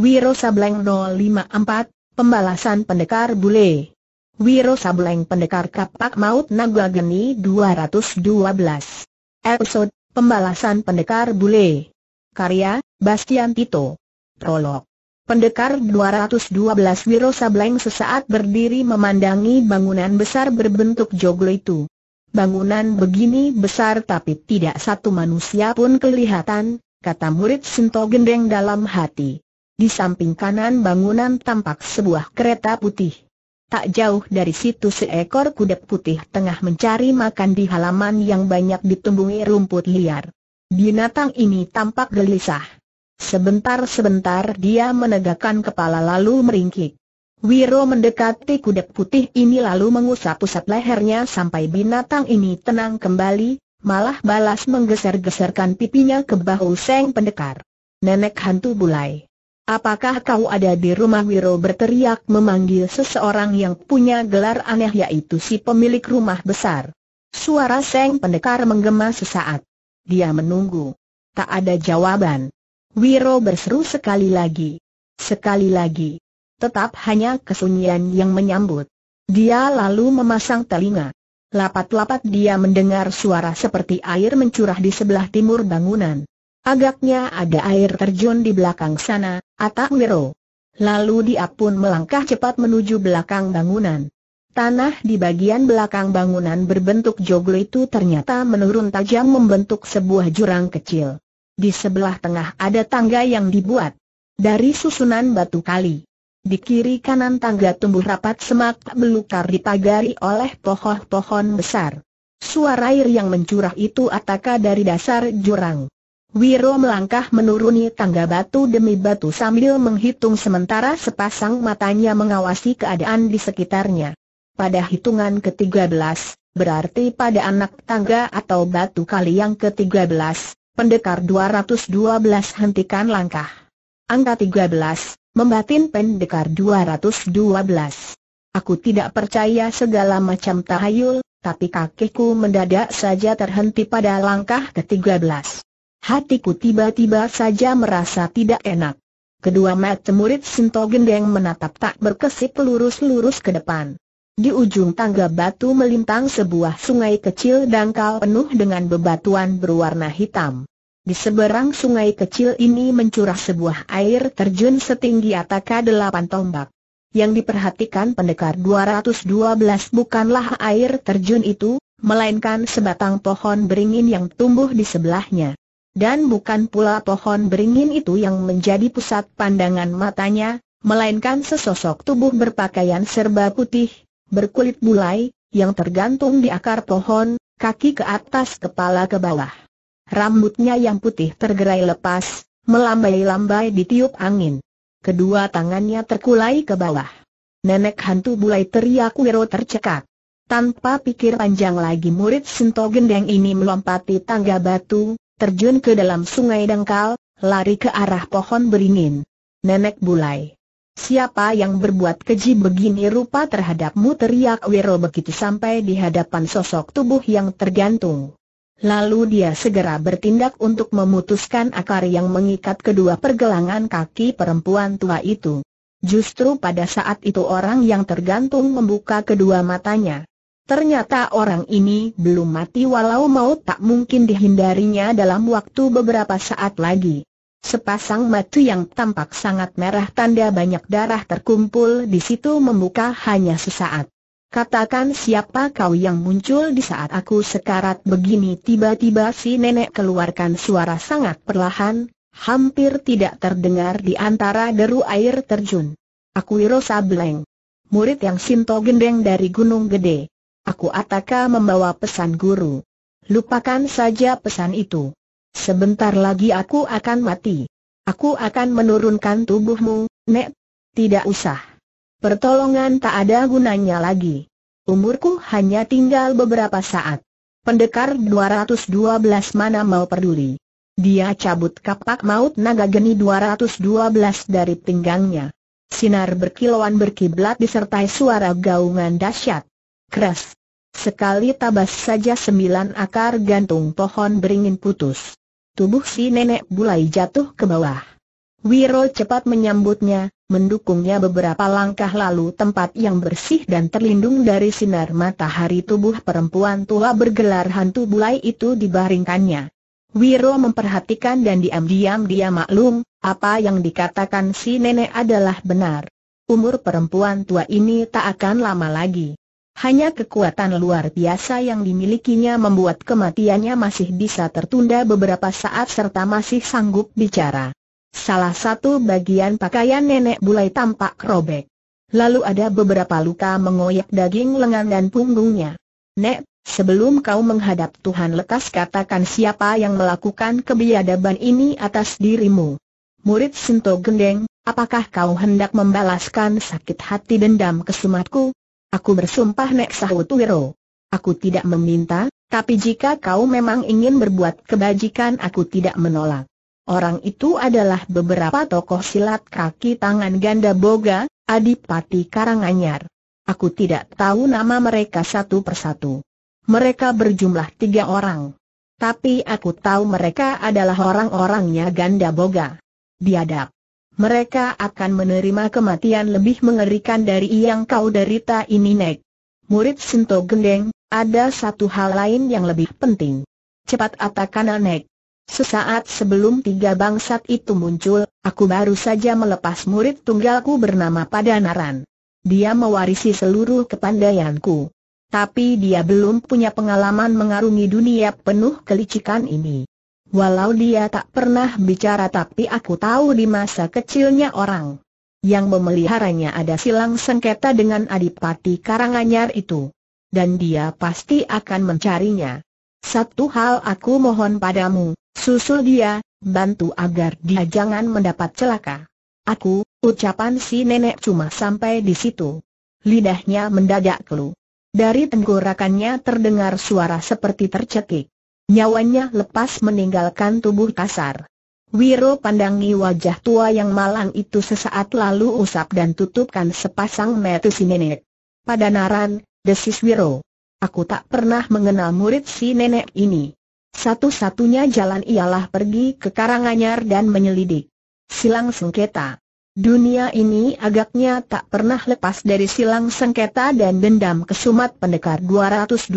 Wiro Sableng 054, Pembalasan Pendekar Bule. Wiro Sableng Pendekar Kapak Maut Naga Geni 212. Episode, Pembalasan Pendekar Bule. Karya, Bastian Tito. Prolog. Pendekar 212 Wiro Sableng sesaat berdiri memandangi bangunan besar berbentuk joglo itu. Bangunan begini besar tapi tidak satu manusia pun kelihatan, kata murid Sinto Gendeng dalam hati. Di samping kanan bangunan tampak sebuah kereta putih. Tak jauh dari situ seekor kuda putih tengah mencari makan di halaman yang banyak ditumbuhi rumput liar. Binatang ini tampak gelisah. Sebentar-sebentar dia menegakkan kepala lalu meringkik. Wiro mendekati kuda putih ini lalu mengusap-usap lehernya sampai binatang ini tenang kembali, malah balas menggeser-geserkan pipinya ke bahu Seng Pendekar. Nenek hantu bulai. Apakah kau ada di rumah Wiro berteriak memanggil seseorang yang punya gelar aneh yaitu si pemilik rumah besar. Suara Seng Pendekar menggema sesaat. Dia menunggu. Tak ada jawaban. Wiro berseru sekali lagi. Sekali lagi. Tetap hanya kesunyian yang menyambut. Dia lalu memasang telinga. Lapat-lapat dia mendengar suara seperti air mencurah di sebelah timur bangunan. Agaknya ada air terjun di belakang sana, Atak Wiro. Lalu dia pun melangkah cepat menuju belakang bangunan. Tanah di bagian belakang bangunan berbentuk joglo itu ternyata menurun tajam membentuk sebuah jurang kecil. Di sebelah tengah ada tangga yang dibuat dari susunan batu kali. Di kiri kanan tangga tumbuh rapat semak belukar dipagari oleh pohon-pohon besar. Suara air yang mencurah itu ataka dari dasar jurang. Wiro melangkah menuruni tangga batu demi batu sambil menghitung sementara sepasang matanya mengawasi keadaan di sekitarnya. Pada hitungan ke-13, berarti pada anak tangga atau batu kali yang ke-13, pendekar 212 hentikan langkah. Angka 13, membatin pendekar 212. Aku tidak percaya segala macam tahayul, tapi kakiku mendadak saja terhenti pada langkah ke-13. Hatiku tiba-tiba saja merasa tidak enak. Kedua mata murid Sinto Gendeng menatap tak berkesip lurus-lurus ke depan. Di ujung tangga batu melintang sebuah sungai kecil dangkal penuh dengan bebatuan berwarna hitam. Di seberang sungai kecil ini mencurah sebuah air terjun setinggi ataka delapan tombak. Yang diperhatikan pendekar 212 bukanlah air terjun itu, melainkan sebatang pohon beringin yang tumbuh di sebelahnya dan bukan pula pohon beringin itu yang menjadi pusat pandangan matanya, melainkan sesosok tubuh berpakaian serba putih, berkulit bulai, yang tergantung di akar pohon, kaki ke atas kepala ke bawah. Rambutnya yang putih tergerai lepas, melambai-lambai ditiup angin. Kedua tangannya terkulai ke bawah. Nenek hantu bulai teriak Wiro tercekat. Tanpa pikir panjang lagi murid Sento Gendeng ini melompati tangga batu, terjun ke dalam sungai dangkal, lari ke arah pohon beringin. Nenek Bulai. Siapa yang berbuat keji begini rupa terhadapmu teriak Wiro begitu sampai di hadapan sosok tubuh yang tergantung. Lalu dia segera bertindak untuk memutuskan akar yang mengikat kedua pergelangan kaki perempuan tua itu. Justru pada saat itu orang yang tergantung membuka kedua matanya. Ternyata orang ini belum mati walau mau tak mungkin dihindarinya dalam waktu beberapa saat lagi. Sepasang mata yang tampak sangat merah tanda banyak darah terkumpul di situ membuka hanya sesaat. Katakan siapa kau yang muncul di saat aku sekarat begini Tiba-tiba si nenek keluarkan suara sangat perlahan, hampir tidak terdengar di antara deru air terjun Aku Wiro Sableng Murid yang Sinto Gendeng dari Gunung Gede aku ataka membawa pesan guru. Lupakan saja pesan itu. Sebentar lagi aku akan mati. Aku akan menurunkan tubuhmu, Nek. Tidak usah. Pertolongan tak ada gunanya lagi. Umurku hanya tinggal beberapa saat. Pendekar 212 mana mau peduli. Dia cabut kapak maut naga geni 212 dari pinggangnya. Sinar berkilauan berkiblat disertai suara gaungan dahsyat. Keras. Sekali tabas saja sembilan akar gantung pohon beringin putus. Tubuh si nenek bulai jatuh ke bawah. Wiro cepat menyambutnya, mendukungnya beberapa langkah lalu tempat yang bersih dan terlindung dari sinar matahari tubuh perempuan tua bergelar hantu bulai itu dibaringkannya. Wiro memperhatikan dan diam-diam dia maklum, apa yang dikatakan si nenek adalah benar. Umur perempuan tua ini tak akan lama lagi. Hanya kekuatan luar biasa yang dimilikinya membuat kematiannya masih bisa tertunda beberapa saat serta masih sanggup bicara. Salah satu bagian pakaian nenek bulai tampak robek. Lalu ada beberapa luka mengoyak daging lengan dan punggungnya. Nek, sebelum kau menghadap Tuhan lekas katakan siapa yang melakukan kebiadaban ini atas dirimu. Murid Sinto Gendeng, apakah kau hendak membalaskan sakit hati dendam kesumatku? Aku bersumpah Nek Wiro. Aku tidak meminta, tapi jika kau memang ingin berbuat kebajikan aku tidak menolak. Orang itu adalah beberapa tokoh silat kaki tangan ganda boga, Adipati Karanganyar. Aku tidak tahu nama mereka satu persatu. Mereka berjumlah tiga orang. Tapi aku tahu mereka adalah orang-orangnya ganda boga. Biadab mereka akan menerima kematian lebih mengerikan dari yang kau derita ini Nek. Murid Sinto Gendeng, ada satu hal lain yang lebih penting. Cepat atakan Nek. Sesaat sebelum tiga bangsat itu muncul, aku baru saja melepas murid tunggalku bernama Padanaran. Dia mewarisi seluruh kepandaianku. Tapi dia belum punya pengalaman mengarungi dunia penuh kelicikan ini. Walau dia tak pernah bicara tapi aku tahu di masa kecilnya orang yang memeliharanya ada silang sengketa dengan Adipati Karanganyar itu. Dan dia pasti akan mencarinya. Satu hal aku mohon padamu, susul dia, bantu agar dia jangan mendapat celaka. Aku, ucapan si nenek cuma sampai di situ. Lidahnya mendadak keluh. Dari tenggorakannya terdengar suara seperti tercekik. Nyawanya lepas meninggalkan tubuh kasar. Wiro pandangi wajah tua yang malang itu sesaat lalu usap dan tutupkan sepasang mata si nenek. Pada naran, desis Wiro. Aku tak pernah mengenal murid si nenek ini. Satu-satunya jalan ialah pergi ke Karanganyar dan menyelidik. Silang sengketa. Dunia ini agaknya tak pernah lepas dari silang sengketa dan dendam kesumat pendekar 212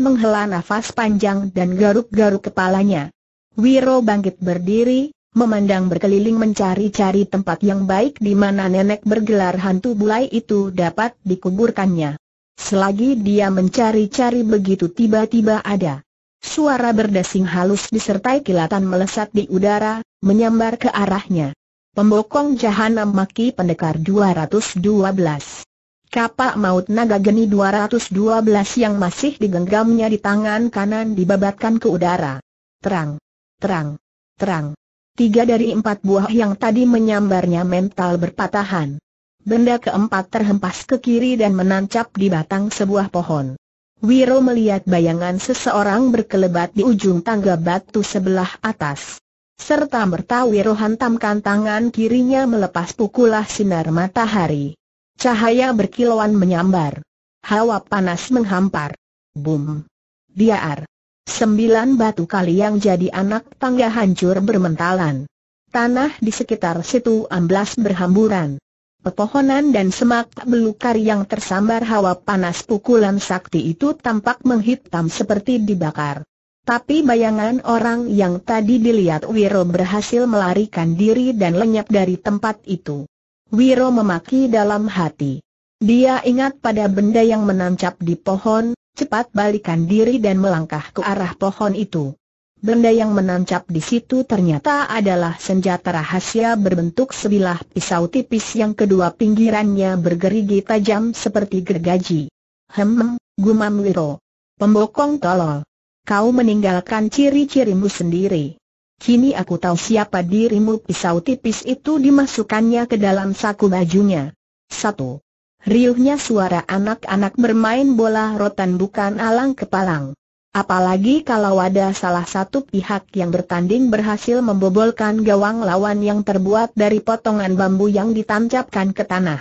menghela nafas panjang dan garuk-garuk kepalanya. Wiro bangkit berdiri, memandang berkeliling mencari-cari tempat yang baik di mana nenek bergelar hantu bulai itu dapat dikuburkannya. Selagi dia mencari-cari begitu tiba-tiba ada suara berdesing halus disertai kilatan melesat di udara, menyambar ke arahnya. Pembokong Jahanam Maki Pendekar 212 Kapak Maut Naga Geni 212 yang masih digenggamnya di tangan kanan dibabatkan ke udara Terang, terang, terang Tiga dari empat buah yang tadi menyambarnya mental berpatahan Benda keempat terhempas ke kiri dan menancap di batang sebuah pohon Wiro melihat bayangan seseorang berkelebat di ujung tangga batu sebelah atas serta bertawiro hantamkan tangan kirinya melepas pukulah sinar matahari. Cahaya berkilauan menyambar. Hawa panas menghampar. Bum. Diar. Sembilan batu kali yang jadi anak tangga hancur bermentalan. Tanah di sekitar situ amblas berhamburan. Pepohonan dan semak belukar yang tersambar hawa panas pukulan sakti itu tampak menghitam seperti dibakar. Tapi bayangan orang yang tadi dilihat Wiro berhasil melarikan diri dan lenyap dari tempat itu. Wiro memaki dalam hati. Dia ingat pada benda yang menancap di pohon, cepat balikan diri dan melangkah ke arah pohon itu. Benda yang menancap di situ ternyata adalah senjata rahasia berbentuk sebilah pisau tipis yang kedua pinggirannya bergerigi tajam seperti gergaji. Hem, gumam Wiro. Pembokong tolol kau meninggalkan ciri-cirimu sendiri. Kini aku tahu siapa dirimu pisau tipis itu dimasukkannya ke dalam saku bajunya. Satu. Riuhnya suara anak-anak bermain bola rotan bukan alang kepalang. Apalagi kalau ada salah satu pihak yang bertanding berhasil membobolkan gawang lawan yang terbuat dari potongan bambu yang ditancapkan ke tanah.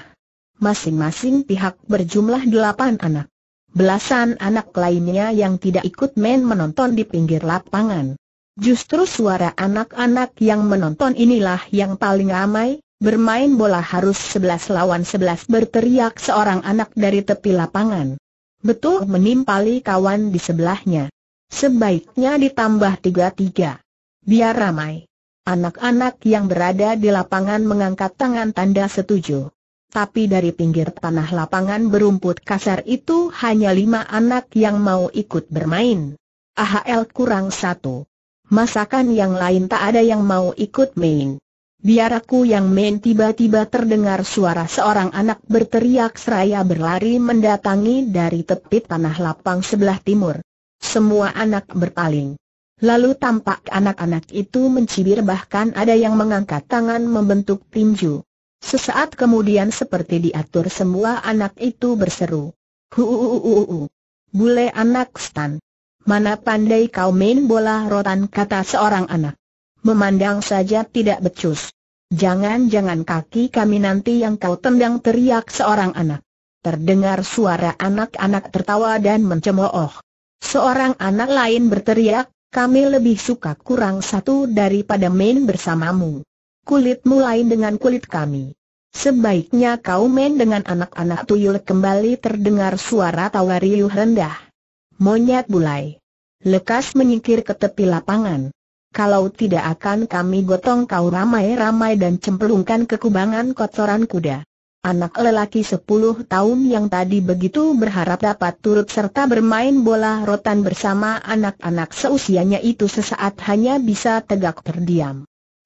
Masing-masing pihak berjumlah delapan anak. Belasan anak lainnya yang tidak ikut main menonton di pinggir lapangan. Justru suara anak-anak yang menonton inilah yang paling ramai, bermain bola harus sebelas lawan sebelas berteriak seorang anak dari tepi lapangan. Betul menimpali kawan di sebelahnya. Sebaiknya ditambah tiga-tiga. Biar ramai. Anak-anak yang berada di lapangan mengangkat tangan tanda setuju tapi dari pinggir tanah lapangan berumput kasar itu hanya lima anak yang mau ikut bermain. AHL kurang satu. Masakan yang lain tak ada yang mau ikut main. Biar aku yang main tiba-tiba terdengar suara seorang anak berteriak seraya berlari mendatangi dari tepi tanah lapang sebelah timur. Semua anak berpaling. Lalu tampak anak-anak itu mencibir bahkan ada yang mengangkat tangan membentuk tinju. Sesaat kemudian seperti diatur semua anak itu berseru. Huuuuuuu. Bule anak stan. Mana pandai kau main bola rotan kata seorang anak. Memandang saja tidak becus. Jangan-jangan kaki kami nanti yang kau tendang teriak seorang anak. Terdengar suara anak-anak tertawa dan mencemooh. Seorang anak lain berteriak, kami lebih suka kurang satu daripada main bersamamu kulitmu lain dengan kulit kami. Sebaiknya kau main dengan anak-anak tuyul kembali terdengar suara tawa riuh rendah. Monyet bulai. Lekas menyingkir ke tepi lapangan. Kalau tidak akan kami gotong kau ramai-ramai dan cemplungkan ke kubangan kotoran kuda. Anak lelaki sepuluh tahun yang tadi begitu berharap dapat turut serta bermain bola rotan bersama anak-anak seusianya itu sesaat hanya bisa tegak terdiam.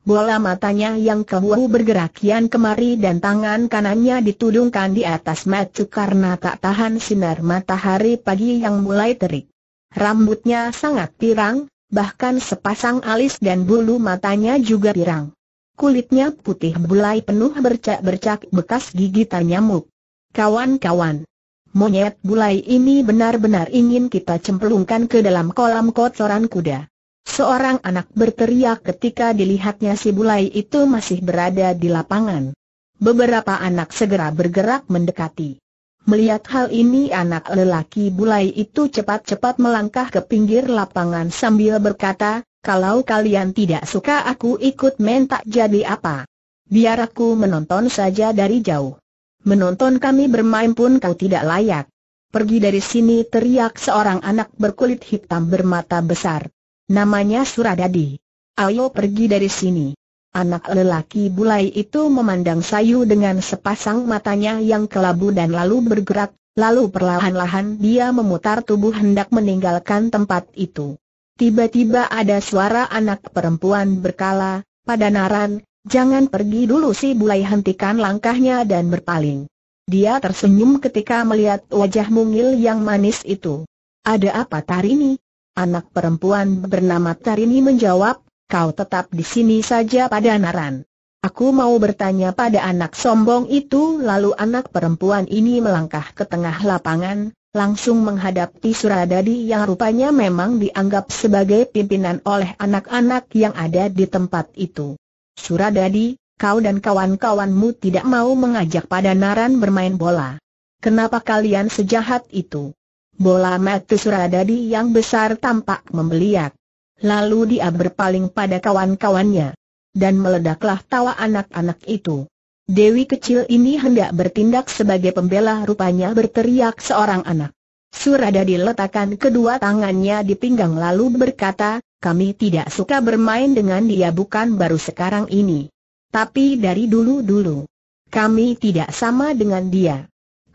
Bola matanya yang kebuahu bergerak kian kemari dan tangan kanannya ditudungkan di atas matu karena tak tahan sinar matahari pagi yang mulai terik. Rambutnya sangat pirang, bahkan sepasang alis dan bulu matanya juga pirang. Kulitnya putih bulai penuh bercak-bercak bekas gigitan nyamuk. Kawan-kawan, monyet bulai ini benar-benar ingin kita cemplungkan ke dalam kolam kotoran kuda. Seorang anak berteriak ketika dilihatnya si Bulai itu masih berada di lapangan. Beberapa anak segera bergerak mendekati. Melihat hal ini anak lelaki Bulai itu cepat-cepat melangkah ke pinggir lapangan sambil berkata, kalau kalian tidak suka aku ikut main tak jadi apa. Biar aku menonton saja dari jauh. Menonton kami bermain pun kau tidak layak. Pergi dari sini teriak seorang anak berkulit hitam bermata besar. Namanya Suradadi. Ayo pergi dari sini. Anak lelaki bulai itu memandang Sayu dengan sepasang matanya yang kelabu dan lalu bergerak, lalu perlahan-lahan dia memutar tubuh hendak meninggalkan tempat itu. Tiba-tiba ada suara anak perempuan berkala, pada naran, jangan pergi dulu si Bulai hentikan langkahnya dan berpaling. Dia tersenyum ketika melihat wajah mungil yang manis itu. Ada apa Tarini? Anak perempuan bernama Tarini menjawab, kau tetap di sini saja pada Naran. Aku mau bertanya pada anak sombong itu lalu anak perempuan ini melangkah ke tengah lapangan, langsung menghadapi Suradadi yang rupanya memang dianggap sebagai pimpinan oleh anak-anak yang ada di tempat itu. Suradadi, kau dan kawan-kawanmu tidak mau mengajak pada Naran bermain bola. Kenapa kalian sejahat itu? Bola mata Suradadi yang besar tampak membeliak. Lalu dia berpaling pada kawan-kawannya. Dan meledaklah tawa anak-anak itu. Dewi kecil ini hendak bertindak sebagai pembela rupanya berteriak seorang anak. Suradadi letakkan kedua tangannya di pinggang lalu berkata, kami tidak suka bermain dengan dia bukan baru sekarang ini. Tapi dari dulu-dulu. Kami tidak sama dengan dia.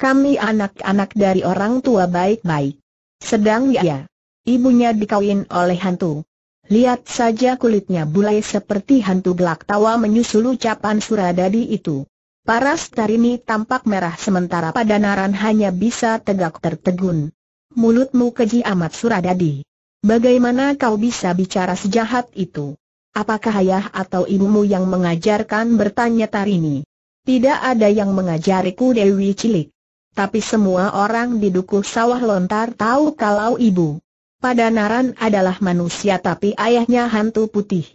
Kami anak-anak dari orang tua baik-baik. Sedang ya, ya. ibunya dikawin oleh hantu. Lihat saja kulitnya bulai seperti hantu gelak tawa menyusul ucapan Suradadi itu. Paras Tarini tampak merah sementara pada Naran hanya bisa tegak tertegun. Mulutmu keji amat Suradadi. Bagaimana kau bisa bicara sejahat itu? Apakah ayah atau ibumu yang mengajarkan bertanya Tarini? Tidak ada yang mengajariku Dewi Cilik tapi semua orang di dukuh sawah lontar tahu kalau ibu Padanaran adalah manusia tapi ayahnya hantu putih.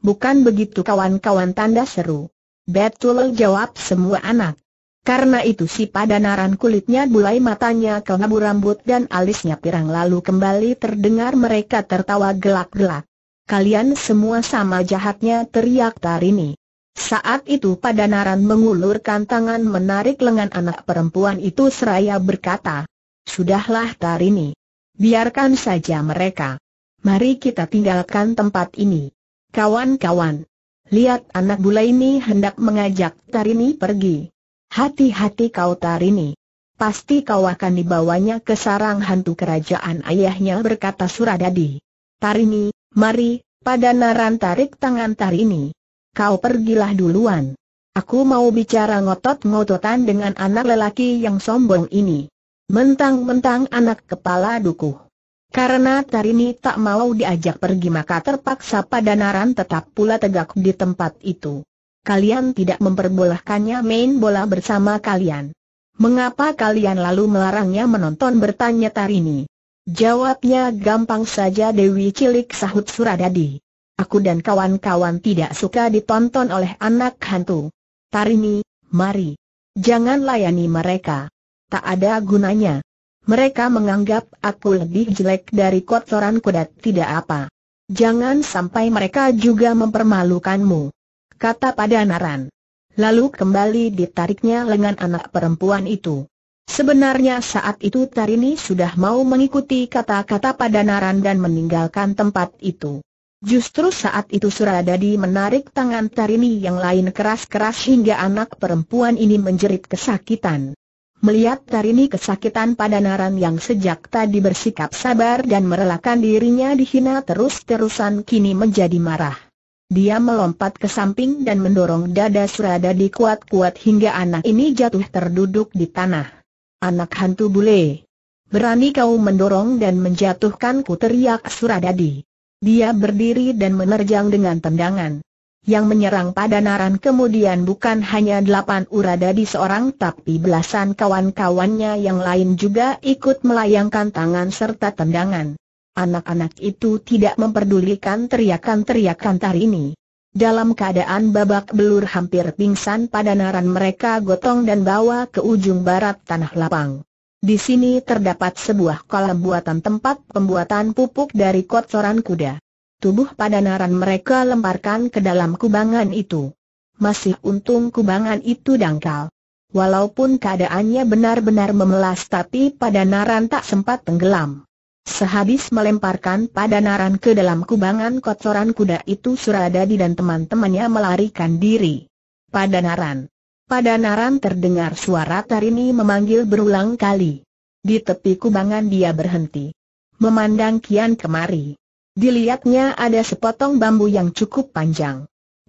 Bukan begitu kawan-kawan tanda seru. Betul jawab semua anak. Karena itu si Padanaran kulitnya bulai matanya kelabu rambut dan alisnya pirang lalu kembali terdengar mereka tertawa gelak-gelak. Kalian semua sama jahatnya teriak Tarini. Saat itu Padanaran mengulurkan tangan menarik lengan anak perempuan itu seraya berkata, Sudahlah Tarini. Biarkan saja mereka. Mari kita tinggalkan tempat ini. Kawan-kawan. Lihat anak bule ini hendak mengajak Tarini pergi. Hati-hati kau Tarini. Pasti kau akan dibawanya ke sarang hantu kerajaan ayahnya berkata Suradadi. Tarini, mari, pada naran tarik tangan Tarini kau pergilah duluan. Aku mau bicara ngotot-ngototan dengan anak lelaki yang sombong ini. Mentang-mentang anak kepala dukuh. Karena Tarini tak mau diajak pergi maka terpaksa pada Padanaran tetap pula tegak di tempat itu. Kalian tidak memperbolehkannya main bola bersama kalian. Mengapa kalian lalu melarangnya menonton bertanya Tarini? Jawabnya gampang saja Dewi Cilik sahut Suradadi. Aku dan kawan-kawan tidak suka ditonton oleh anak hantu. Tarini, mari. Jangan layani mereka. Tak ada gunanya. Mereka menganggap aku lebih jelek dari kotoran kuda tidak apa. Jangan sampai mereka juga mempermalukanmu. Kata pada Naran. Lalu kembali ditariknya lengan anak perempuan itu. Sebenarnya saat itu Tarini sudah mau mengikuti kata-kata pada Naran dan meninggalkan tempat itu. Justru saat itu Suradadi menarik tangan Tarini yang lain keras-keras hingga anak perempuan ini menjerit kesakitan. Melihat Tarini kesakitan pada Naran yang sejak tadi bersikap sabar dan merelakan dirinya dihina terus-terusan kini menjadi marah. Dia melompat ke samping dan mendorong dada Suradadi kuat-kuat hingga anak ini jatuh terduduk di tanah. Anak hantu bule. Berani kau mendorong dan menjatuhkanku teriak Suradadi. Dia berdiri dan menerjang dengan tendangan. Yang menyerang pada Naran kemudian bukan hanya delapan uradadi seorang tapi belasan kawan-kawannya yang lain juga ikut melayangkan tangan serta tendangan. Anak-anak itu tidak memperdulikan teriakan-teriakan tari ini. Dalam keadaan babak belur hampir pingsan pada naran mereka gotong dan bawa ke ujung barat tanah lapang. Di sini terdapat sebuah kolam buatan tempat pembuatan pupuk dari kotoran kuda. Tubuh padanaran mereka lemparkan ke dalam kubangan itu. Masih untung kubangan itu dangkal. Walaupun keadaannya benar-benar memelas tapi padanaran tak sempat tenggelam. Sehabis melemparkan padanaran ke dalam kubangan kotoran kuda itu Suradadi dan teman-temannya melarikan diri. Padanaran pada naran terdengar suara Tarini memanggil berulang kali. Di tepi kubangan dia berhenti. Memandang kian kemari. Dilihatnya ada sepotong bambu yang cukup panjang.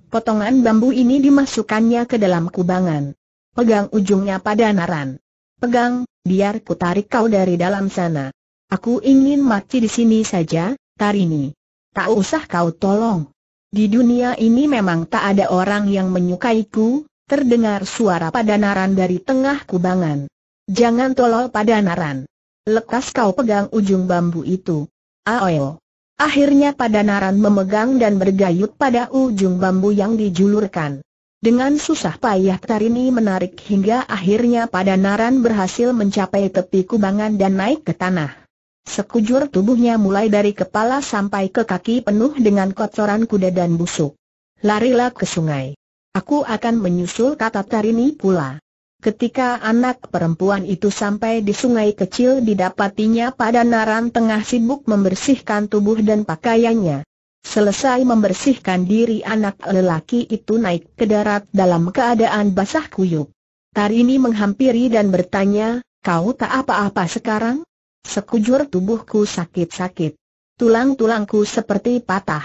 Potongan bambu ini dimasukkannya ke dalam kubangan. Pegang ujungnya pada naran. Pegang, biar ku tarik kau dari dalam sana. Aku ingin mati di sini saja, Tarini. Tak usah kau tolong. Di dunia ini memang tak ada orang yang menyukaiku, terdengar suara padanaran dari tengah kubangan. Jangan tolol padanaran. Lekas kau pegang ujung bambu itu. Aoyo. Akhirnya padanaran memegang dan bergayut pada ujung bambu yang dijulurkan. Dengan susah payah Tarini menarik hingga akhirnya padanaran berhasil mencapai tepi kubangan dan naik ke tanah. Sekujur tubuhnya mulai dari kepala sampai ke kaki penuh dengan kotoran kuda dan busuk. Larilah ke sungai. Aku akan menyusul kata Tarini pula. Ketika anak perempuan itu sampai di sungai kecil didapatinya pada Naran tengah sibuk membersihkan tubuh dan pakaiannya. Selesai membersihkan diri anak lelaki itu naik ke darat dalam keadaan basah kuyup. Tarini menghampiri dan bertanya, kau tak apa-apa sekarang? Sekujur tubuhku sakit-sakit. Tulang-tulangku seperti patah.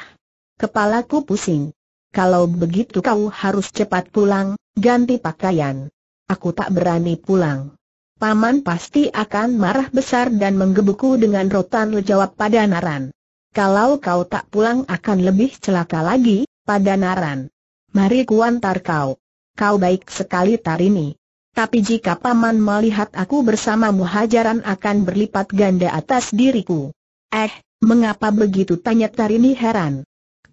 Kepalaku pusing. Kalau begitu kau harus cepat pulang, ganti pakaian. Aku tak berani pulang. Paman pasti akan marah besar dan menggebuku dengan rotan jawab pada Naran. Kalau kau tak pulang akan lebih celaka lagi, pada Naran. Mari kuantar kau. Kau baik sekali Tarini. Tapi jika paman melihat aku bersama muhajaran akan berlipat ganda atas diriku. Eh, mengapa begitu tanya Tarini heran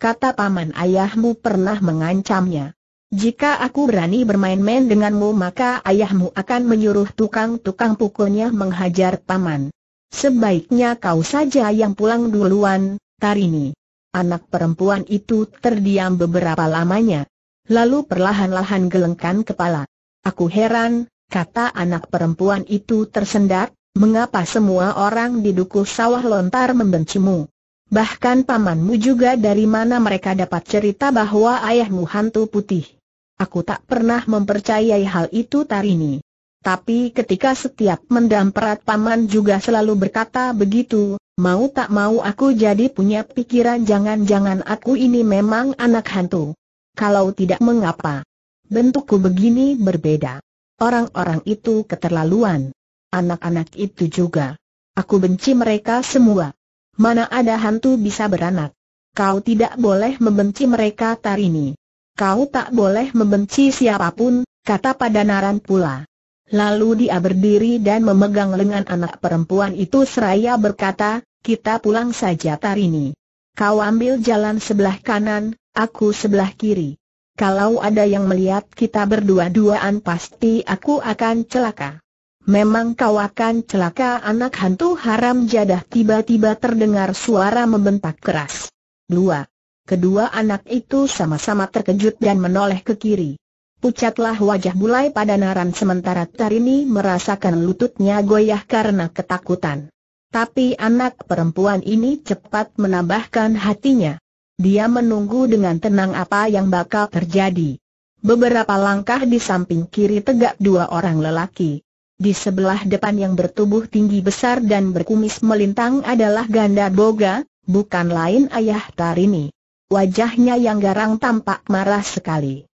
kata paman ayahmu pernah mengancamnya. Jika aku berani bermain-main denganmu maka ayahmu akan menyuruh tukang-tukang pukulnya menghajar paman. Sebaiknya kau saja yang pulang duluan, Tarini. Anak perempuan itu terdiam beberapa lamanya. Lalu perlahan-lahan gelengkan kepala. Aku heran, kata anak perempuan itu tersendat, mengapa semua orang di dukuh sawah lontar membencimu. Bahkan pamanmu juga dari mana mereka dapat cerita bahwa ayahmu hantu putih. Aku tak pernah mempercayai hal itu Tarini. Tapi ketika setiap mendamperat paman juga selalu berkata begitu, mau tak mau aku jadi punya pikiran jangan-jangan aku ini memang anak hantu. Kalau tidak mengapa. Bentukku begini berbeda. Orang-orang itu keterlaluan. Anak-anak itu juga. Aku benci mereka semua. Mana ada hantu bisa beranak? Kau tidak boleh membenci mereka Tarini. Kau tak boleh membenci siapapun, kata Padanaran pula. Lalu dia berdiri dan memegang lengan anak perempuan itu seraya berkata, kita pulang saja Tarini. Kau ambil jalan sebelah kanan, aku sebelah kiri. Kalau ada yang melihat kita berdua-duaan pasti aku akan celaka. Memang kau akan celaka anak hantu haram jadah tiba-tiba terdengar suara membentak keras. Dua. Kedua anak itu sama-sama terkejut dan menoleh ke kiri. Pucatlah wajah Bulai pada naran sementara Tarini merasakan lututnya goyah karena ketakutan. Tapi anak perempuan ini cepat menambahkan hatinya. Dia menunggu dengan tenang apa yang bakal terjadi. Beberapa langkah di samping kiri tegak dua orang lelaki. Di sebelah depan yang bertubuh tinggi besar dan berkumis melintang adalah Ganda Boga, bukan lain ayah Tarini. Wajahnya yang garang tampak marah sekali.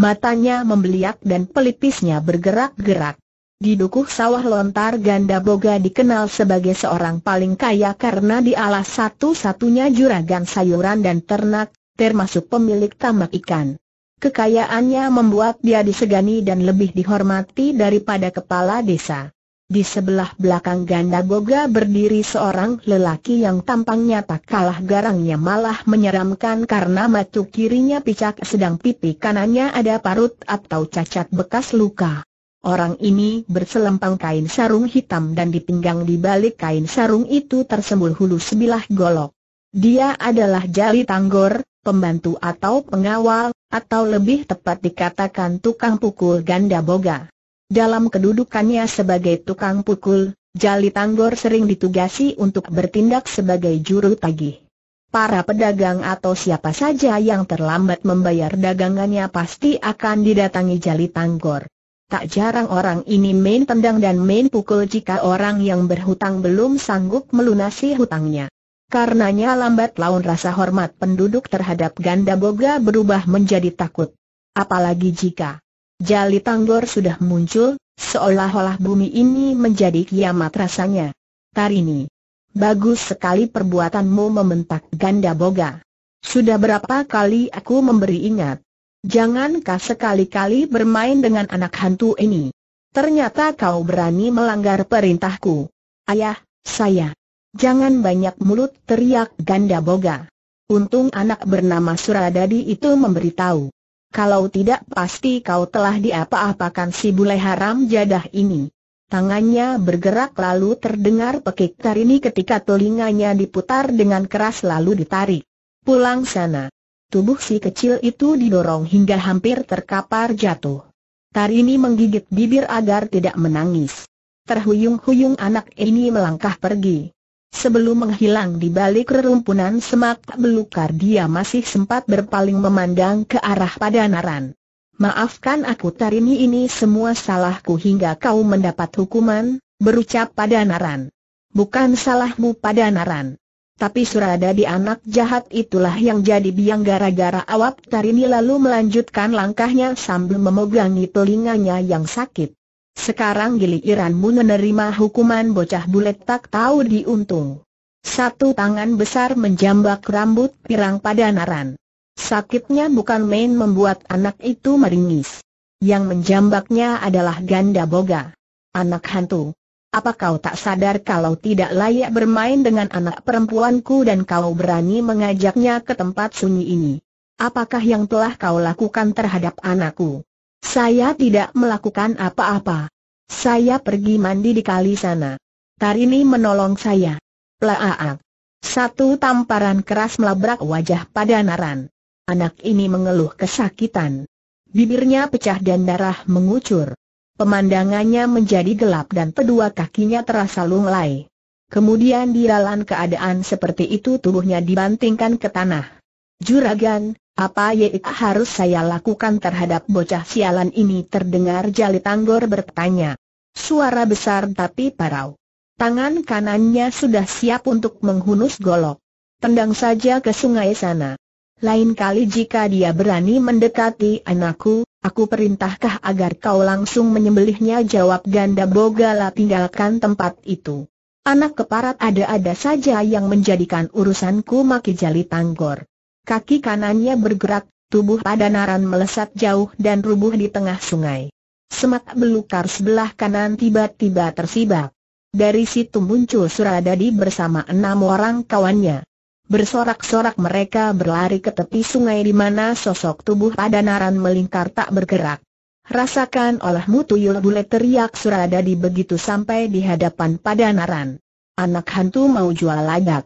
Matanya membeliak dan pelipisnya bergerak-gerak. Di dukuh sawah lontar Ganda Boga dikenal sebagai seorang paling kaya karena di alas satu-satunya juragan sayuran dan ternak, termasuk pemilik tamak ikan. Kekayaannya membuat dia disegani dan lebih dihormati daripada kepala desa. Di sebelah belakang ganda boga berdiri seorang lelaki yang tampangnya tak kalah garangnya malah menyeramkan karena matu kirinya picak sedang pipi kanannya ada parut atau cacat bekas luka. Orang ini berselempang kain sarung hitam dan di pinggang di balik kain sarung itu tersembul hulu sebilah golok. Dia adalah Jali Tanggor, pembantu atau pengawal, atau lebih tepat dikatakan tukang pukul ganda boga. Dalam kedudukannya sebagai tukang pukul, Jali Tanggor sering ditugasi untuk bertindak sebagai juru tagih. Para pedagang atau siapa saja yang terlambat membayar dagangannya pasti akan didatangi Jali Tanggor. Tak jarang orang ini main tendang dan main pukul jika orang yang berhutang belum sanggup melunasi hutangnya. Karenanya lambat laun rasa hormat penduduk terhadap ganda boga berubah menjadi takut. Apalagi jika jali tanggor sudah muncul, seolah-olah bumi ini menjadi kiamat rasanya. Tarini, bagus sekali perbuatanmu membentak ganda boga. Sudah berapa kali aku memberi ingat. Jangankah sekali-kali bermain dengan anak hantu ini. Ternyata kau berani melanggar perintahku. Ayah, saya. Jangan banyak mulut teriak ganda boga. Untung anak bernama Suradadi itu memberitahu. Kalau tidak pasti kau telah diapa-apakan si bule haram jadah ini. Tangannya bergerak lalu terdengar pekik tarini ketika telinganya diputar dengan keras lalu ditarik. Pulang sana. Tubuh si kecil itu didorong hingga hampir terkapar jatuh. Tarini menggigit bibir agar tidak menangis. Terhuyung-huyung anak ini melangkah pergi. Sebelum menghilang di balik rerumpunan semak belukar dia masih sempat berpaling memandang ke arah padanaran. Maafkan aku Tarini ini semua salahku hingga kau mendapat hukuman, berucap padanaran. Bukan salahmu padanaran. Tapi Surada di anak jahat itulah yang jadi biang gara-gara awap Tarini lalu melanjutkan langkahnya sambil memegangi telinganya yang sakit. Sekarang giliranmu menerima hukuman bocah bulet tak tahu diuntung. Satu tangan besar menjambak rambut pirang pada naran. Sakitnya bukan main membuat anak itu meringis. Yang menjambaknya adalah ganda boga. Anak hantu. Apa kau tak sadar kalau tidak layak bermain dengan anak perempuanku dan kau berani mengajaknya ke tempat sunyi ini? Apakah yang telah kau lakukan terhadap anakku? Saya tidak melakukan apa-apa. Saya pergi mandi di kali sana. Tarini menolong saya. Laaak. Satu tamparan keras melabrak wajah pada Naran. Anak ini mengeluh kesakitan. Bibirnya pecah dan darah mengucur. Pemandangannya menjadi gelap dan kedua kakinya terasa lunglai. Kemudian di dalam keadaan seperti itu tubuhnya dibantingkan ke tanah. Juragan, apa yang harus saya lakukan terhadap bocah sialan ini terdengar jali tanggor bertanya. Suara besar tapi parau. Tangan kanannya sudah siap untuk menghunus golok. Tendang saja ke sungai sana. Lain kali jika dia berani mendekati anakku, aku perintahkah agar kau langsung menyembelihnya jawab ganda bogala tinggalkan tempat itu. Anak keparat ada-ada saja yang menjadikan urusanku maki jali tanggor. Kaki kanannya bergerak, tubuh Padanaran melesat jauh dan rubuh di tengah sungai. Semak belukar sebelah kanan tiba-tiba tersibak. Dari situ muncul Suradadi bersama enam orang kawannya. Bersorak-sorak mereka berlari ke tepi sungai di mana sosok tubuh Padanaran melingkar tak bergerak. Rasakan olehmu tuyul bule teriak Suradadi begitu sampai di hadapan Padanaran. Anak hantu mau jual lagak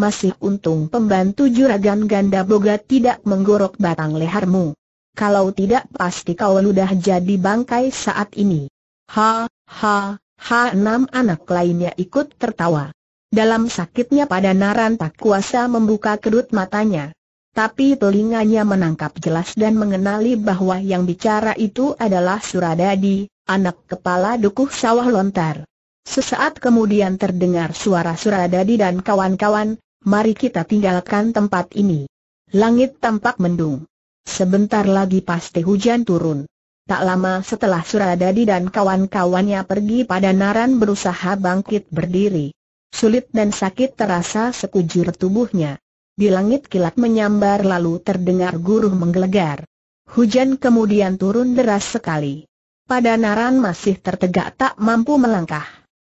masih untung pembantu juragan ganda boga tidak menggorok batang lehermu. Kalau tidak pasti kau ludah jadi bangkai saat ini. Ha, ha, ha enam anak lainnya ikut tertawa. Dalam sakitnya pada naran tak kuasa membuka kedut matanya. Tapi telinganya menangkap jelas dan mengenali bahwa yang bicara itu adalah Suradadi, anak kepala dukuh sawah lontar. Sesaat kemudian terdengar suara Suradadi dan kawan-kawan, mari kita tinggalkan tempat ini. Langit tampak mendung. Sebentar lagi pasti hujan turun. Tak lama setelah Suradadi dan kawan-kawannya pergi pada Naran berusaha bangkit berdiri. Sulit dan sakit terasa sekujur tubuhnya. Di langit kilat menyambar lalu terdengar guruh menggelegar. Hujan kemudian turun deras sekali. Pada Naran masih tertegak tak mampu melangkah.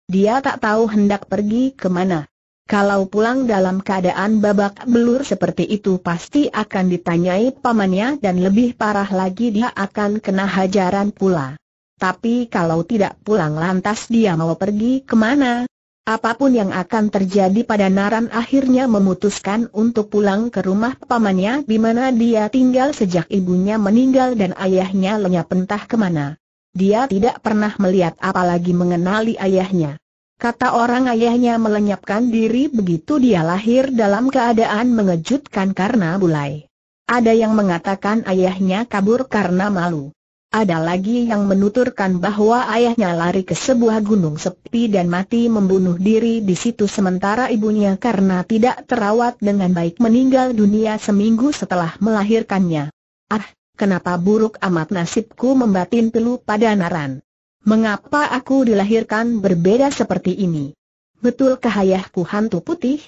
Dia tak tahu hendak pergi ke mana. Kalau pulang dalam keadaan babak belur seperti itu pasti akan ditanyai pamannya dan lebih parah lagi dia akan kena hajaran pula. Tapi kalau tidak pulang lantas dia mau pergi kemana? Apapun yang akan terjadi pada Naran akhirnya memutuskan untuk pulang ke rumah pamannya di mana dia tinggal sejak ibunya meninggal dan ayahnya lenyap entah kemana. Dia tidak pernah melihat apalagi mengenali ayahnya. Kata orang ayahnya melenyapkan diri begitu dia lahir dalam keadaan mengejutkan karena bulai. Ada yang mengatakan ayahnya kabur karena malu. Ada lagi yang menuturkan bahwa ayahnya lari ke sebuah gunung sepi dan mati membunuh diri di situ sementara ibunya karena tidak terawat dengan baik meninggal dunia seminggu setelah melahirkannya. Ah, kenapa buruk amat nasibku membatin pilu pada naran. Mengapa aku dilahirkan berbeda seperti ini? Betulkah ayahku hantu putih?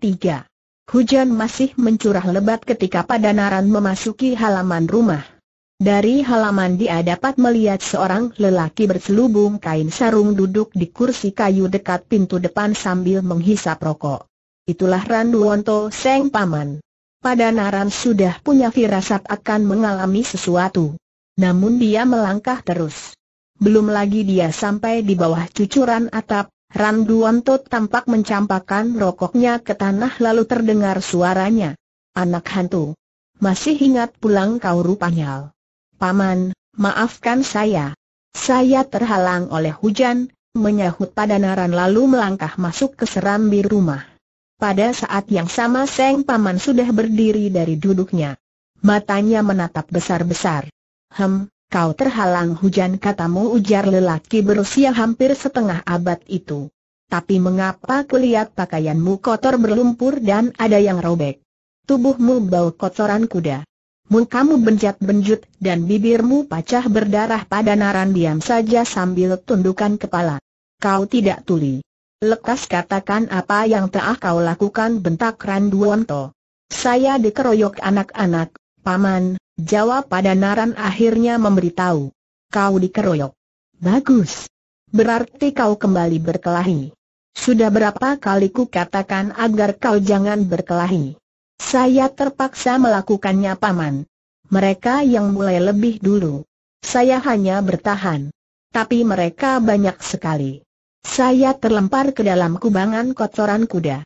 3. Hujan masih mencurah lebat ketika Padanaran memasuki halaman rumah. Dari halaman dia dapat melihat seorang lelaki berselubung kain sarung duduk di kursi kayu dekat pintu depan sambil menghisap rokok. Itulah Randuonto Seng Paman. Pada Padanaran sudah punya firasat akan mengalami sesuatu. Namun dia melangkah terus belum lagi dia sampai di bawah cucuran atap, Randu Wanto tampak mencampakkan rokoknya ke tanah lalu terdengar suaranya. Anak hantu. Masih ingat pulang kau rupanya. Paman, maafkan saya. Saya terhalang oleh hujan, menyahut pada Naran lalu melangkah masuk ke serambi rumah. Pada saat yang sama Seng Paman sudah berdiri dari duduknya. Matanya menatap besar-besar. Hem, Kau terhalang hujan katamu ujar lelaki berusia hampir setengah abad itu. Tapi mengapa kulihat pakaianmu kotor berlumpur dan ada yang robek? Tubuhmu bau kotoran kuda. Mukamu benjat-benjut dan bibirmu pacah berdarah pada naran diam saja sambil tundukan kepala. Kau tidak tuli. Lekas katakan apa yang telah kau lakukan bentak Randuonto. Saya dikeroyok anak-anak, Paman, jawab pada Naran akhirnya memberitahu. Kau dikeroyok. Bagus. Berarti kau kembali berkelahi. Sudah berapa kali ku katakan agar kau jangan berkelahi. Saya terpaksa melakukannya paman. Mereka yang mulai lebih dulu. Saya hanya bertahan. Tapi mereka banyak sekali. Saya terlempar ke dalam kubangan kotoran kuda.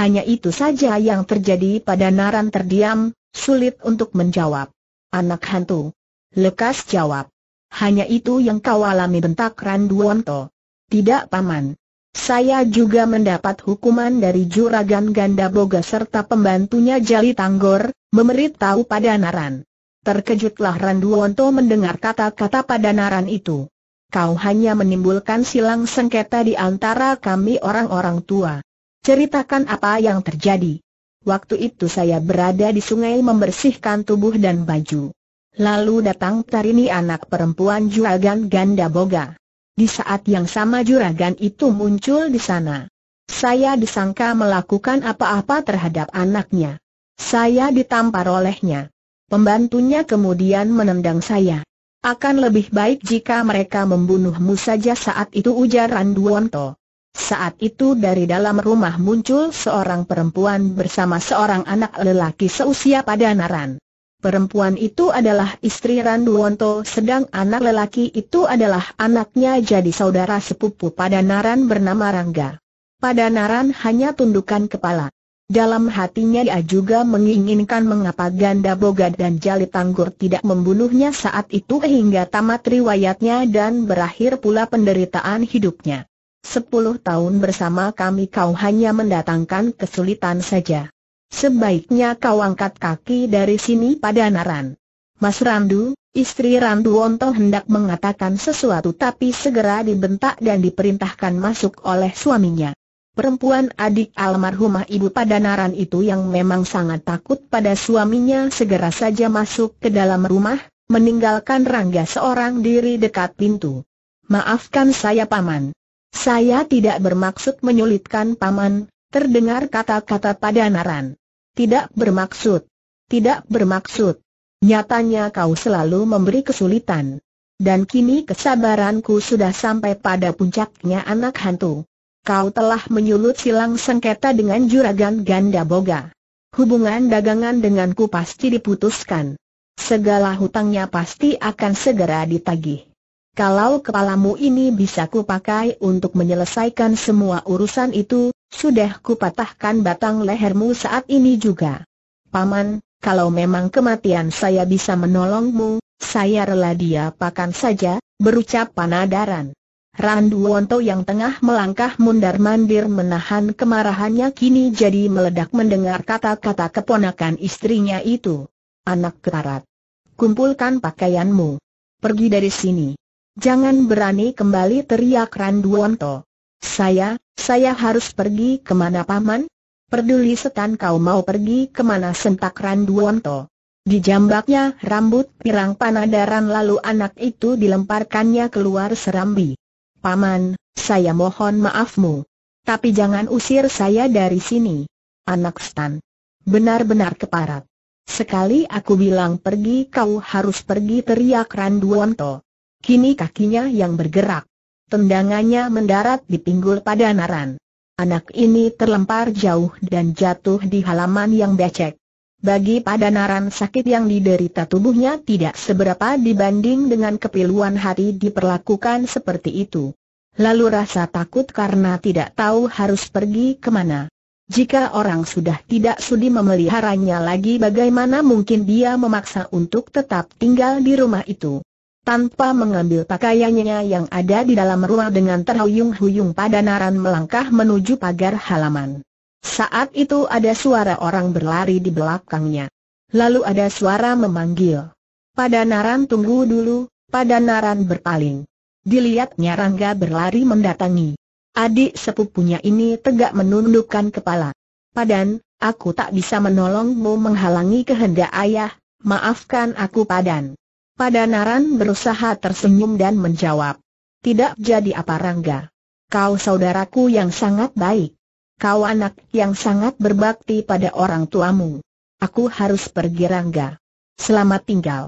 Hanya itu saja yang terjadi pada Naran terdiam, Sulit untuk menjawab. Anak hantu. Lekas jawab. Hanya itu yang kau alami bentak Randuonto. Tidak paman. Saya juga mendapat hukuman dari juragan ganda boga serta pembantunya Jali Tanggor, memberitahu pada Naran. Terkejutlah Randuonto mendengar kata-kata pada Naran itu. Kau hanya menimbulkan silang sengketa di antara kami orang-orang tua. Ceritakan apa yang terjadi. Waktu itu saya berada di sungai membersihkan tubuh dan baju. Lalu datang Tarini anak perempuan juragan ganda boga. Di saat yang sama juragan itu muncul di sana. Saya disangka melakukan apa-apa terhadap anaknya. Saya ditampar olehnya. Pembantunya kemudian menendang saya. Akan lebih baik jika mereka membunuhmu saja saat itu ujar Randuonto. Saat itu dari dalam rumah muncul seorang perempuan bersama seorang anak lelaki seusia pada Naran. Perempuan itu adalah istri Randuonto sedang anak lelaki itu adalah anaknya jadi saudara sepupu pada Naran bernama Rangga. Pada Naran hanya tundukan kepala. Dalam hatinya dia juga menginginkan mengapa Ganda Boga dan Jali Tanggur tidak membunuhnya saat itu hingga tamat riwayatnya dan berakhir pula penderitaan hidupnya. Sepuluh tahun bersama kami kau hanya mendatangkan kesulitan saja. Sebaiknya kau angkat kaki dari sini pada Naran. Mas Randu, istri Randu Wonto hendak mengatakan sesuatu tapi segera dibentak dan diperintahkan masuk oleh suaminya. Perempuan adik almarhumah ibu Padanaran itu yang memang sangat takut pada suaminya segera saja masuk ke dalam rumah, meninggalkan Rangga seorang diri dekat pintu. Maafkan saya paman, saya tidak bermaksud menyulitkan paman, terdengar kata-kata pada Naran. Tidak bermaksud. Tidak bermaksud. Nyatanya kau selalu memberi kesulitan. Dan kini kesabaranku sudah sampai pada puncaknya anak hantu. Kau telah menyulut silang sengketa dengan juragan ganda boga. Hubungan dagangan denganku pasti diputuskan. Segala hutangnya pasti akan segera ditagih. Kalau kepalamu ini bisa kupakai untuk menyelesaikan semua urusan itu, sudah kupatahkan batang lehermu saat ini juga. Paman, kalau memang kematian saya bisa menolongmu, saya rela dia pakan saja, berucap Panadaran. Randu Wonto yang tengah melangkah mundar-mandir menahan kemarahannya kini jadi meledak mendengar kata-kata keponakan istrinya itu. Anak kerat, Kumpulkan pakaianmu. Pergi dari sini. Jangan berani kembali teriak Randuonto. Saya, saya harus pergi kemana paman? Perduli setan kau mau pergi kemana sentak Randuanto. Dijambaknya rambut pirang panadaran lalu anak itu dilemparkannya keluar serambi. Paman, saya mohon maafmu. Tapi jangan usir saya dari sini. Anak setan, Benar-benar keparat. Sekali aku bilang pergi kau harus pergi teriak Randuonto. Kini kakinya yang bergerak. Tendangannya mendarat di pinggul pada naran. Anak ini terlempar jauh dan jatuh di halaman yang becek. Bagi padanaran sakit yang diderita tubuhnya tidak seberapa dibanding dengan kepiluan hati diperlakukan seperti itu. Lalu rasa takut karena tidak tahu harus pergi kemana. Jika orang sudah tidak sudi memeliharanya lagi bagaimana mungkin dia memaksa untuk tetap tinggal di rumah itu tanpa mengambil pakaiannya yang ada di dalam ruang dengan terhuyung-huyung pada naran melangkah menuju pagar halaman. Saat itu ada suara orang berlari di belakangnya. Lalu ada suara memanggil. Pada naran tunggu dulu, pada naran berpaling. Dilihatnya Rangga berlari mendatangi. Adik sepupunya ini tegak menundukkan kepala. Padan, aku tak bisa menolongmu menghalangi kehendak ayah, maafkan aku Padan. Padanaran berusaha tersenyum dan menjawab. Tidak jadi apa Rangga. Kau saudaraku yang sangat baik. Kau anak yang sangat berbakti pada orang tuamu. Aku harus pergi Rangga. Selamat tinggal.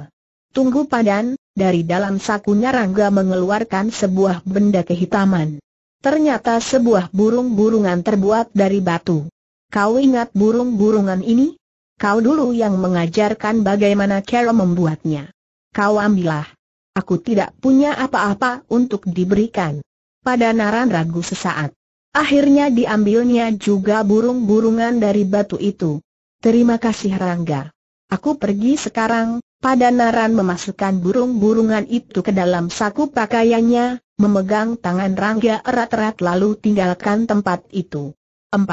Tunggu Padan, dari dalam sakunya Rangga mengeluarkan sebuah benda kehitaman. Ternyata sebuah burung-burungan terbuat dari batu. Kau ingat burung-burungan ini? Kau dulu yang mengajarkan bagaimana cara membuatnya kau ambillah. Aku tidak punya apa-apa untuk diberikan. Pada Naran ragu sesaat. Akhirnya diambilnya juga burung-burungan dari batu itu. Terima kasih Rangga. Aku pergi sekarang, pada Naran memasukkan burung-burungan itu ke dalam saku pakaiannya, memegang tangan Rangga erat-erat lalu tinggalkan tempat itu. 4.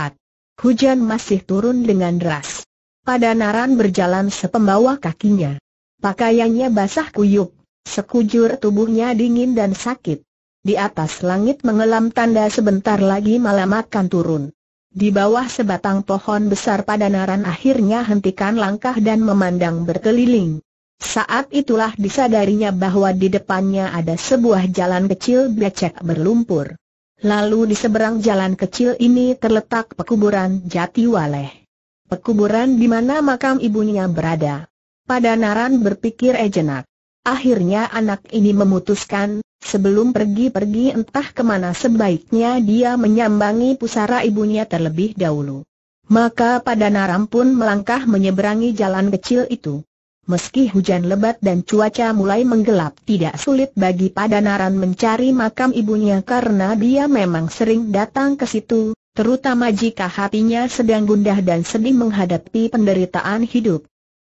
Hujan masih turun dengan deras. Pada Naran berjalan sepembawa kakinya. Pakaiannya basah kuyup, sekujur tubuhnya dingin dan sakit. Di atas langit mengelam tanda sebentar lagi malam akan turun. Di bawah sebatang pohon besar padanaran akhirnya hentikan langkah dan memandang berkeliling. Saat itulah disadarinya bahwa di depannya ada sebuah jalan kecil becek berlumpur. Lalu di seberang jalan kecil ini terletak pekuburan Jatiwaleh. Pekuburan di mana makam ibunya berada. Pada Naran berpikir ejenak. Akhirnya anak ini memutuskan, sebelum pergi-pergi entah kemana sebaiknya dia menyambangi pusara ibunya terlebih dahulu. Maka pada pun melangkah menyeberangi jalan kecil itu. Meski hujan lebat dan cuaca mulai menggelap tidak sulit bagi Padanaran mencari makam ibunya karena dia memang sering datang ke situ, terutama jika hatinya sedang gundah dan sedih menghadapi penderitaan hidup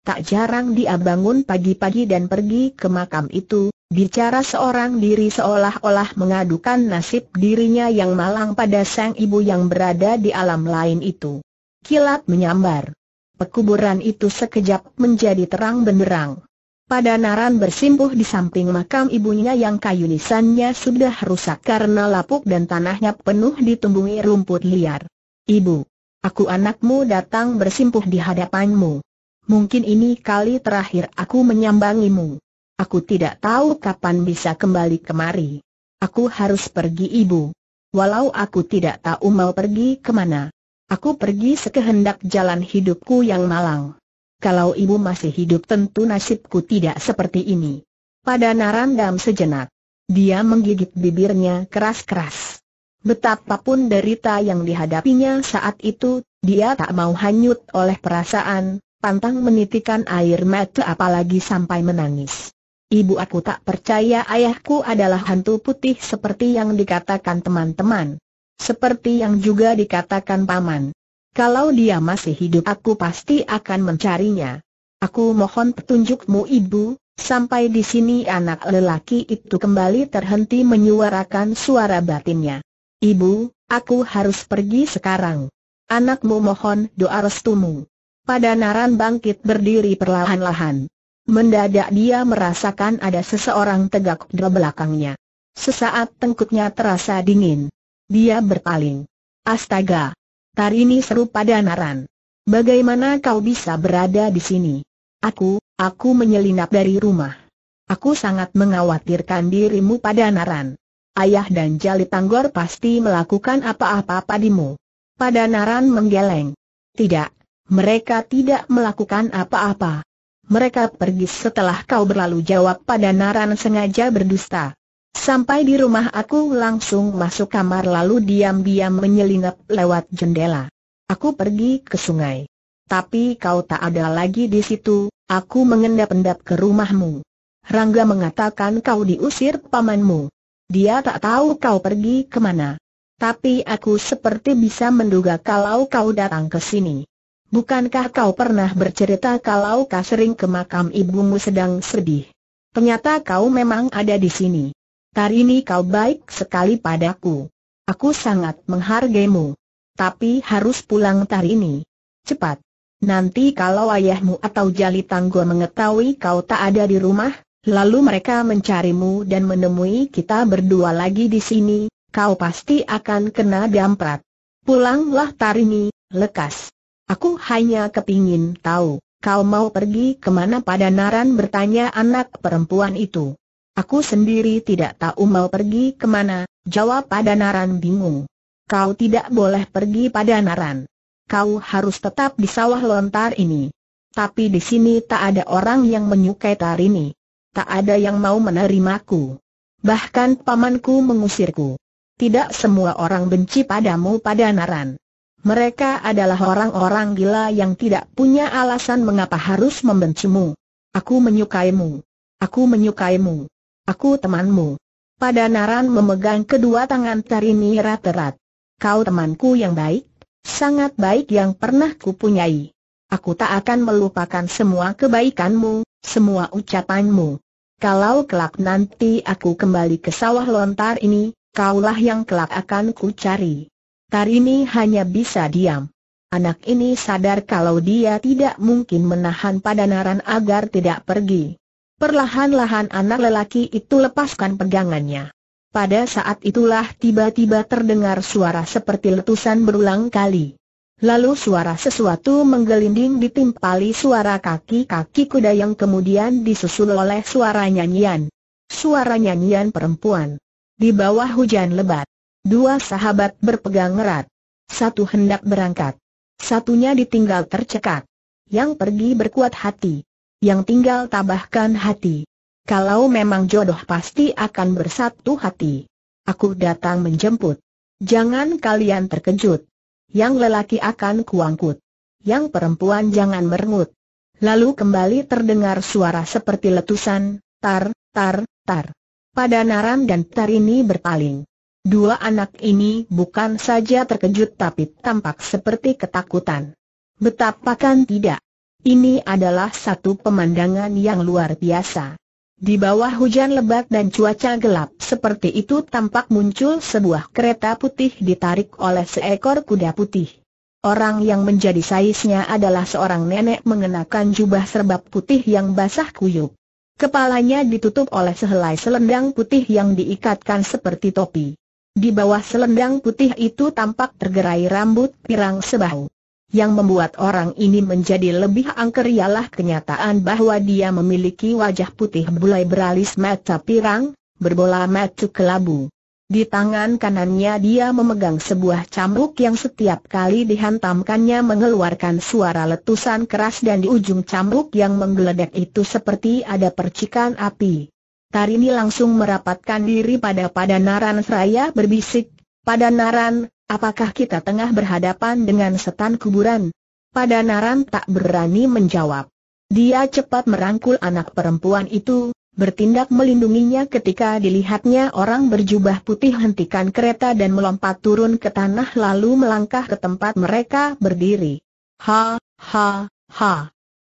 tak jarang dia bangun pagi-pagi dan pergi ke makam itu, bicara seorang diri seolah-olah mengadukan nasib dirinya yang malang pada sang ibu yang berada di alam lain itu. Kilat menyambar. Pekuburan itu sekejap menjadi terang benderang. Pada naran bersimpuh di samping makam ibunya yang kayu nisannya sudah rusak karena lapuk dan tanahnya penuh ditumbuhi rumput liar. Ibu, aku anakmu datang bersimpuh di hadapanmu. Mungkin ini kali terakhir aku menyambangimu. Aku tidak tahu kapan bisa kembali kemari. Aku harus pergi ibu. Walau aku tidak tahu mau pergi kemana. Aku pergi sekehendak jalan hidupku yang malang. Kalau ibu masih hidup tentu nasibku tidak seperti ini. Pada narandam sejenak. Dia menggigit bibirnya keras-keras. Betapapun derita yang dihadapinya saat itu, dia tak mau hanyut oleh perasaan, pantang menitikan air mata apalagi sampai menangis. Ibu aku tak percaya ayahku adalah hantu putih seperti yang dikatakan teman-teman. Seperti yang juga dikatakan paman. Kalau dia masih hidup aku pasti akan mencarinya. Aku mohon petunjukmu ibu, Sampai di sini anak lelaki itu kembali terhenti menyuarakan suara batinnya. Ibu, aku harus pergi sekarang. Anakmu mohon doa restumu. Pada naran bangkit berdiri perlahan-lahan. Mendadak dia merasakan ada seseorang tegak di belakangnya. Sesaat tengkuknya terasa dingin. Dia berpaling. Astaga! Tarini seru pada naran. Bagaimana kau bisa berada di sini? Aku, aku menyelinap dari rumah. Aku sangat mengkhawatirkan dirimu pada naran. Ayah dan Jali Tanggor pasti melakukan apa-apa padimu. Pada naran menggeleng. Tidak, mereka tidak melakukan apa-apa. Mereka pergi setelah kau berlalu jawab pada Naran sengaja berdusta. Sampai di rumah aku langsung masuk kamar lalu diam-diam menyelinap lewat jendela. Aku pergi ke sungai. Tapi kau tak ada lagi di situ, aku mengendap-endap ke rumahmu. Rangga mengatakan kau diusir pamanmu. Dia tak tahu kau pergi kemana. Tapi aku seperti bisa menduga kalau kau datang ke sini. Bukankah kau pernah bercerita kalau kau sering ke makam ibumu sedang sedih? Ternyata kau memang ada di sini. Tarini kau baik sekali padaku. Aku sangat menghargaimu. Tapi harus pulang Tarini. Cepat. Nanti kalau ayahmu atau Jali Tanggo mengetahui kau tak ada di rumah, lalu mereka mencarimu dan menemui kita berdua lagi di sini, kau pasti akan kena damprat. Pulanglah Tarini, lekas. Aku hanya kepingin tahu, kau mau pergi kemana pada Naran bertanya anak perempuan itu. Aku sendiri tidak tahu mau pergi kemana, jawab pada Naran bingung. Kau tidak boleh pergi pada Naran. Kau harus tetap di sawah lontar ini. Tapi di sini tak ada orang yang menyukai tar ini. Tak ada yang mau menerimaku. Bahkan pamanku mengusirku. Tidak semua orang benci padamu pada mereka adalah orang-orang gila yang tidak punya alasan mengapa harus membencimu. Aku menyukaimu. Aku menyukaimu. Aku temanmu. Pada Naran memegang kedua tangan Tarini erat-erat. Kau temanku yang baik, sangat baik yang pernah kupunyai. Aku tak akan melupakan semua kebaikanmu, semua ucapanmu. Kalau kelak nanti aku kembali ke sawah lontar ini, kaulah yang kelak akan ku cari. Tarini hanya bisa diam. Anak ini sadar kalau dia tidak mungkin menahan padanaran agar tidak pergi. Perlahan-lahan anak lelaki itu lepaskan pegangannya. Pada saat itulah tiba-tiba terdengar suara seperti letusan berulang kali. Lalu suara sesuatu menggelinding ditimpali suara kaki-kaki kuda yang kemudian disusul oleh suara nyanyian. Suara nyanyian perempuan. Di bawah hujan lebat, Dua sahabat berpegang erat. Satu hendak berangkat. Satunya ditinggal tercekat. Yang pergi berkuat hati. Yang tinggal tabahkan hati. Kalau memang jodoh pasti akan bersatu hati. Aku datang menjemput. Jangan kalian terkejut. Yang lelaki akan kuangkut. Yang perempuan jangan merengut. Lalu kembali terdengar suara seperti letusan, tar, tar, tar. Pada Naram dan Tar ini berpaling. Dua anak ini bukan saja terkejut tapi tampak seperti ketakutan. Betapakan tidak. Ini adalah satu pemandangan yang luar biasa. Di bawah hujan lebat dan cuaca gelap seperti itu tampak muncul sebuah kereta putih ditarik oleh seekor kuda putih. Orang yang menjadi saisnya adalah seorang nenek mengenakan jubah serba putih yang basah kuyup. Kepalanya ditutup oleh sehelai selendang putih yang diikatkan seperti topi. Di bawah selendang putih itu tampak tergerai rambut pirang sebahu. Yang membuat orang ini menjadi lebih angker ialah kenyataan bahwa dia memiliki wajah putih bulai beralis mata pirang, berbola mata kelabu. Di tangan kanannya dia memegang sebuah cambuk yang setiap kali dihantamkannya mengeluarkan suara letusan keras dan di ujung cambuk yang menggeledek itu seperti ada percikan api. Tarini langsung merapatkan diri pada Padanaran seraya berbisik, Padanaran, apakah kita tengah berhadapan dengan setan kuburan? Padanaran tak berani menjawab. Dia cepat merangkul anak perempuan itu, bertindak melindunginya ketika dilihatnya orang berjubah putih hentikan kereta dan melompat turun ke tanah lalu melangkah ke tempat mereka berdiri. Ha, ha, ha.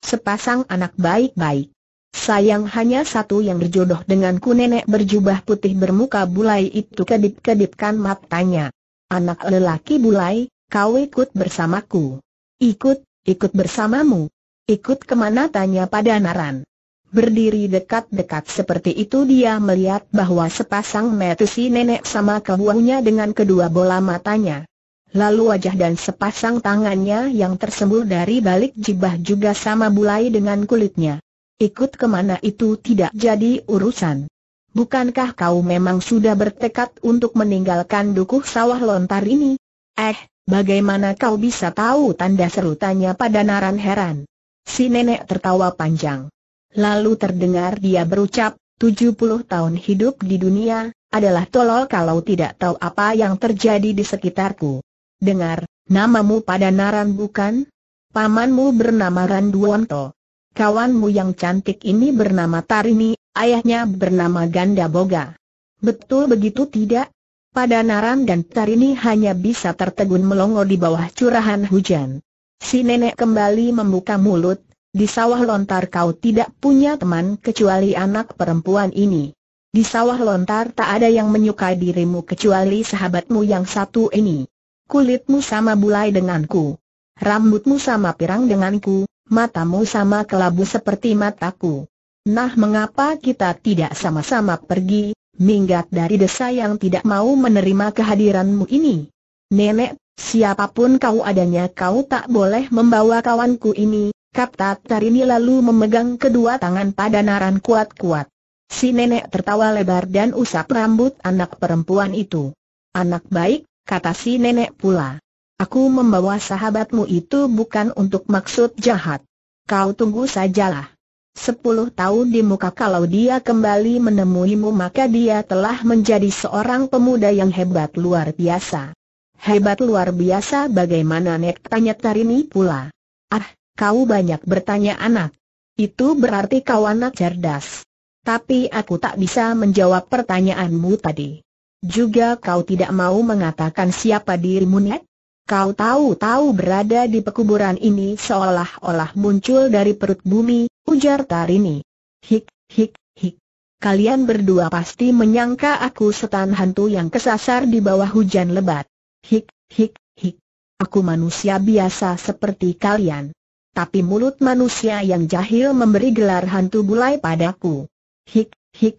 Sepasang anak baik-baik. Sayang hanya satu yang berjodoh denganku nenek berjubah putih bermuka bulai itu kedip-kedipkan matanya. Anak lelaki bulai, kau ikut bersamaku. Ikut, ikut bersamamu. Ikut kemana tanya pada Naran. Berdiri dekat-dekat seperti itu dia melihat bahwa sepasang mata si nenek sama kehuangnya dengan kedua bola matanya. Lalu wajah dan sepasang tangannya yang tersembul dari balik jibah juga sama bulai dengan kulitnya ikut kemana itu tidak jadi urusan. Bukankah kau memang sudah bertekad untuk meninggalkan dukuh sawah lontar ini? Eh, bagaimana kau bisa tahu tanda serutannya pada Naran heran? Si nenek tertawa panjang. Lalu terdengar dia berucap, 70 tahun hidup di dunia, adalah tolol kalau tidak tahu apa yang terjadi di sekitarku. Dengar, namamu pada Naran bukan? Pamanmu bernama Randuonto. Kawanmu yang cantik ini bernama Tarini, ayahnya bernama Ganda Boga. Betul begitu tidak? Pada Naran dan Tarini hanya bisa tertegun melongo di bawah curahan hujan. Si nenek kembali membuka mulut, di sawah lontar kau tidak punya teman kecuali anak perempuan ini. Di sawah lontar tak ada yang menyukai dirimu kecuali sahabatmu yang satu ini. Kulitmu sama bulai denganku. Rambutmu sama pirang denganku, matamu sama kelabu seperti mataku. Nah mengapa kita tidak sama-sama pergi, minggat dari desa yang tidak mau menerima kehadiranmu ini? Nenek, siapapun kau adanya kau tak boleh membawa kawanku ini, Kapta Tarini lalu memegang kedua tangan pada naran kuat-kuat. Si nenek tertawa lebar dan usap rambut anak perempuan itu. Anak baik, kata si nenek pula. Aku membawa sahabatmu itu bukan untuk maksud jahat. Kau tunggu sajalah. Sepuluh tahun di muka kalau dia kembali menemuimu maka dia telah menjadi seorang pemuda yang hebat luar biasa. Hebat luar biasa bagaimana nek tanya Tarini pula. Ah, kau banyak bertanya anak. Itu berarti kau anak cerdas. Tapi aku tak bisa menjawab pertanyaanmu tadi. Juga kau tidak mau mengatakan siapa dirimu nek? Kau tahu-tahu berada di pekuburan ini seolah-olah muncul dari perut bumi, ujar Tarini. Hik, hik, hik. Kalian berdua pasti menyangka aku setan hantu yang kesasar di bawah hujan lebat. Hik, hik, hik. Aku manusia biasa seperti kalian. Tapi mulut manusia yang jahil memberi gelar hantu bulai padaku. Hik, hik,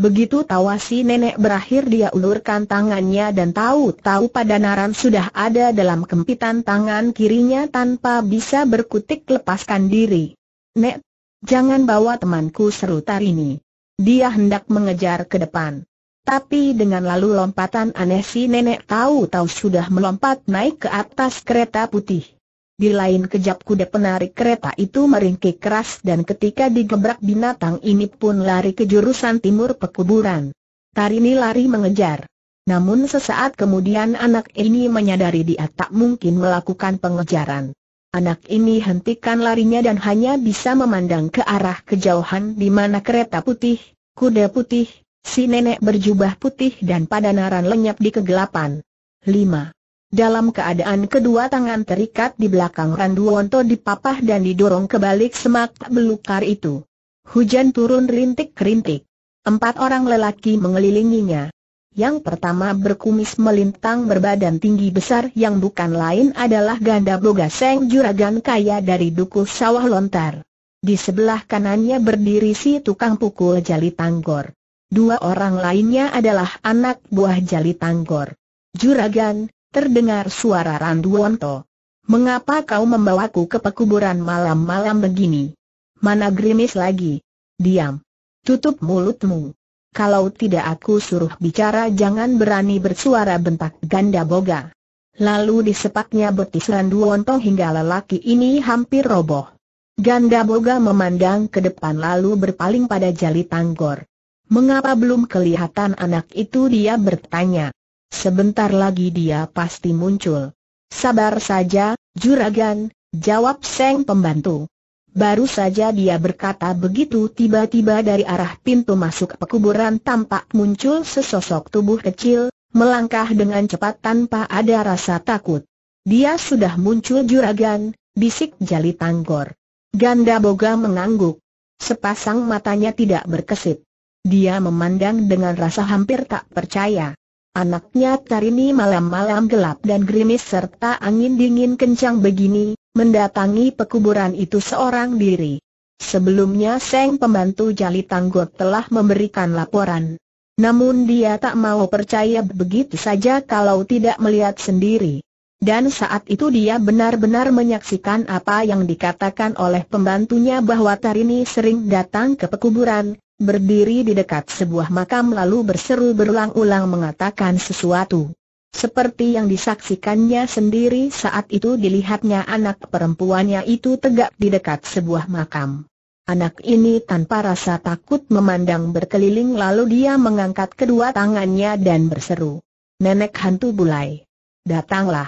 Begitu tawa si nenek berakhir dia ulurkan tangannya dan tahu-tahu pada naran sudah ada dalam kempitan tangan kirinya tanpa bisa berkutik lepaskan diri. Nek, jangan bawa temanku seru ini. Dia hendak mengejar ke depan. Tapi dengan lalu lompatan aneh si nenek tahu-tahu sudah melompat naik ke atas kereta putih. Di lain kejap kuda penarik kereta itu meringkik keras dan ketika digebrak binatang ini pun lari ke jurusan timur pekuburan. Tarini lari mengejar. Namun sesaat kemudian anak ini menyadari dia tak mungkin melakukan pengejaran. Anak ini hentikan larinya dan hanya bisa memandang ke arah kejauhan di mana kereta putih, kuda putih, si nenek berjubah putih dan padanaran lenyap di kegelapan. 5. Dalam keadaan kedua tangan terikat di belakang Randu Wonto dipapah dan didorong ke balik semak belukar itu. Hujan turun rintik-rintik. Empat orang lelaki mengelilinginya. Yang pertama berkumis melintang berbadan tinggi besar yang bukan lain adalah ganda bogaseng juragan kaya dari Dukuh Sawah Lontar. Di sebelah kanannya berdiri si tukang pukul jali tanggor. Dua orang lainnya adalah anak buah jali tanggor. Juragan, Terdengar suara Randuonto. Mengapa kau membawaku ke pekuburan malam-malam begini? Mana grimis lagi? Diam. Tutup mulutmu. Kalau tidak aku suruh bicara jangan berani bersuara bentak ganda boga. Lalu disepaknya betis Randuonto hingga lelaki ini hampir roboh. Ganda boga memandang ke depan lalu berpaling pada jali tanggor. Mengapa belum kelihatan anak itu dia bertanya. Sebentar lagi dia pasti muncul. Sabar saja, juragan, jawab Seng pembantu. Baru saja dia berkata begitu tiba-tiba dari arah pintu masuk pekuburan tampak muncul sesosok tubuh kecil, melangkah dengan cepat tanpa ada rasa takut. Dia sudah muncul juragan, bisik jali tanggor. Ganda boga mengangguk. Sepasang matanya tidak berkesip. Dia memandang dengan rasa hampir tak percaya. Anaknya Tarini malam-malam gelap dan gerimis serta angin dingin kencang begini, mendatangi pekuburan itu seorang diri. Sebelumnya Seng pembantu Jali Tanggot telah memberikan laporan. Namun dia tak mau percaya begitu saja kalau tidak melihat sendiri. Dan saat itu dia benar-benar menyaksikan apa yang dikatakan oleh pembantunya bahwa Tarini sering datang ke pekuburan, berdiri di dekat sebuah makam lalu berseru berulang-ulang mengatakan sesuatu. Seperti yang disaksikannya sendiri saat itu dilihatnya anak perempuannya itu tegak di dekat sebuah makam. Anak ini tanpa rasa takut memandang berkeliling lalu dia mengangkat kedua tangannya dan berseru. Nenek hantu bulai. Datanglah.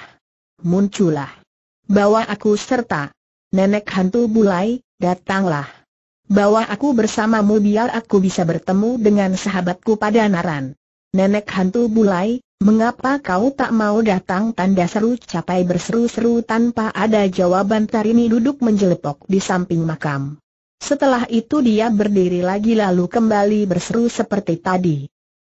Muncullah. Bawa aku serta. Nenek hantu bulai, datanglah. Bawa aku bersamamu biar aku bisa bertemu dengan sahabatku pada Naran. Nenek hantu bulai, mengapa kau tak mau datang tanda seru capai berseru-seru tanpa ada jawaban Tarini duduk menjelepok di samping makam. Setelah itu dia berdiri lagi lalu kembali berseru seperti tadi.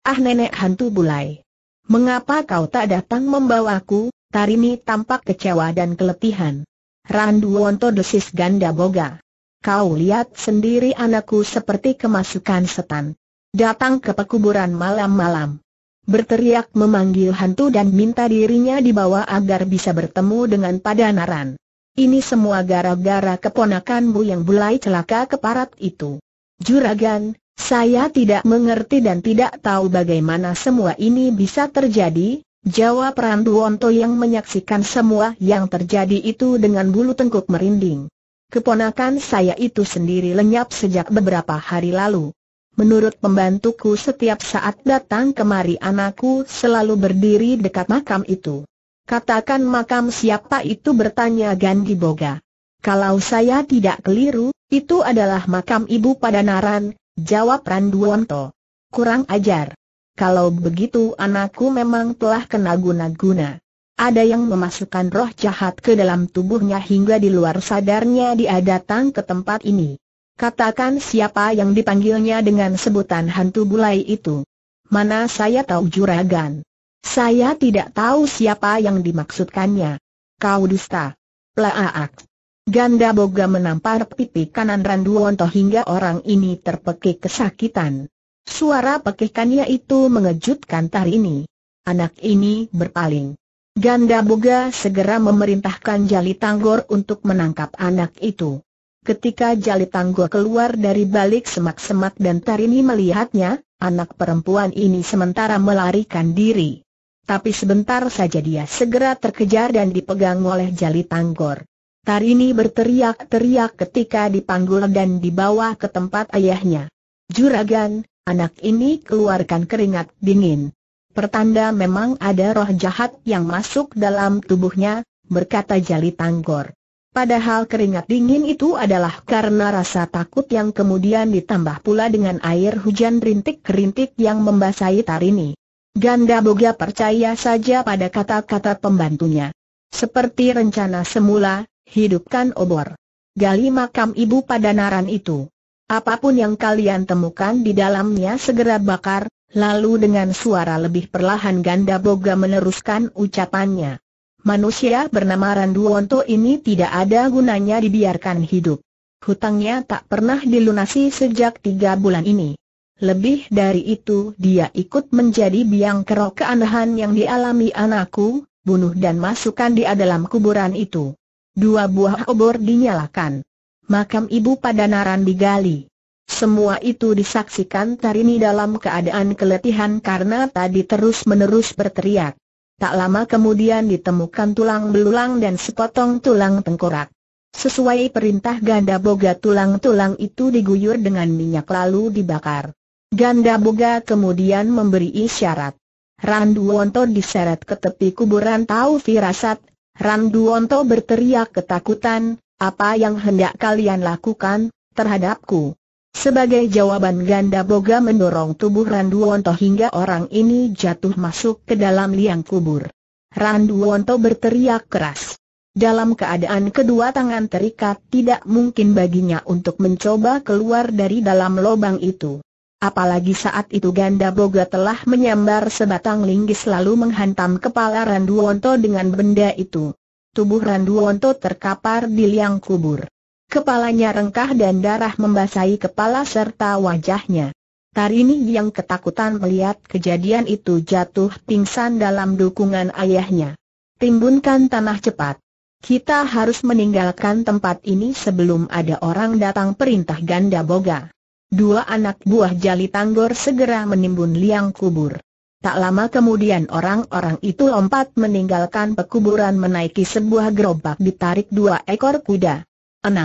Ah nenek hantu bulai. Mengapa kau tak datang membawaku? Tarini tampak kecewa dan keletihan. Randu wonto desis ganda boga. Kau lihat sendiri anakku seperti kemasukan setan. Datang ke pekuburan malam-malam. Berteriak memanggil hantu dan minta dirinya dibawa agar bisa bertemu dengan Padanaran. Ini semua gara-gara keponakanmu yang mulai celaka keparat itu. Juragan, saya tidak mengerti dan tidak tahu bagaimana semua ini bisa terjadi, Jawab Randuonto yang menyaksikan semua yang terjadi itu dengan bulu tengkuk merinding keponakan saya itu sendiri lenyap sejak beberapa hari lalu. Menurut pembantuku setiap saat datang kemari anakku selalu berdiri dekat makam itu. Katakan makam siapa itu bertanya Gandhi Boga. Kalau saya tidak keliru, itu adalah makam ibu pada Padanaran, jawab Randuanto. Kurang ajar. Kalau begitu anakku memang telah kena guna-guna. Ada yang memasukkan roh jahat ke dalam tubuhnya hingga di luar sadarnya dia datang ke tempat ini. Katakan siapa yang dipanggilnya dengan sebutan hantu bulai itu. Mana saya tahu juragan. Saya tidak tahu siapa yang dimaksudkannya. Kau dusta. Plaak. Ganda Boga menampar pipi kanan Randuonto hingga orang ini terpekik kesakitan. Suara pekikannya itu mengejutkan Tarini. Anak ini berpaling. Ganda Boga segera memerintahkan Jali Tanggor untuk menangkap anak itu. Ketika Jali Tanggor keluar dari balik semak-semak dan Tarini melihatnya, anak perempuan ini sementara melarikan diri. Tapi sebentar saja dia segera terkejar dan dipegang oleh Jali Tanggor. Tarini berteriak-teriak ketika dipanggul dan dibawa ke tempat ayahnya. Juragan, anak ini keluarkan keringat dingin. Pertanda memang ada roh jahat yang masuk dalam tubuhnya, berkata Jali Tanggor. Padahal keringat dingin itu adalah karena rasa takut yang kemudian ditambah pula dengan air hujan rintik-rintik yang membasahi Tarini. Ganda Boga percaya saja pada kata-kata pembantunya. Seperti rencana semula, hidupkan obor. Gali makam ibu pada naran itu. Apapun yang kalian temukan di dalamnya segera bakar, Lalu dengan suara lebih perlahan ganda boga meneruskan ucapannya. Manusia bernama Randuonto ini tidak ada gunanya dibiarkan hidup. Hutangnya tak pernah dilunasi sejak tiga bulan ini. Lebih dari itu dia ikut menjadi biang kerok keanehan yang dialami anakku, bunuh dan masukkan dia dalam kuburan itu. Dua buah obor dinyalakan. Makam ibu pada naran digali. Semua itu disaksikan Tarini dalam keadaan keletihan karena tadi terus-menerus berteriak. Tak lama kemudian ditemukan tulang belulang dan sepotong tulang tengkorak. Sesuai perintah ganda boga tulang-tulang itu diguyur dengan minyak lalu dibakar. Ganda boga kemudian memberi isyarat. Randu Wonto diseret ke tepi kuburan tahu firasat, Randu Wonto berteriak ketakutan, apa yang hendak kalian lakukan terhadapku? Sebagai jawaban ganda boga mendorong tubuh Randuonto hingga orang ini jatuh masuk ke dalam liang kubur. Randuonto berteriak keras. Dalam keadaan kedua tangan terikat tidak mungkin baginya untuk mencoba keluar dari dalam lubang itu. Apalagi saat itu ganda boga telah menyambar sebatang linggis lalu menghantam kepala Randuonto dengan benda itu. Tubuh Randuonto terkapar di liang kubur. Kepalanya rengkah dan darah membasahi kepala serta wajahnya. Tarini yang ketakutan melihat kejadian itu jatuh pingsan dalam dukungan ayahnya. Timbunkan tanah cepat. Kita harus meninggalkan tempat ini sebelum ada orang datang perintah ganda boga. Dua anak buah jali tanggor segera menimbun liang kubur. Tak lama kemudian orang-orang itu lompat meninggalkan pekuburan menaiki sebuah gerobak ditarik dua ekor kuda. 6.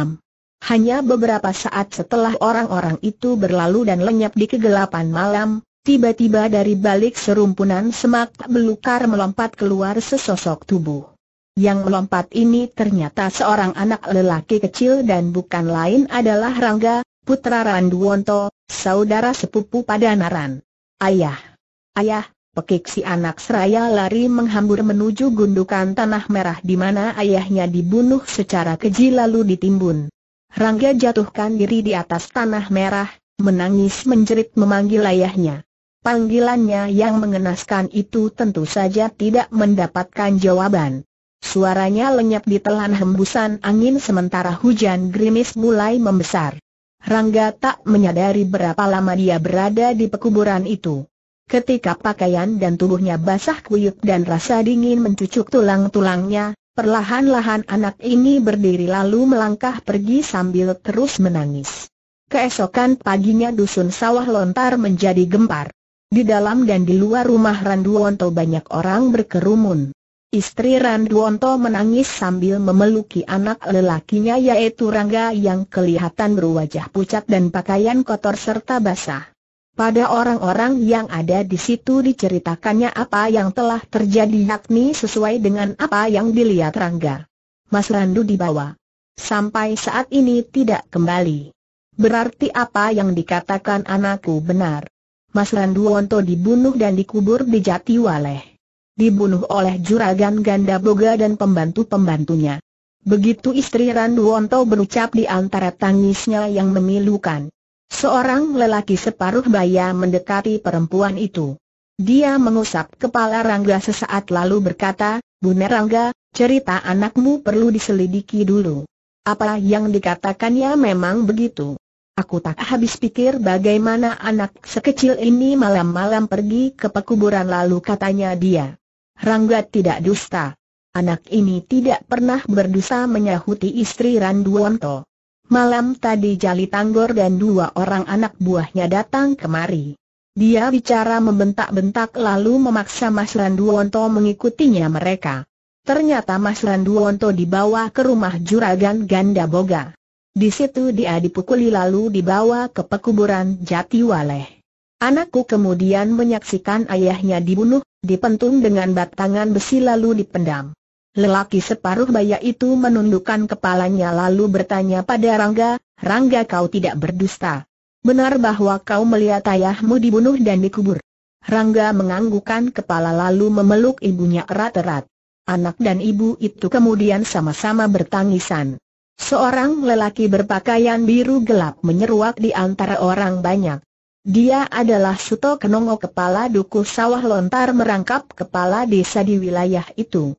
Hanya beberapa saat setelah orang-orang itu berlalu dan lenyap di kegelapan malam, tiba-tiba dari balik serumpunan semak belukar melompat keluar sesosok tubuh. Yang melompat ini ternyata seorang anak lelaki kecil dan bukan lain adalah Rangga, putra Randuwonto, saudara sepupu pada Naran. Ayah! Ayah, Pekik si anak seraya lari menghambur menuju gundukan tanah merah di mana ayahnya dibunuh secara keji lalu ditimbun. Rangga jatuhkan diri di atas tanah merah, menangis menjerit memanggil ayahnya. Panggilannya yang mengenaskan itu tentu saja tidak mendapatkan jawaban. Suaranya lenyap di telan hembusan angin sementara hujan gerimis mulai membesar. Rangga tak menyadari berapa lama dia berada di pekuburan itu. Ketika pakaian dan tubuhnya basah kuyup dan rasa dingin mencucuk tulang-tulangnya, perlahan-lahan anak ini berdiri lalu melangkah pergi sambil terus menangis. Keesokan paginya dusun sawah lontar menjadi gempar. Di dalam dan di luar rumah Randuonto banyak orang berkerumun. Istri Randuonto menangis sambil memeluki anak lelakinya yaitu Rangga yang kelihatan berwajah pucat dan pakaian kotor serta basah. Pada orang-orang yang ada di situ diceritakannya apa yang telah terjadi yakni sesuai dengan apa yang dilihat Rangga. Mas Randu dibawa. Sampai saat ini tidak kembali. Berarti apa yang dikatakan anakku benar. Mas Randu Wonto dibunuh dan dikubur di Jatiwaleh. Dibunuh oleh juragan Ganda Boga dan pembantu-pembantunya. Begitu istri Randu Wonto berucap di antara tangisnya yang memilukan. Seorang lelaki separuh baya mendekati perempuan itu. Dia mengusap kepala Rangga sesaat lalu berkata, "Bu Rangga, cerita anakmu perlu diselidiki dulu. Apa yang dikatakannya memang begitu. Aku tak habis pikir bagaimana anak sekecil ini malam-malam pergi ke pekuburan lalu katanya dia. Rangga tidak dusta. Anak ini tidak pernah berdosa menyahuti istri Randuanto. Malam tadi Jali Tanggor dan dua orang anak buahnya datang kemari. Dia bicara membentak-bentak lalu memaksa Mas Randuonto mengikutinya mereka. Ternyata Mas Randuonto dibawa ke rumah juragan Ganda Boga. Di situ dia dipukuli lalu dibawa ke pekuburan Jatiwaleh. Anakku kemudian menyaksikan ayahnya dibunuh, dipentung dengan batangan besi lalu dipendam. Lelaki separuh baya itu menundukkan kepalanya lalu bertanya pada Rangga, Rangga kau tidak berdusta. Benar bahwa kau melihat ayahmu dibunuh dan dikubur. Rangga menganggukkan kepala lalu memeluk ibunya erat-erat. Anak dan ibu itu kemudian sama-sama bertangisan. Seorang lelaki berpakaian biru gelap menyeruak di antara orang banyak. Dia adalah Suto Kenongo kepala duku sawah lontar merangkap kepala desa di wilayah itu.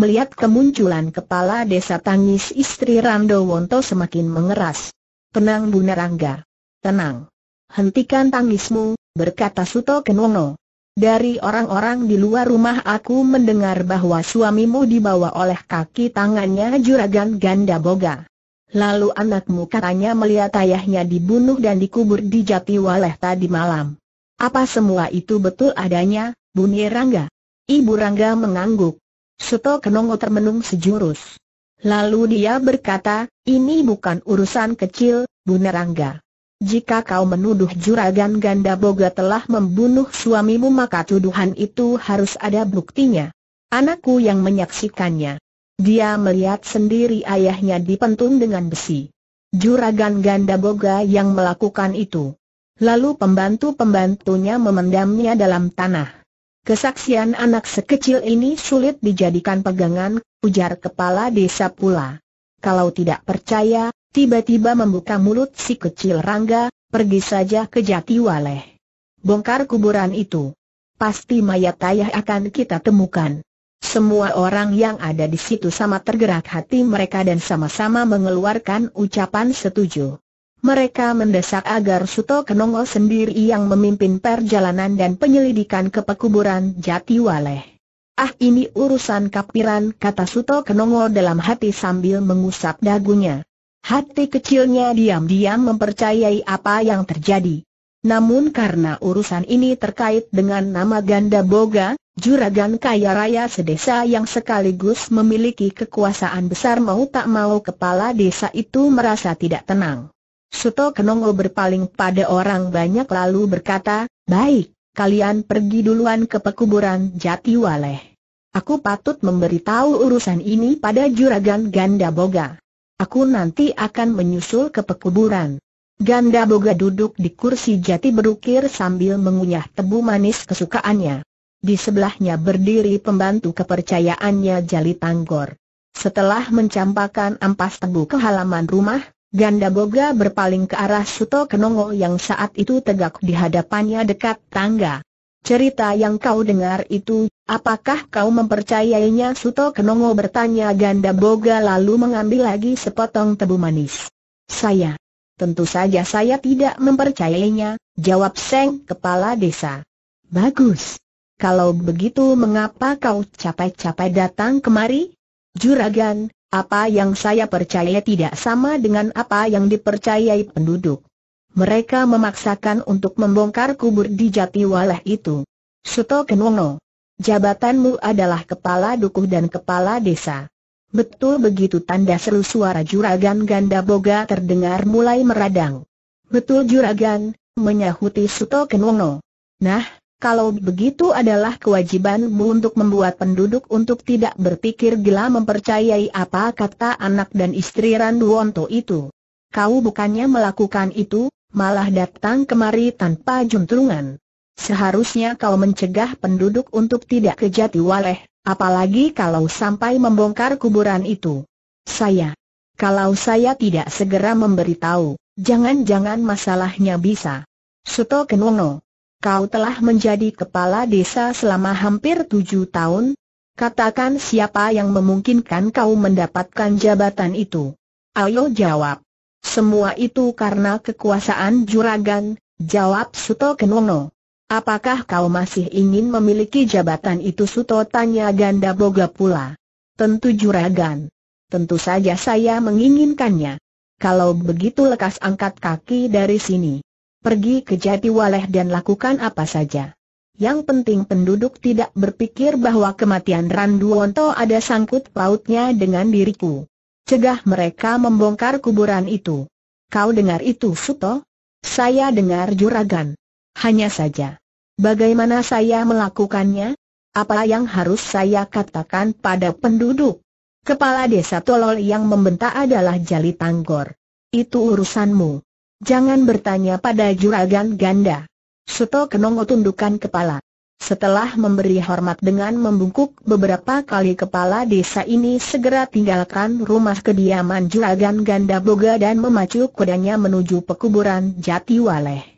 Melihat kemunculan kepala desa tangis istri Rando Wonto semakin mengeras. Tenang Bunda Rangga. Tenang. Hentikan tangismu, berkata Suto Kenongo. Dari orang-orang di luar rumah aku mendengar bahwa suamimu dibawa oleh kaki tangannya juragan Ganda Boga. Lalu anakmu katanya melihat ayahnya dibunuh dan dikubur di Jati Waleh tadi malam. Apa semua itu betul adanya, Bunyi Rangga? Ibu Rangga mengangguk. Suto Kenongo termenung sejurus. Lalu dia berkata, ini bukan urusan kecil, Bu Nerangga. Jika kau menuduh juragan Ganda Boga telah membunuh suamimu maka tuduhan itu harus ada buktinya. Anakku yang menyaksikannya. Dia melihat sendiri ayahnya dipentung dengan besi. Juragan Ganda Boga yang melakukan itu. Lalu pembantu-pembantunya memendamnya dalam tanah. Kesaksian anak sekecil ini sulit dijadikan pegangan, ujar kepala desa pula. Kalau tidak percaya, tiba-tiba membuka mulut si kecil Rangga, pergi saja ke Jatiwaleh. Bongkar kuburan itu. Pasti mayat ayah akan kita temukan. Semua orang yang ada di situ sama tergerak hati mereka dan sama-sama mengeluarkan ucapan setuju. Mereka mendesak agar Suto Kenongo sendiri yang memimpin perjalanan dan penyelidikan ke pekuburan Jatiwaleh. Ah ini urusan kapiran kata Suto Kenongo dalam hati sambil mengusap dagunya. Hati kecilnya diam-diam mempercayai apa yang terjadi. Namun karena urusan ini terkait dengan nama ganda Boga, juragan kaya raya sedesa yang sekaligus memiliki kekuasaan besar mau tak mau kepala desa itu merasa tidak tenang. Suto Kenongo berpaling pada orang banyak lalu berkata, Baik, kalian pergi duluan ke pekuburan Jatiwaleh. Aku patut memberitahu urusan ini pada juragan Ganda Boga. Aku nanti akan menyusul ke pekuburan. Ganda Boga duduk di kursi jati berukir sambil mengunyah tebu manis kesukaannya. Di sebelahnya berdiri pembantu kepercayaannya Jali Tanggor. Setelah mencampakkan ampas tebu ke halaman rumah, Ganda Boga berpaling ke arah Suto Kenongo yang saat itu tegak di hadapannya dekat tangga. Cerita yang kau dengar itu, apakah kau mempercayainya? Suto Kenongo bertanya Ganda Boga lalu mengambil lagi sepotong tebu manis. Saya. Tentu saja saya tidak mempercayainya, jawab Seng Kepala Desa. Bagus. Kalau begitu mengapa kau capek-capek datang kemari? Juragan, apa yang saya percaya tidak sama dengan apa yang dipercayai penduduk. Mereka memaksakan untuk membongkar kubur di Jatiwalah itu. Suto Kenwono. Jabatanmu adalah kepala dukuh dan kepala desa. Betul begitu tanda seru suara juragan ganda boga terdengar mulai meradang. Betul juragan, menyahuti Suto Kenwono. Nah, kalau begitu adalah kewajibanmu untuk membuat penduduk untuk tidak berpikir gila mempercayai apa kata anak dan istri Randuonto itu. Kau bukannya melakukan itu, malah datang kemari tanpa juntrungan. Seharusnya kau mencegah penduduk untuk tidak kejati waleh, apalagi kalau sampai membongkar kuburan itu. Saya. Kalau saya tidak segera memberitahu, jangan-jangan masalahnya bisa. Suto Kenwono kau telah menjadi kepala desa selama hampir tujuh tahun. Katakan siapa yang memungkinkan kau mendapatkan jabatan itu. Ayo jawab. Semua itu karena kekuasaan juragan, jawab Suto Kenono. Apakah kau masih ingin memiliki jabatan itu Suto tanya ganda boga pula. Tentu juragan. Tentu saja saya menginginkannya. Kalau begitu lekas angkat kaki dari sini. Pergi ke jati waleh dan lakukan apa saja. Yang penting penduduk tidak berpikir bahwa kematian Randuonto ada sangkut pautnya dengan diriku. Cegah mereka membongkar kuburan itu. Kau dengar itu Suto? Saya dengar juragan. Hanya saja. Bagaimana saya melakukannya? Apa yang harus saya katakan pada penduduk? Kepala desa tolol yang membentak adalah Jali Tanggor. Itu urusanmu. Jangan bertanya pada juragan ganda. Suto Kenongo tundukkan kepala. Setelah memberi hormat dengan membungkuk beberapa kali kepala desa ini segera tinggalkan rumah kediaman juragan ganda boga dan memacu kudanya menuju pekuburan Jatiwaleh.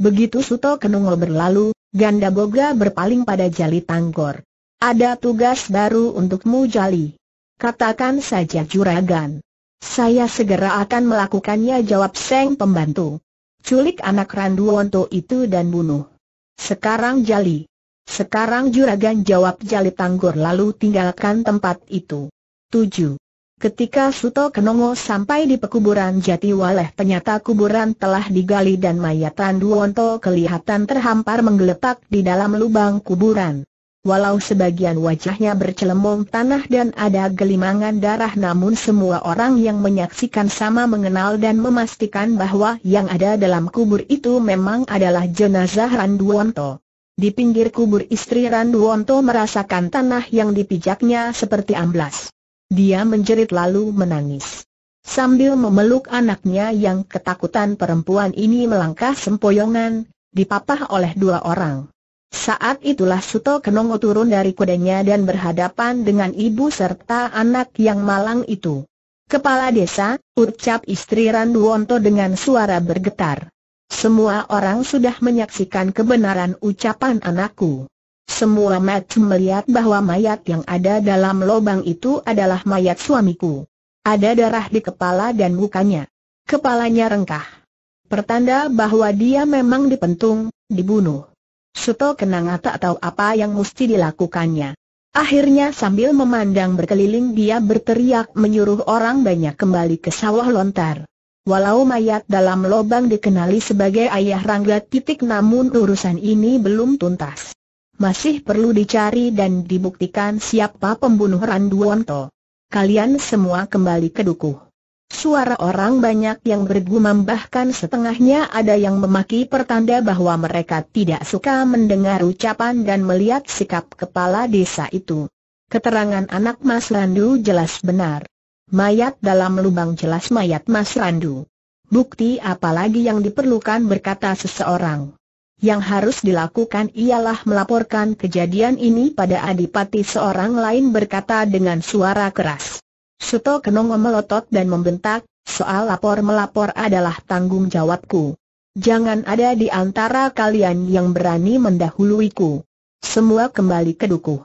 Begitu Suto Kenongo berlalu, ganda boga berpaling pada Jali Tanggor. Ada tugas baru untukmu Jali. Katakan saja juragan. Saya segera akan melakukannya jawab Seng pembantu. Culik anak Randu Wonto itu dan bunuh. Sekarang jali. Sekarang juragan jawab jali tanggur lalu tinggalkan tempat itu. 7. Ketika Suto Kenongo sampai di pekuburan Jati Waleh ternyata kuburan telah digali dan mayat Randu Wonto kelihatan terhampar menggeletak di dalam lubang kuburan. Walau sebagian wajahnya bercelemong tanah dan ada gelimangan darah namun semua orang yang menyaksikan sama mengenal dan memastikan bahwa yang ada dalam kubur itu memang adalah jenazah Randuonto. Di pinggir kubur istri Randuonto merasakan tanah yang dipijaknya seperti amblas. Dia menjerit lalu menangis. Sambil memeluk anaknya yang ketakutan perempuan ini melangkah sempoyongan, dipapah oleh dua orang. Saat itulah Suto Kenongo turun dari kudanya dan berhadapan dengan ibu serta anak yang malang itu. Kepala desa, ucap istri Wonto dengan suara bergetar. Semua orang sudah menyaksikan kebenaran ucapan anakku. Semua macam melihat bahwa mayat yang ada dalam lubang itu adalah mayat suamiku. Ada darah di kepala dan mukanya. Kepalanya rengkah. Pertanda bahwa dia memang dipentung, dibunuh. Suto Kenanga tak tahu apa yang mesti dilakukannya. Akhirnya sambil memandang berkeliling dia berteriak menyuruh orang banyak kembali ke sawah lontar. Walau mayat dalam lobang dikenali sebagai ayah Rangga titik namun urusan ini belum tuntas. Masih perlu dicari dan dibuktikan siapa pembunuh Randuonto. Kalian semua kembali ke dukuh. Suara orang banyak yang bergumam bahkan setengahnya ada yang memaki pertanda bahwa mereka tidak suka mendengar ucapan dan melihat sikap kepala desa itu. Keterangan anak Mas Randu jelas benar. Mayat dalam lubang jelas mayat Mas Randu. Bukti apalagi yang diperlukan berkata seseorang. Yang harus dilakukan ialah melaporkan kejadian ini pada adipati seorang lain berkata dengan suara keras. Suto kenong melotot dan membentak, soal lapor-melapor adalah tanggung jawabku. Jangan ada di antara kalian yang berani mendahuluiku. Semua kembali ke dukuh.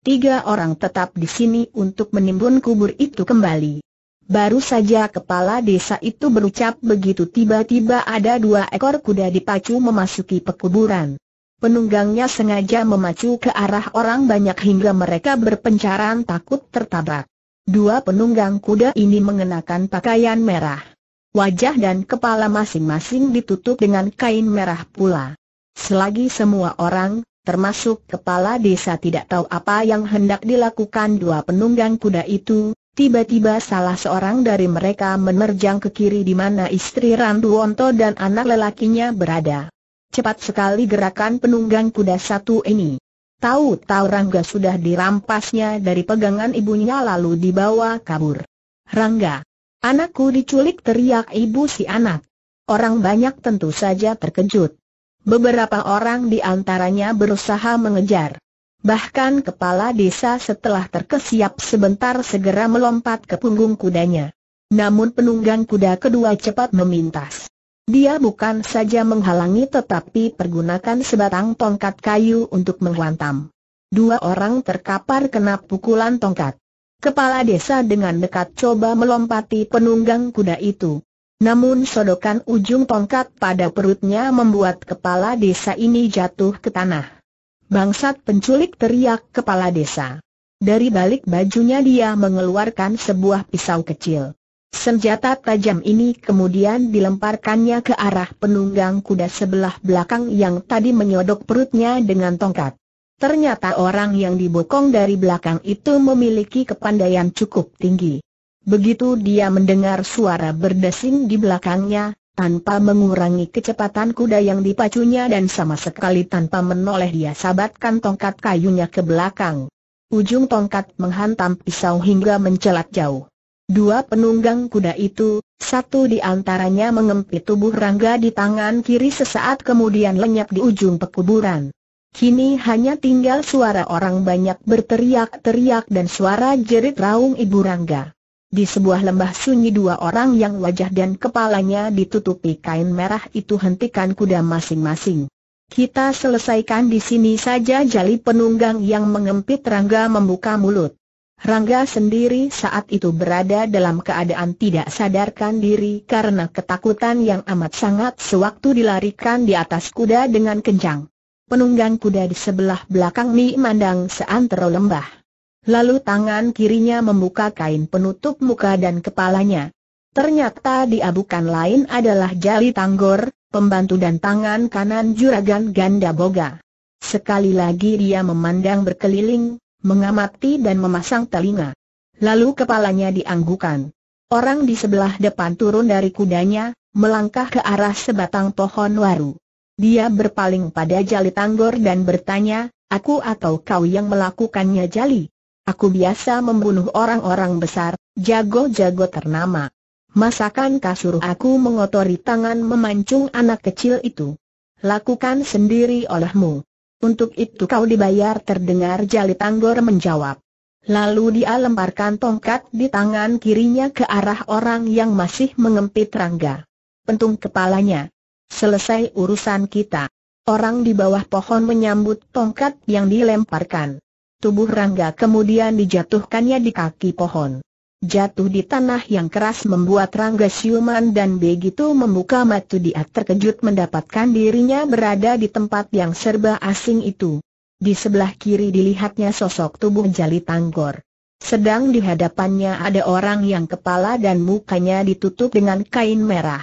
Tiga orang tetap di sini untuk menimbun kubur itu kembali. Baru saja kepala desa itu berucap begitu tiba-tiba ada dua ekor kuda dipacu memasuki pekuburan. Penunggangnya sengaja memacu ke arah orang banyak hingga mereka berpencaran takut tertabrak. Dua penunggang kuda ini mengenakan pakaian merah. Wajah dan kepala masing-masing ditutup dengan kain merah pula. Selagi semua orang, termasuk kepala desa tidak tahu apa yang hendak dilakukan dua penunggang kuda itu, tiba-tiba salah seorang dari mereka menerjang ke kiri di mana istri Randuonto dan anak lelakinya berada. Cepat sekali gerakan penunggang kuda satu ini. Tahu-tahu Rangga sudah dirampasnya dari pegangan ibunya lalu dibawa kabur. Rangga, anakku diculik teriak ibu si anak. Orang banyak tentu saja terkejut. Beberapa orang di antaranya berusaha mengejar. Bahkan kepala desa setelah terkesiap sebentar segera melompat ke punggung kudanya. Namun penunggang kuda kedua cepat memintas. Dia bukan saja menghalangi tetapi pergunakan sebatang tongkat kayu untuk menghantam. Dua orang terkapar kena pukulan tongkat. Kepala desa dengan dekat coba melompati penunggang kuda itu. Namun sodokan ujung tongkat pada perutnya membuat kepala desa ini jatuh ke tanah. Bangsat penculik teriak kepala desa. Dari balik bajunya dia mengeluarkan sebuah pisau kecil. Senjata tajam ini kemudian dilemparkannya ke arah penunggang kuda sebelah belakang yang tadi menyodok perutnya dengan tongkat. Ternyata orang yang dibokong dari belakang itu memiliki kepandaian cukup tinggi. Begitu dia mendengar suara berdesing di belakangnya, tanpa mengurangi kecepatan kuda yang dipacunya dan sama sekali tanpa menoleh dia sabatkan tongkat kayunya ke belakang. Ujung tongkat menghantam pisau hingga mencelat jauh. Dua penunggang kuda itu, satu di antaranya mengempit tubuh Rangga di tangan kiri sesaat kemudian lenyap di ujung pekuburan. Kini hanya tinggal suara orang banyak berteriak-teriak dan suara jerit raung Ibu Rangga. Di sebuah lembah sunyi dua orang yang wajah dan kepalanya ditutupi kain merah itu hentikan kuda masing-masing. Kita selesaikan di sini saja jali penunggang yang mengempit Rangga membuka mulut. Rangga sendiri saat itu berada dalam keadaan tidak sadarkan diri karena ketakutan yang amat sangat sewaktu dilarikan di atas kuda dengan kencang. Penunggang kuda di sebelah belakang Mi mandang seantero lembah. Lalu tangan kirinya membuka kain penutup muka dan kepalanya. Ternyata diabukan lain adalah Jali Tanggor, pembantu dan tangan kanan juragan Ganda Boga. Sekali lagi dia memandang berkeliling, mengamati dan memasang telinga. Lalu kepalanya dianggukan. Orang di sebelah depan turun dari kudanya, melangkah ke arah sebatang pohon waru. Dia berpaling pada Jali Tanggor dan bertanya, aku atau kau yang melakukannya Jali? Aku biasa membunuh orang-orang besar, jago-jago ternama. Masakan kasur aku mengotori tangan memancung anak kecil itu? Lakukan sendiri olehmu. Untuk itu kau dibayar terdengar jali tanggor menjawab. Lalu dia lemparkan tongkat di tangan kirinya ke arah orang yang masih mengempit rangga. Pentung kepalanya. Selesai urusan kita. Orang di bawah pohon menyambut tongkat yang dilemparkan. Tubuh rangga kemudian dijatuhkannya di kaki pohon jatuh di tanah yang keras membuat Rangga Siuman dan begitu membuka mata dia terkejut mendapatkan dirinya berada di tempat yang serba asing itu. Di sebelah kiri dilihatnya sosok tubuh jali tanggor. Sedang di hadapannya ada orang yang kepala dan mukanya ditutup dengan kain merah.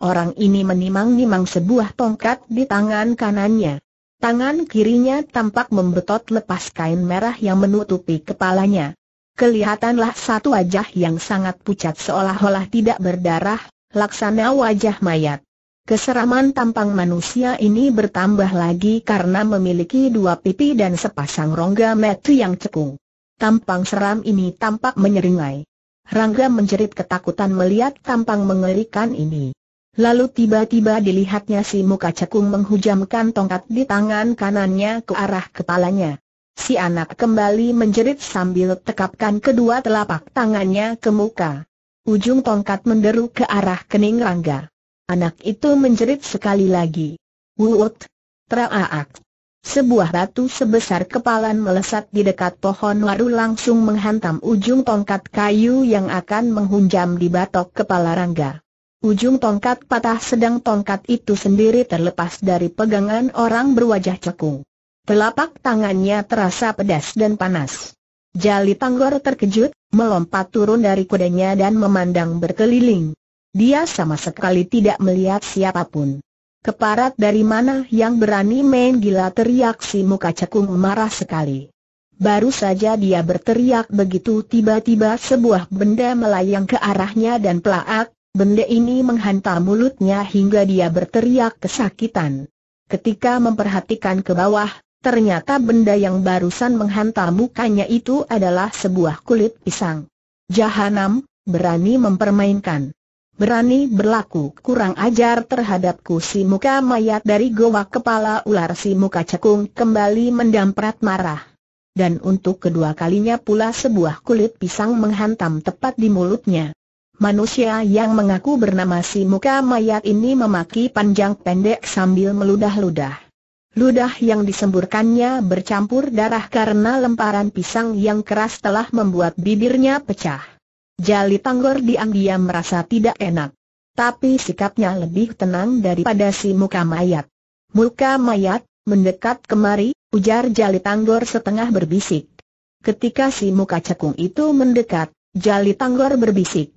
Orang ini menimang-nimang sebuah tongkat di tangan kanannya. Tangan kirinya tampak membetot lepas kain merah yang menutupi kepalanya. Kelihatanlah satu wajah yang sangat pucat seolah-olah tidak berdarah, laksana wajah mayat. Keseraman tampang manusia ini bertambah lagi karena memiliki dua pipi dan sepasang rongga metu yang cekung. Tampang seram ini tampak menyeringai. Rangga menjerit ketakutan melihat tampang mengerikan ini. Lalu tiba-tiba dilihatnya si muka cekung menghujamkan tongkat di tangan kanannya ke arah kepalanya. Si anak kembali menjerit sambil tekapkan kedua telapak tangannya ke muka. Ujung tongkat menderu ke arah kening Rangga. Anak itu menjerit sekali lagi. Wuut! Teraak! Sebuah batu sebesar kepalan melesat di dekat pohon waru langsung menghantam ujung tongkat kayu yang akan menghunjam di batok kepala Rangga. Ujung tongkat patah sedang tongkat itu sendiri terlepas dari pegangan orang berwajah cekung. Telapak tangannya terasa pedas dan panas. Jali Tanggor terkejut, melompat turun dari kudanya dan memandang berkeliling. Dia sama sekali tidak melihat siapapun. Keparat dari mana yang berani main gila teriak si muka cekung marah sekali. Baru saja dia berteriak begitu tiba-tiba sebuah benda melayang ke arahnya dan pelak, benda ini menghantam mulutnya hingga dia berteriak kesakitan. Ketika memperhatikan ke bawah, ternyata benda yang barusan menghantam mukanya itu adalah sebuah kulit pisang. Jahanam, berani mempermainkan. Berani berlaku kurang ajar terhadapku si muka mayat dari goa kepala ular si muka cekung kembali mendamprat marah. Dan untuk kedua kalinya pula sebuah kulit pisang menghantam tepat di mulutnya. Manusia yang mengaku bernama si muka mayat ini memaki panjang pendek sambil meludah-ludah. Ludah yang disemburkannya bercampur darah karena lemparan pisang yang keras telah membuat bibirnya pecah. Jali Tanggor diam-diam merasa tidak enak. Tapi sikapnya lebih tenang daripada si muka mayat. Muka mayat, mendekat kemari, ujar Jali Tanggor setengah berbisik. Ketika si muka cekung itu mendekat, Jali Tanggor berbisik.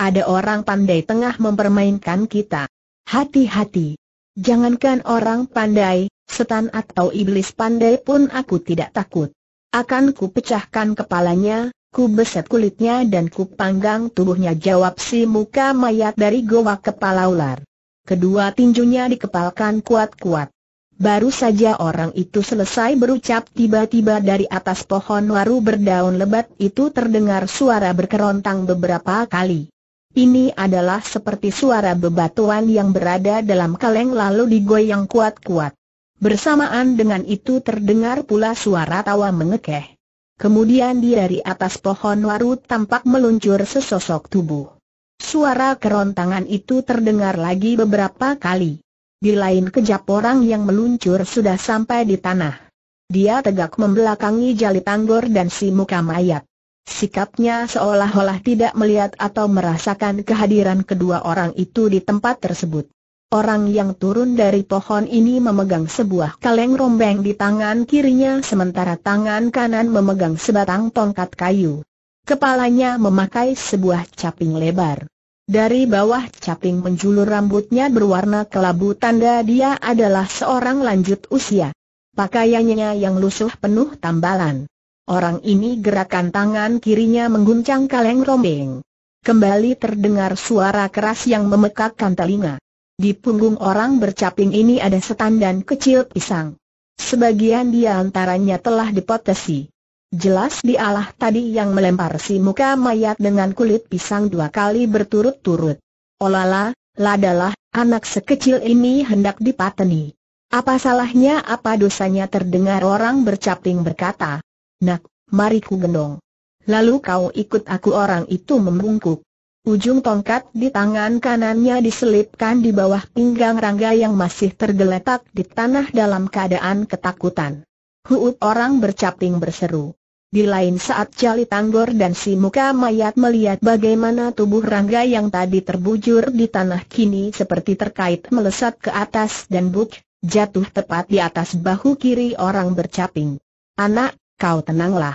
Ada orang pandai tengah mempermainkan kita. Hati-hati. Jangankan orang pandai, setan atau iblis pandai pun aku tidak takut. Akan ku pecahkan kepalanya, ku beset kulitnya dan ku panggang tubuhnya jawab si muka mayat dari goa kepala ular. Kedua tinjunya dikepalkan kuat-kuat. Baru saja orang itu selesai berucap tiba-tiba dari atas pohon waru berdaun lebat itu terdengar suara berkerontang beberapa kali. Ini adalah seperti suara bebatuan yang berada dalam kaleng lalu digoyang kuat-kuat. Bersamaan dengan itu terdengar pula suara tawa mengekeh. Kemudian di dari atas pohon waru tampak meluncur sesosok tubuh. Suara kerontangan itu terdengar lagi beberapa kali. Di lain kejap orang yang meluncur sudah sampai di tanah. Dia tegak membelakangi jali tanggor dan si muka mayat. Sikapnya seolah-olah tidak melihat atau merasakan kehadiran kedua orang itu di tempat tersebut. Orang yang turun dari pohon ini memegang sebuah kaleng rombeng di tangan kirinya sementara tangan kanan memegang sebatang tongkat kayu. Kepalanya memakai sebuah caping lebar. Dari bawah caping menjulur rambutnya berwarna kelabu tanda dia adalah seorang lanjut usia. Pakaiannya yang lusuh penuh tambalan. Orang ini gerakan tangan kirinya mengguncang kaleng rombeng. Kembali terdengar suara keras yang memekakkan telinga. Di punggung orang bercaping ini ada setan dan kecil pisang. Sebagian di antaranya telah dipotesi. Jelas dialah tadi yang melempar si muka mayat dengan kulit pisang dua kali berturut-turut. Olala, ladalah, anak sekecil ini hendak dipateni. Apa salahnya apa dosanya terdengar orang bercaping berkata. Nak, mari ku gendong. Lalu kau ikut aku orang itu membungkuk. Ujung tongkat di tangan kanannya diselipkan di bawah pinggang Rangga yang masih tergeletak di tanah dalam keadaan ketakutan. Huup orang bercaping berseru. Di lain saat Jali Tanggor dan si muka mayat melihat bagaimana tubuh Rangga yang tadi terbujur di tanah kini seperti terkait melesat ke atas dan buk, jatuh tepat di atas bahu kiri orang bercaping. Anak, kau tenanglah.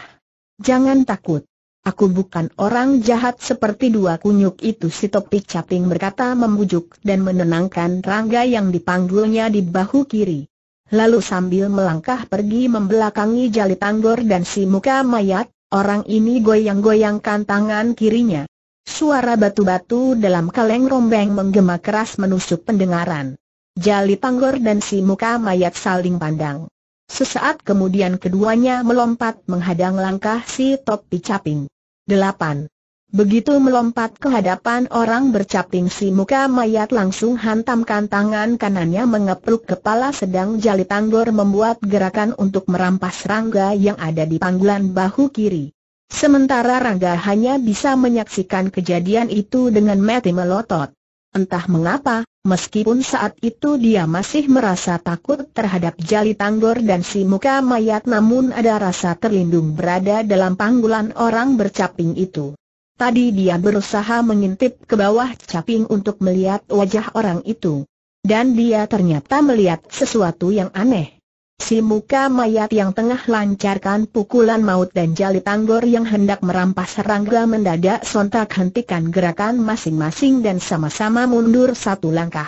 Jangan takut. Aku bukan orang jahat seperti dua kunyuk itu si Topik caping berkata membujuk dan menenangkan Rangga yang dipanggulnya di bahu kiri. Lalu sambil melangkah pergi membelakangi Jali Tanggor dan si muka mayat, orang ini goyang-goyangkan tangan kirinya. Suara batu-batu dalam kaleng rombeng menggema keras menusuk pendengaran. Jali Tanggor dan si muka mayat saling pandang. Sesaat kemudian keduanya melompat menghadang langkah si topi caping. 8. Begitu melompat ke hadapan orang bercaping si muka mayat langsung hantamkan tangan kanannya mengepluk kepala sedang jali tanggor membuat gerakan untuk merampas rangga yang ada di panggulan bahu kiri. Sementara rangga hanya bisa menyaksikan kejadian itu dengan mati melotot. Entah mengapa, Meskipun saat itu dia masih merasa takut terhadap Jali Tanggor dan si muka mayat namun ada rasa terlindung berada dalam panggulan orang bercaping itu. Tadi dia berusaha mengintip ke bawah caping untuk melihat wajah orang itu. Dan dia ternyata melihat sesuatu yang aneh. Si muka mayat yang tengah lancarkan pukulan maut dan jali tanggor yang hendak merampas serangga mendadak sontak hentikan gerakan masing-masing dan sama-sama mundur satu langkah.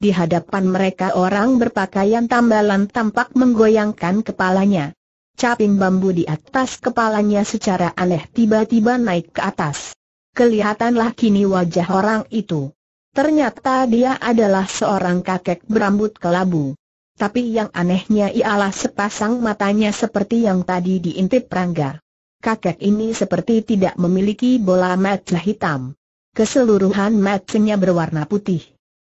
Di hadapan mereka orang berpakaian tambalan tampak menggoyangkan kepalanya. Caping bambu di atas kepalanya secara aneh tiba-tiba naik ke atas. Kelihatanlah kini wajah orang itu. Ternyata dia adalah seorang kakek berambut kelabu. Tapi yang anehnya ialah sepasang matanya seperti yang tadi diintip Rangga. Kakek ini seperti tidak memiliki bola mata hitam. Keseluruhan matanya berwarna putih.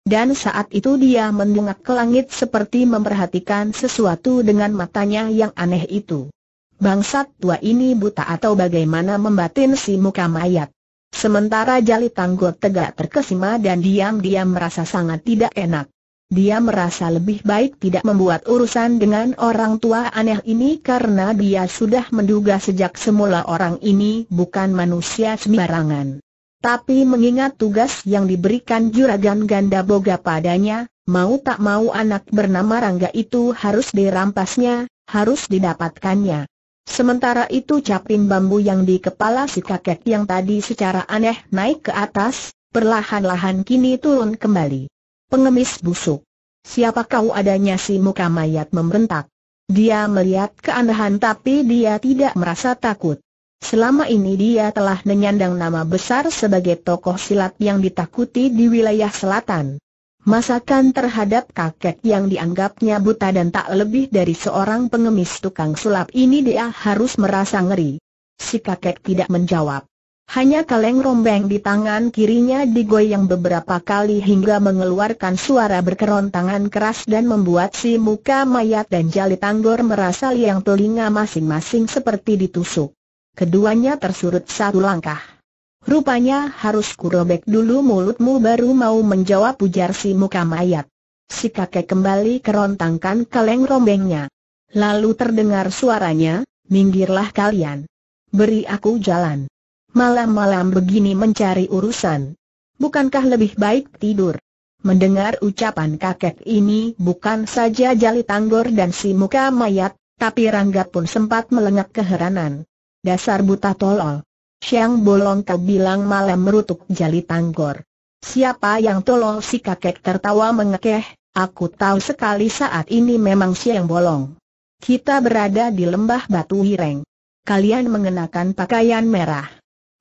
Dan saat itu dia mendungak ke langit seperti memperhatikan sesuatu dengan matanya yang aneh itu. Bangsat tua ini buta atau bagaimana membatin si muka mayat. Sementara jali Tanggut tegak terkesima dan diam-diam merasa sangat tidak enak. Dia merasa lebih baik tidak membuat urusan dengan orang tua aneh ini karena dia sudah menduga sejak semula orang ini bukan manusia sembarangan. Tapi mengingat tugas yang diberikan juragan ganda boga padanya, mau tak mau anak bernama Rangga itu harus dirampasnya, harus didapatkannya. Sementara itu capin bambu yang di kepala si kakek yang tadi secara aneh naik ke atas, perlahan-lahan kini turun kembali. Pengemis busuk. Siapa kau adanya si muka mayat membentak. Dia melihat keanehan tapi dia tidak merasa takut. Selama ini dia telah menyandang nama besar sebagai tokoh silat yang ditakuti di wilayah selatan. Masakan terhadap kakek yang dianggapnya buta dan tak lebih dari seorang pengemis tukang sulap ini dia harus merasa ngeri. Si kakek tidak menjawab. Hanya kaleng rombeng di tangan kirinya digoyang beberapa kali hingga mengeluarkan suara berkerontangan keras dan membuat si muka mayat dan jali tanggor merasa liang telinga masing-masing seperti ditusuk. Keduanya tersurut satu langkah. Rupanya harus kurobek dulu mulutmu baru mau menjawab ujar si muka mayat. Si kakek kembali kerontangkan kaleng rombengnya. Lalu terdengar suaranya, minggirlah kalian. Beri aku jalan. Malam-malam begini mencari urusan. Bukankah lebih baik tidur? Mendengar ucapan kakek ini bukan saja Jali Tanggor dan si muka mayat, tapi Rangga pun sempat melengak keheranan. Dasar buta tolol. Siang bolong kau bilang malam merutuk Jali Tanggor. Siapa yang tolol si kakek tertawa mengekeh, aku tahu sekali saat ini memang siang bolong. Kita berada di lembah batu hireng. Kalian mengenakan pakaian merah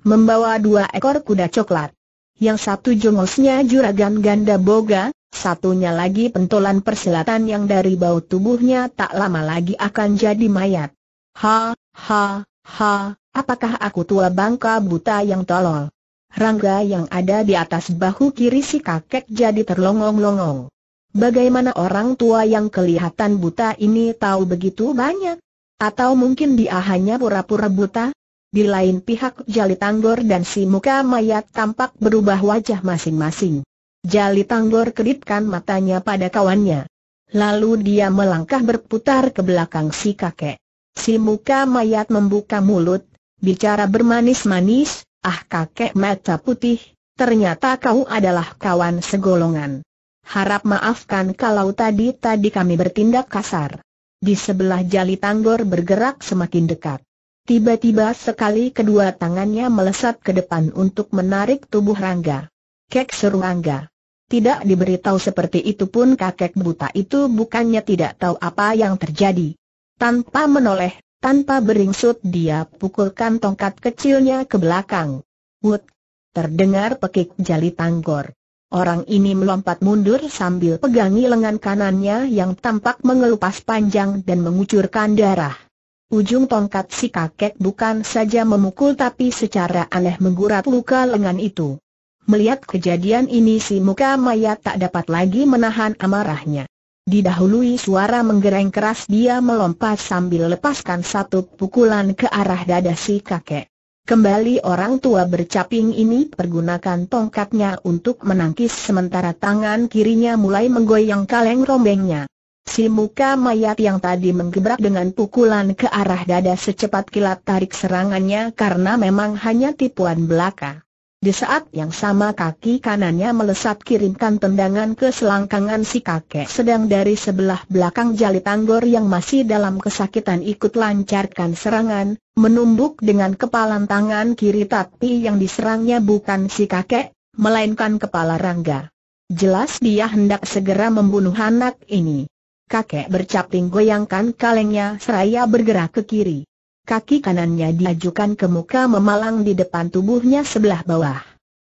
membawa dua ekor kuda coklat. Yang satu jongosnya juragan ganda boga, satunya lagi pentolan persilatan yang dari bau tubuhnya tak lama lagi akan jadi mayat. Ha, ha, ha, apakah aku tua bangka buta yang tolol? Rangga yang ada di atas bahu kiri si kakek jadi terlongong-longong. Bagaimana orang tua yang kelihatan buta ini tahu begitu banyak? Atau mungkin dia hanya pura-pura buta? Di lain pihak Jali Tanggor dan si muka mayat tampak berubah wajah masing-masing. Jali Tanggor kedipkan matanya pada kawannya. Lalu dia melangkah berputar ke belakang si kakek. Si muka mayat membuka mulut, bicara bermanis-manis, ah kakek mata putih, ternyata kau adalah kawan segolongan. Harap maafkan kalau tadi-tadi kami bertindak kasar. Di sebelah jali tanggor bergerak semakin dekat. Tiba-tiba sekali kedua tangannya melesat ke depan untuk menarik tubuh Rangga. Kek seru Rangga. Tidak diberitahu seperti itu pun kakek buta itu bukannya tidak tahu apa yang terjadi. Tanpa menoleh, tanpa beringsut dia pukulkan tongkat kecilnya ke belakang. Wut! Terdengar pekik jali tanggor. Orang ini melompat mundur sambil pegangi lengan kanannya yang tampak mengelupas panjang dan mengucurkan darah. Ujung tongkat si kakek bukan saja memukul tapi secara aneh menggurat luka lengan itu. Melihat kejadian ini si muka mayat tak dapat lagi menahan amarahnya. Didahului suara menggereng keras dia melompat sambil lepaskan satu pukulan ke arah dada si kakek. Kembali orang tua bercaping ini pergunakan tongkatnya untuk menangkis sementara tangan kirinya mulai menggoyang kaleng rombengnya. Si muka mayat yang tadi menggebrak dengan pukulan ke arah dada secepat kilat tarik serangannya karena memang hanya tipuan belaka. Di saat yang sama kaki kanannya melesat kirimkan tendangan ke selangkangan si kakek sedang dari sebelah belakang jali tanggor yang masih dalam kesakitan ikut lancarkan serangan, menumbuk dengan kepalan tangan kiri tapi yang diserangnya bukan si kakek, melainkan kepala Rangga. Jelas dia hendak segera membunuh anak ini. Kakek bercaping goyangkan kalengnya seraya bergerak ke kiri. Kaki kanannya diajukan ke muka memalang di depan tubuhnya sebelah bawah.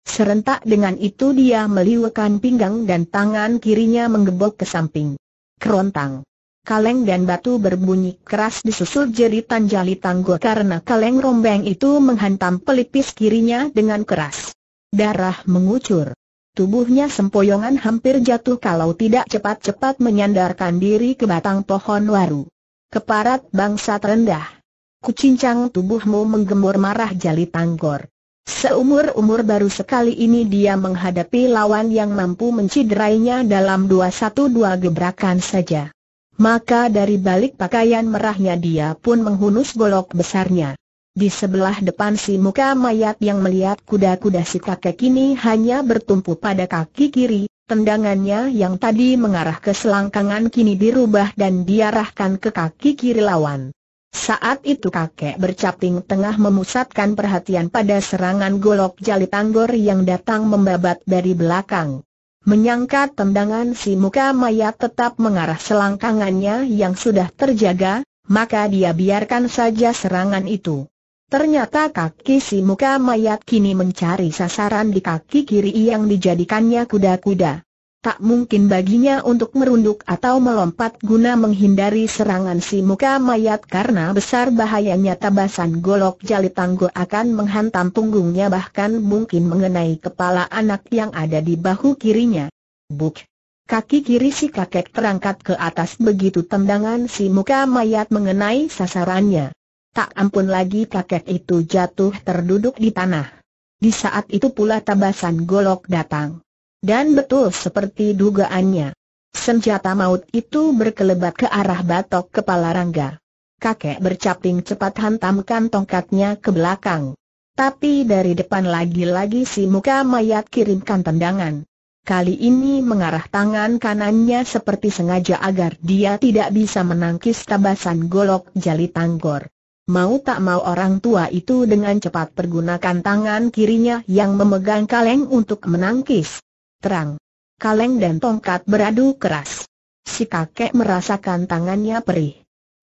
Serentak dengan itu dia meliukan pinggang dan tangan kirinya menggebok ke samping. Kerontang. Kaleng dan batu berbunyi keras disusul jeritan jali tanggul karena kaleng rombeng itu menghantam pelipis kirinya dengan keras. Darah mengucur. Tubuhnya sempoyongan hampir jatuh kalau tidak cepat-cepat menyandarkan diri ke batang pohon waru. Keparat bangsa rendah. Kucincang tubuhmu menggemur marah jali tanggor. Seumur-umur baru sekali ini dia menghadapi lawan yang mampu menciderainya dalam dua satu dua gebrakan saja. Maka dari balik pakaian merahnya dia pun menghunus golok besarnya. Di sebelah depan si muka mayat yang melihat kuda-kuda si kakek ini hanya bertumpu pada kaki kiri, tendangannya yang tadi mengarah ke selangkangan kini dirubah dan diarahkan ke kaki kiri lawan. Saat itu kakek bercaping tengah memusatkan perhatian pada serangan golok jali tanggor yang datang membabat dari belakang. Menyangka tendangan si muka mayat tetap mengarah selangkangannya yang sudah terjaga, maka dia biarkan saja serangan itu. Ternyata kaki si muka mayat kini mencari sasaran di kaki kiri yang dijadikannya kuda-kuda. Tak mungkin baginya untuk merunduk atau melompat guna menghindari serangan si muka mayat karena besar bahayanya tabasan golok jali tanggo akan menghantam punggungnya bahkan mungkin mengenai kepala anak yang ada di bahu kirinya. Buk! Kaki kiri si kakek terangkat ke atas begitu tendangan si muka mayat mengenai sasarannya. Tak ampun lagi kakek itu jatuh terduduk di tanah. Di saat itu pula tabasan golok datang. Dan betul seperti dugaannya. Senjata maut itu berkelebat ke arah batok kepala Rangga. Kakek bercaping cepat hantamkan tongkatnya ke belakang. Tapi dari depan lagi-lagi si muka mayat kirimkan tendangan. Kali ini mengarah tangan kanannya seperti sengaja agar dia tidak bisa menangkis tabasan golok jali tanggor. Mau tak mau orang tua itu dengan cepat pergunakan tangan kirinya yang memegang kaleng untuk menangkis. Terang. Kaleng dan tongkat beradu keras. Si kakek merasakan tangannya perih.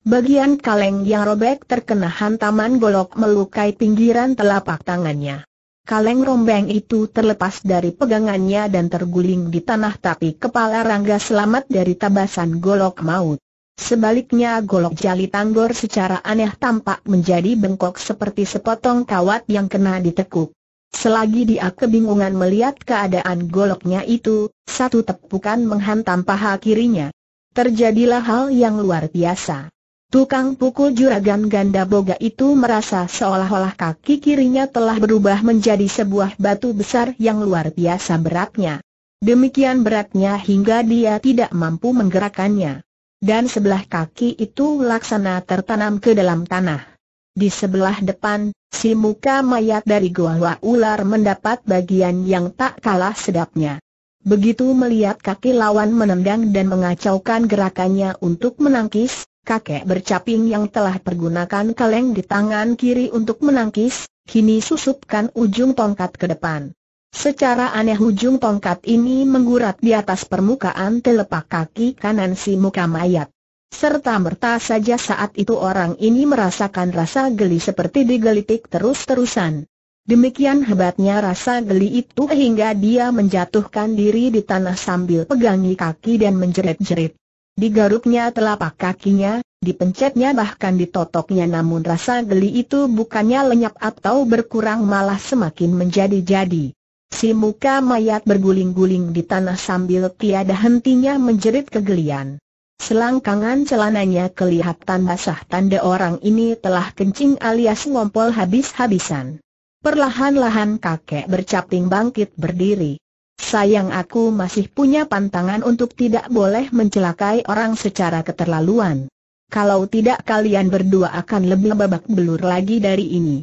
Bagian kaleng yang robek terkena hantaman golok melukai pinggiran telapak tangannya. Kaleng rombeng itu terlepas dari pegangannya dan terguling di tanah tapi kepala Rangga selamat dari tabasan golok maut. Sebaliknya golok jali tanggor secara aneh tampak menjadi bengkok seperti sepotong kawat yang kena ditekuk. Selagi dia kebingungan melihat keadaan goloknya itu, satu tepukan menghantam paha kirinya. Terjadilah hal yang luar biasa. Tukang pukul juragan ganda boga itu merasa seolah-olah kaki kirinya telah berubah menjadi sebuah batu besar yang luar biasa beratnya. Demikian beratnya hingga dia tidak mampu menggerakkannya dan sebelah kaki itu laksana tertanam ke dalam tanah. Di sebelah depan, si muka mayat dari Goa Ular mendapat bagian yang tak kalah sedapnya. Begitu melihat kaki lawan menendang dan mengacaukan gerakannya untuk menangkis, kakek bercaping yang telah pergunakan kaleng di tangan kiri untuk menangkis, kini susupkan ujung tongkat ke depan. Secara aneh ujung tongkat ini menggurat di atas permukaan telapak kaki kanan si muka mayat. Serta merta saja saat itu orang ini merasakan rasa geli seperti digelitik terus-terusan. Demikian hebatnya rasa geli itu hingga dia menjatuhkan diri di tanah sambil pegangi kaki dan menjerit-jerit. Digaruknya telapak kakinya, dipencetnya bahkan ditotoknya namun rasa geli itu bukannya lenyap atau berkurang malah semakin menjadi-jadi. Si muka mayat berguling-guling di tanah sambil tiada hentinya menjerit kegelian. Selangkangan celananya kelihatan basah tanda orang ini telah kencing alias ngompol habis-habisan. Perlahan-lahan kakek bercaping bangkit berdiri. Sayang aku masih punya pantangan untuk tidak boleh mencelakai orang secara keterlaluan. Kalau tidak kalian berdua akan lebih babak belur lagi dari ini.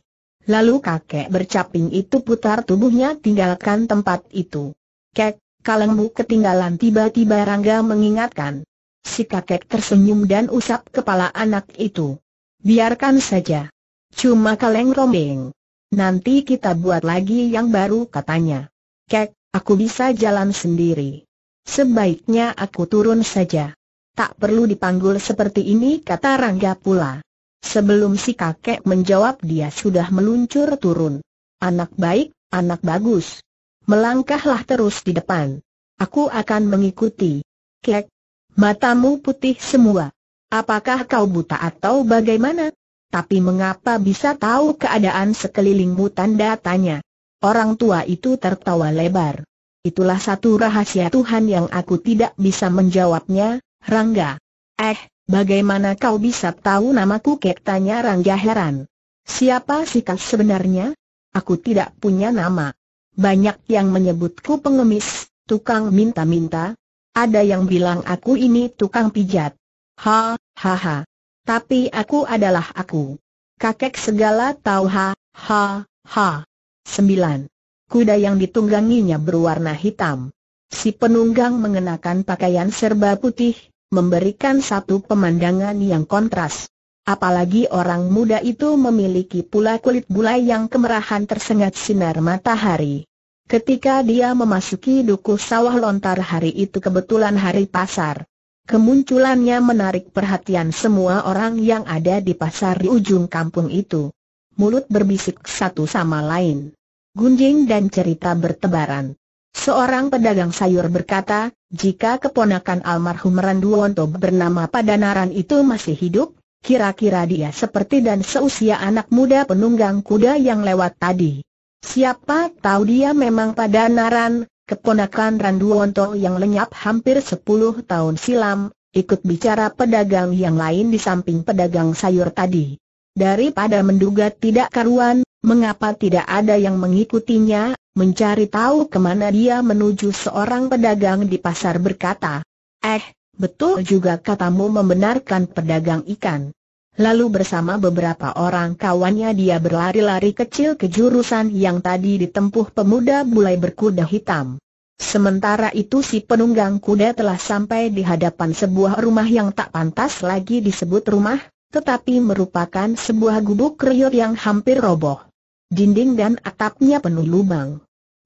Lalu kakek bercaping itu putar tubuhnya tinggalkan tempat itu. Kek, kalengmu ketinggalan tiba-tiba Rangga mengingatkan. Si kakek tersenyum dan usap kepala anak itu. Biarkan saja. Cuma kaleng rombeng. Nanti kita buat lagi yang baru katanya. Kek, aku bisa jalan sendiri. Sebaiknya aku turun saja. Tak perlu dipanggul seperti ini kata Rangga pula. Sebelum si kakek menjawab dia sudah meluncur turun. Anak baik, anak bagus. Melangkahlah terus di depan. Aku akan mengikuti. Kek, matamu putih semua. Apakah kau buta atau bagaimana? Tapi mengapa bisa tahu keadaan sekelilingmu tanda tanya? Orang tua itu tertawa lebar. Itulah satu rahasia Tuhan yang aku tidak bisa menjawabnya, Rangga. Eh, Bagaimana kau bisa tahu namaku kek tanya Rangga heran. Siapa sih kau sebenarnya? Aku tidak punya nama. Banyak yang menyebutku pengemis, tukang minta-minta. Ada yang bilang aku ini tukang pijat. Ha, ha, ha. Tapi aku adalah aku. Kakek segala tahu ha, ha, ha. 9. Kuda yang ditungganginya berwarna hitam. Si penunggang mengenakan pakaian serba putih, memberikan satu pemandangan yang kontras. Apalagi orang muda itu memiliki pula kulit bulai yang kemerahan tersengat sinar matahari. Ketika dia memasuki duku sawah lontar hari itu kebetulan hari pasar. Kemunculannya menarik perhatian semua orang yang ada di pasar di ujung kampung itu. Mulut berbisik satu sama lain. Gunjing dan cerita bertebaran. Seorang pedagang sayur berkata, jika keponakan almarhum Renduonto bernama Padanaran itu masih hidup, kira-kira dia seperti dan seusia anak muda penunggang kuda yang lewat tadi. Siapa tahu dia memang Padanaran, keponakan Renduonto yang lenyap hampir 10 tahun silam, ikut bicara pedagang yang lain di samping pedagang sayur tadi. Daripada menduga tidak karuan, mengapa tidak ada yang mengikutinya, mencari tahu kemana dia menuju seorang pedagang di pasar berkata, Eh, betul juga katamu membenarkan pedagang ikan. Lalu bersama beberapa orang kawannya dia berlari-lari kecil ke jurusan yang tadi ditempuh pemuda mulai berkuda hitam. Sementara itu si penunggang kuda telah sampai di hadapan sebuah rumah yang tak pantas lagi disebut rumah, tetapi merupakan sebuah gubuk kriur yang hampir roboh. Dinding dan atapnya penuh lubang.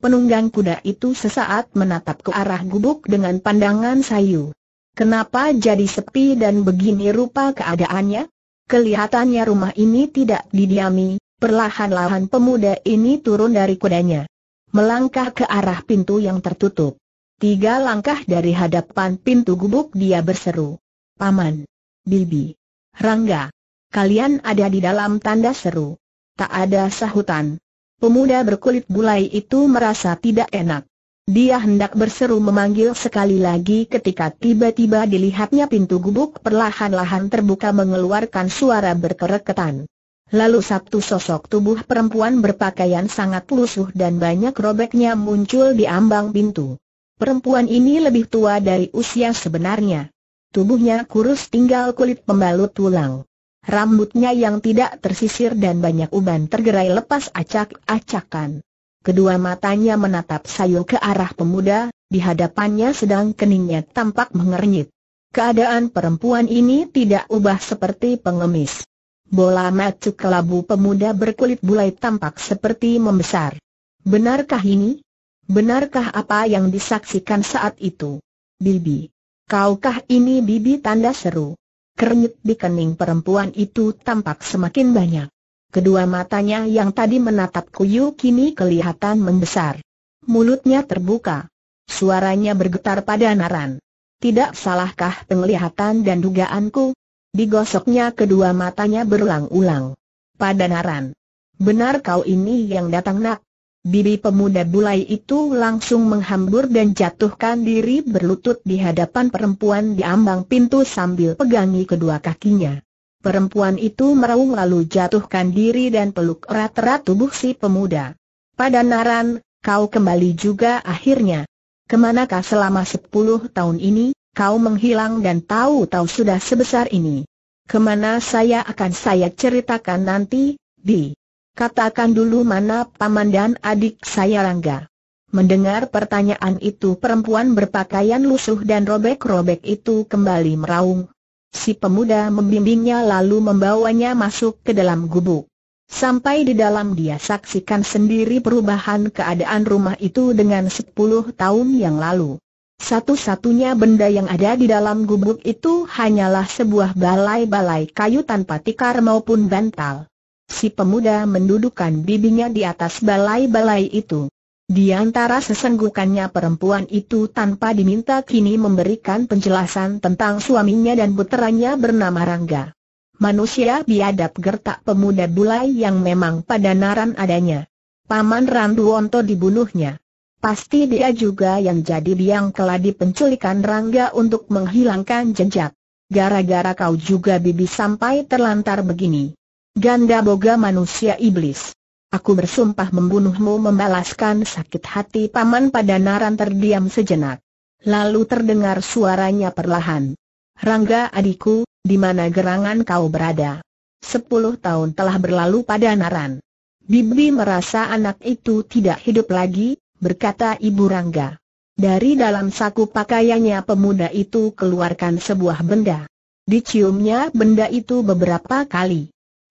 Penunggang kuda itu sesaat menatap ke arah gubuk dengan pandangan sayu. Kenapa jadi sepi dan begini rupa keadaannya? Kelihatannya rumah ini tidak didiami, perlahan-lahan pemuda ini turun dari kudanya. Melangkah ke arah pintu yang tertutup. Tiga langkah dari hadapan pintu gubuk dia berseru. Paman, Bibi, Rangga, kalian ada di dalam tanda seru. Tak ada sahutan. Pemuda berkulit bulai itu merasa tidak enak. Dia hendak berseru memanggil sekali lagi ketika tiba-tiba dilihatnya pintu gubuk perlahan-lahan terbuka mengeluarkan suara berkereketan. Lalu satu sosok tubuh perempuan berpakaian sangat lusuh dan banyak robeknya muncul di ambang pintu. Perempuan ini lebih tua dari usia sebenarnya. Tubuhnya kurus tinggal kulit pembalut tulang rambutnya yang tidak tersisir dan banyak uban tergerai lepas acak-acakan. Kedua matanya menatap sayu ke arah pemuda, di hadapannya sedang keningnya tampak mengernyit. Keadaan perempuan ini tidak ubah seperti pengemis. Bola mata kelabu pemuda berkulit bulai tampak seperti membesar. Benarkah ini? Benarkah apa yang disaksikan saat itu? Bibi. Kaukah ini bibi tanda seru? Kerenyut di kening perempuan itu tampak semakin banyak. Kedua matanya yang tadi menatap Kuyu kini kelihatan membesar. Mulutnya terbuka. Suaranya bergetar pada naran. Tidak salahkah penglihatan dan dugaanku? Digosoknya kedua matanya berulang-ulang. Pada naran. Benar kau ini yang datang nak. Bibi pemuda bulai itu langsung menghambur dan jatuhkan diri berlutut di hadapan perempuan di ambang pintu sambil pegangi kedua kakinya. Perempuan itu meraung lalu jatuhkan diri dan peluk erat-erat tubuh si pemuda. Pada naran, kau kembali juga akhirnya. Kemanakah selama sepuluh tahun ini, kau menghilang dan tahu-tahu sudah sebesar ini? Kemana saya akan saya ceritakan nanti, di. Katakan dulu mana paman dan adik saya Rangga. Mendengar pertanyaan itu perempuan berpakaian lusuh dan robek-robek itu kembali meraung. Si pemuda membimbingnya lalu membawanya masuk ke dalam gubuk. Sampai di dalam dia saksikan sendiri perubahan keadaan rumah itu dengan sepuluh tahun yang lalu. Satu-satunya benda yang ada di dalam gubuk itu hanyalah sebuah balai-balai kayu tanpa tikar maupun bantal si pemuda mendudukan bibinya di atas balai-balai itu. Di antara sesenggukannya perempuan itu tanpa diminta kini memberikan penjelasan tentang suaminya dan puteranya bernama Rangga. Manusia biadab gertak pemuda bulai yang memang pada naran adanya. Paman Randuonto dibunuhnya. Pasti dia juga yang jadi biang keladi penculikan Rangga untuk menghilangkan jejak. Gara-gara kau juga bibi sampai terlantar begini. Ganda boga manusia iblis. Aku bersumpah membunuhmu membalaskan sakit hati Paman pada naran terdiam sejenak. Lalu terdengar suaranya perlahan. Rangga adikku, di mana gerangan kau berada? Sepuluh tahun telah berlalu pada naran. Bibi merasa anak itu tidak hidup lagi, berkata Ibu Rangga. Dari dalam saku pakaiannya pemuda itu keluarkan sebuah benda. Diciumnya benda itu beberapa kali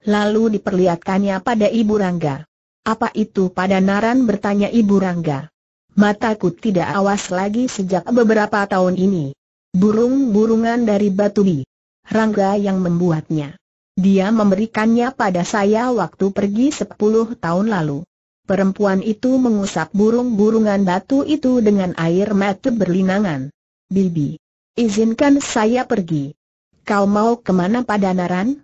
lalu diperlihatkannya pada Ibu Rangga. Apa itu pada Naran bertanya Ibu Rangga. Mataku tidak awas lagi sejak beberapa tahun ini. Burung-burungan dari batu di Rangga yang membuatnya. Dia memberikannya pada saya waktu pergi sepuluh tahun lalu. Perempuan itu mengusap burung-burungan batu itu dengan air mata berlinangan. Bibi, izinkan saya pergi. Kau mau kemana pada Naran?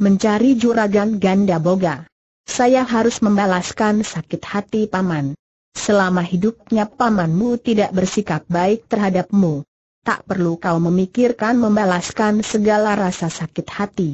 mencari juragan ganda boga. Saya harus membalaskan sakit hati paman. Selama hidupnya pamanmu tidak bersikap baik terhadapmu. Tak perlu kau memikirkan membalaskan segala rasa sakit hati.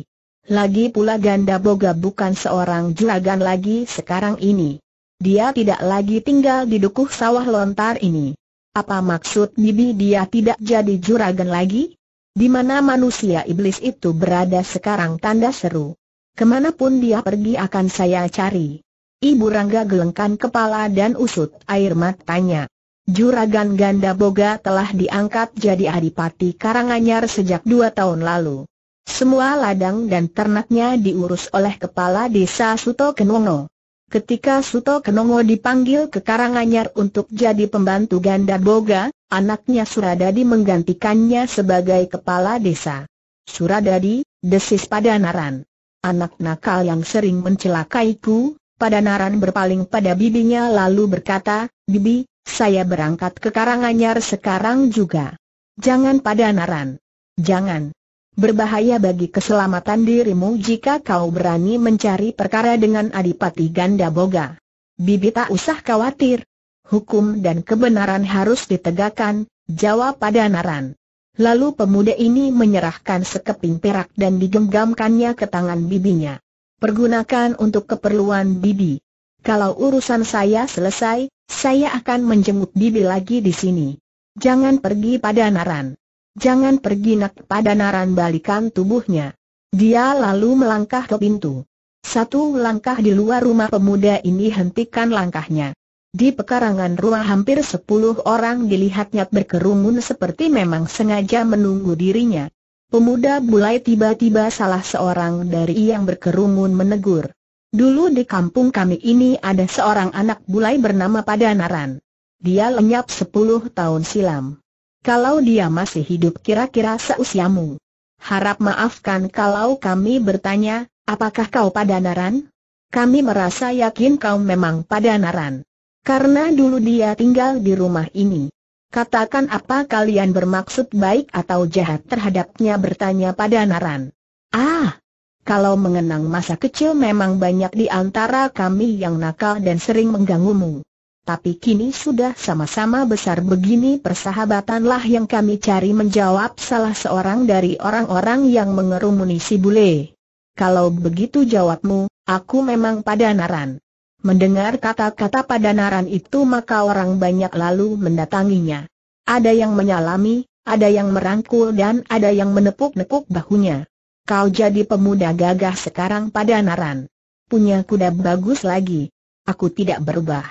Lagi pula ganda boga bukan seorang juragan lagi sekarang ini. Dia tidak lagi tinggal di dukuh sawah lontar ini. Apa maksud Bibi dia tidak jadi juragan lagi? Di mana manusia iblis itu berada sekarang tanda seru. Kemanapun dia pergi akan saya cari. Ibu Rangga gelengkan kepala dan usut air matanya. Juragan Ganda Boga telah diangkat jadi adipati Karanganyar sejak dua tahun lalu. Semua ladang dan ternaknya diurus oleh kepala desa Suto Kenongo. Ketika Suto Kenongo dipanggil ke Karanganyar untuk jadi pembantu Ganda Boga, Anaknya Suradadi menggantikannya sebagai kepala desa. Suradadi, desis pada Naran. Anak nakal yang sering mencelakaiku, pada Naran berpaling pada bibinya lalu berkata, Bibi, saya berangkat ke Karanganyar sekarang juga. Jangan pada Naran. Jangan. Berbahaya bagi keselamatan dirimu jika kau berani mencari perkara dengan Adipati Gandaboga. Bibi tak usah khawatir, hukum dan kebenaran harus ditegakkan, jawab pada Naran. Lalu pemuda ini menyerahkan sekeping perak dan digenggamkannya ke tangan bibinya. Pergunakan untuk keperluan bibi. Kalau urusan saya selesai, saya akan menjenguk bibi lagi di sini. Jangan pergi pada Naran. Jangan pergi nak pada Naran balikan tubuhnya. Dia lalu melangkah ke pintu. Satu langkah di luar rumah pemuda ini hentikan langkahnya. Di pekarangan ruang hampir sepuluh orang dilihatnya berkerumun seperti memang sengaja menunggu dirinya. Pemuda mulai tiba-tiba salah seorang dari yang berkerumun menegur. Dulu di kampung kami ini ada seorang anak mulai bernama Padanaran. Dia lenyap sepuluh tahun silam. Kalau dia masih hidup kira-kira seusiamu. Harap maafkan kalau kami bertanya, apakah kau Padanaran? Kami merasa yakin kau memang Padanaran. Karena dulu dia tinggal di rumah ini. Katakan apa kalian bermaksud baik atau jahat terhadapnya bertanya pada Naran. Ah, kalau mengenang masa kecil memang banyak di antara kami yang nakal dan sering mengganggumu. Tapi kini sudah sama-sama besar begini persahabatanlah yang kami cari menjawab salah seorang dari orang-orang yang mengerumuni si bule. Kalau begitu jawabmu, aku memang pada Naran. Mendengar kata-kata pada naran itu maka orang banyak lalu mendatanginya. Ada yang menyalami, ada yang merangkul dan ada yang menepuk-nepuk bahunya. Kau jadi pemuda gagah sekarang pada naran. Punya kuda bagus lagi. Aku tidak berubah.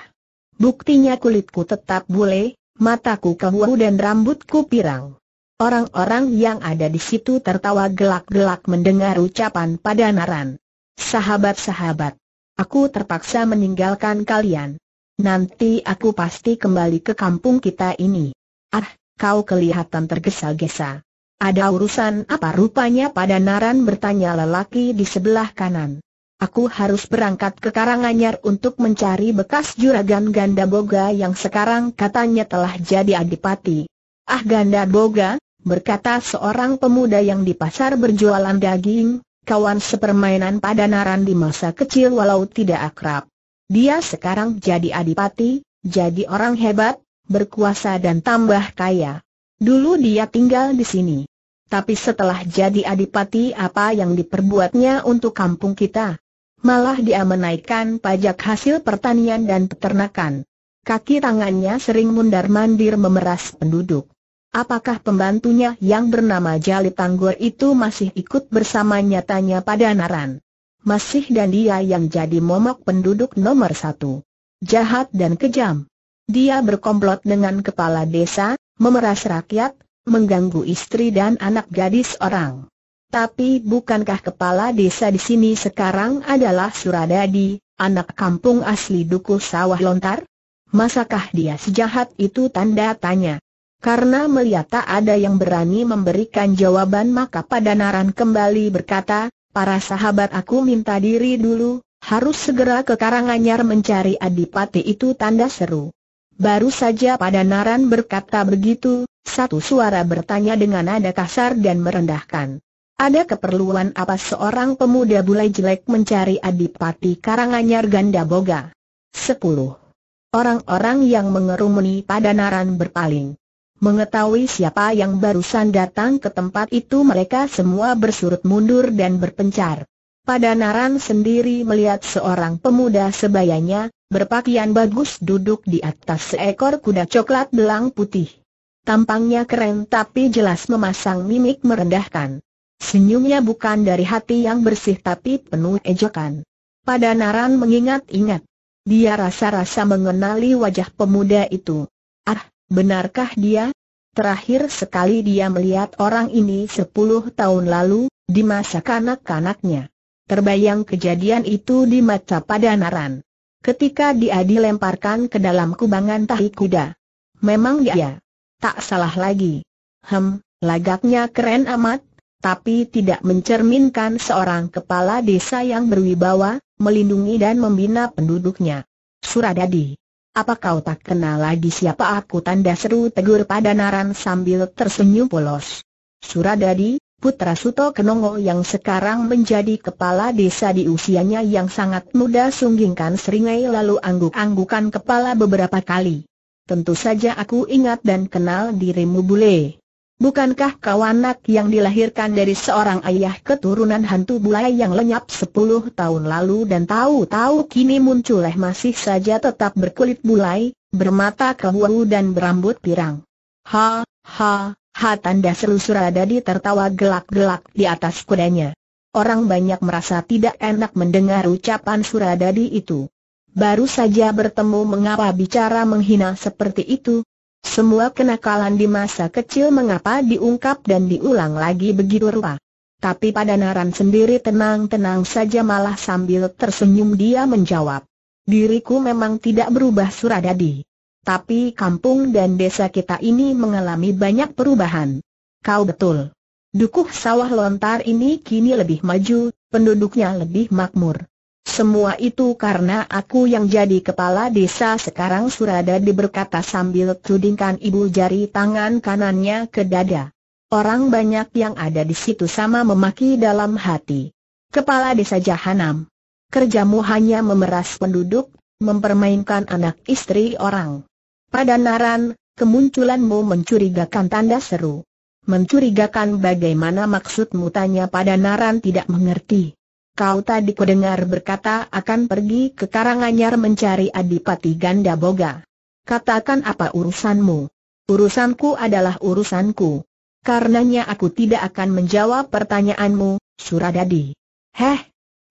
Buktinya kulitku tetap bule, mataku kehuru dan rambutku pirang. Orang-orang yang ada di situ tertawa gelak-gelak mendengar ucapan pada naran. Sahabat-sahabat, Aku terpaksa meninggalkan kalian. Nanti aku pasti kembali ke kampung kita ini. Ah, kau kelihatan tergesa-gesa. Ada urusan apa rupanya pada Naran bertanya lelaki di sebelah kanan. Aku harus berangkat ke Karanganyar untuk mencari bekas juragan Ganda Boga yang sekarang katanya telah jadi adipati. Ah Ganda Boga, berkata seorang pemuda yang di pasar berjualan daging, kawan sepermainan pada Naran di masa kecil walau tidak akrab. Dia sekarang jadi adipati, jadi orang hebat, berkuasa dan tambah kaya. Dulu dia tinggal di sini. Tapi setelah jadi adipati apa yang diperbuatnya untuk kampung kita? Malah dia menaikkan pajak hasil pertanian dan peternakan. Kaki tangannya sering mundar-mandir memeras penduduk. Apakah pembantunya yang bernama Jali Tanggur itu masih ikut bersamanya tanya pada Naran? Masih dan dia yang jadi momok penduduk nomor satu. Jahat dan kejam. Dia berkomplot dengan kepala desa, memeras rakyat, mengganggu istri dan anak gadis orang. Tapi bukankah kepala desa di sini sekarang adalah Suradadi, anak kampung asli Dukuh Sawah Lontar? Masakah dia sejahat itu tanda tanya? Karena melihat tak ada yang berani memberikan jawaban maka pada Naran kembali berkata, para sahabat aku minta diri dulu, harus segera ke Karanganyar mencari adipati itu tanda seru. Baru saja pada Naran berkata begitu, satu suara bertanya dengan nada kasar dan merendahkan. Ada keperluan apa seorang pemuda bulai jelek mencari adipati Karanganyar Ganda Boga? 10. Orang-orang yang mengerumuni pada Naran berpaling. Mengetahui siapa yang barusan datang ke tempat itu mereka semua bersurut mundur dan berpencar. Pada Naran sendiri melihat seorang pemuda sebayanya, berpakaian bagus duduk di atas seekor kuda coklat belang putih. Tampangnya keren tapi jelas memasang mimik merendahkan. Senyumnya bukan dari hati yang bersih tapi penuh ejekan. Pada Naran mengingat-ingat. Dia rasa-rasa mengenali wajah pemuda itu. Benarkah dia? Terakhir sekali dia melihat orang ini sepuluh tahun lalu, di masa kanak-kanaknya. Terbayang kejadian itu di mata naran. Ketika dia dilemparkan ke dalam kubangan tahi kuda. Memang dia. Ya, ya. Tak salah lagi. Hem, lagaknya keren amat, tapi tidak mencerminkan seorang kepala desa yang berwibawa, melindungi dan membina penduduknya. Suradadi. Apa kau tak kenal lagi siapa aku tanda seru tegur pada Naran sambil tersenyum polos. Suradadi, putra Suto Kenongo yang sekarang menjadi kepala desa di usianya yang sangat muda sunggingkan seringai lalu angguk-anggukan kepala beberapa kali. Tentu saja aku ingat dan kenal dirimu bule. Bukankah kau anak yang dilahirkan dari seorang ayah keturunan hantu bulai yang lenyap sepuluh tahun lalu dan tahu-tahu kini muncul eh masih saja tetap berkulit bulai, bermata kebu dan berambut pirang? Ha, ha, ha tanda seru Suradadi tertawa gelak-gelak di atas kudanya. Orang banyak merasa tidak enak mendengar ucapan Suradadi itu. Baru saja bertemu mengapa bicara menghina seperti itu, semua kenakalan di masa kecil mengapa diungkap dan diulang lagi begitu rupa. Tapi pada Naran sendiri tenang-tenang saja malah sambil tersenyum dia menjawab. Diriku memang tidak berubah suradadi. Tapi kampung dan desa kita ini mengalami banyak perubahan. Kau betul. Dukuh sawah lontar ini kini lebih maju, penduduknya lebih makmur. Semua itu karena aku yang jadi kepala desa sekarang Surada diberkata sambil tudingkan ibu jari tangan kanannya ke dada. Orang banyak yang ada di situ sama memaki dalam hati. Kepala desa Jahanam. Kerjamu hanya memeras penduduk, mempermainkan anak istri orang. Pada naran, kemunculanmu mencurigakan tanda seru. Mencurigakan bagaimana maksudmu tanya pada naran tidak mengerti. Kau tadi kudengar berkata akan pergi ke Karanganyar mencari Adipati Ganda Boga. Katakan apa urusanmu? Urusanku adalah urusanku. Karenanya aku tidak akan menjawab pertanyaanmu, Suradadi. Heh,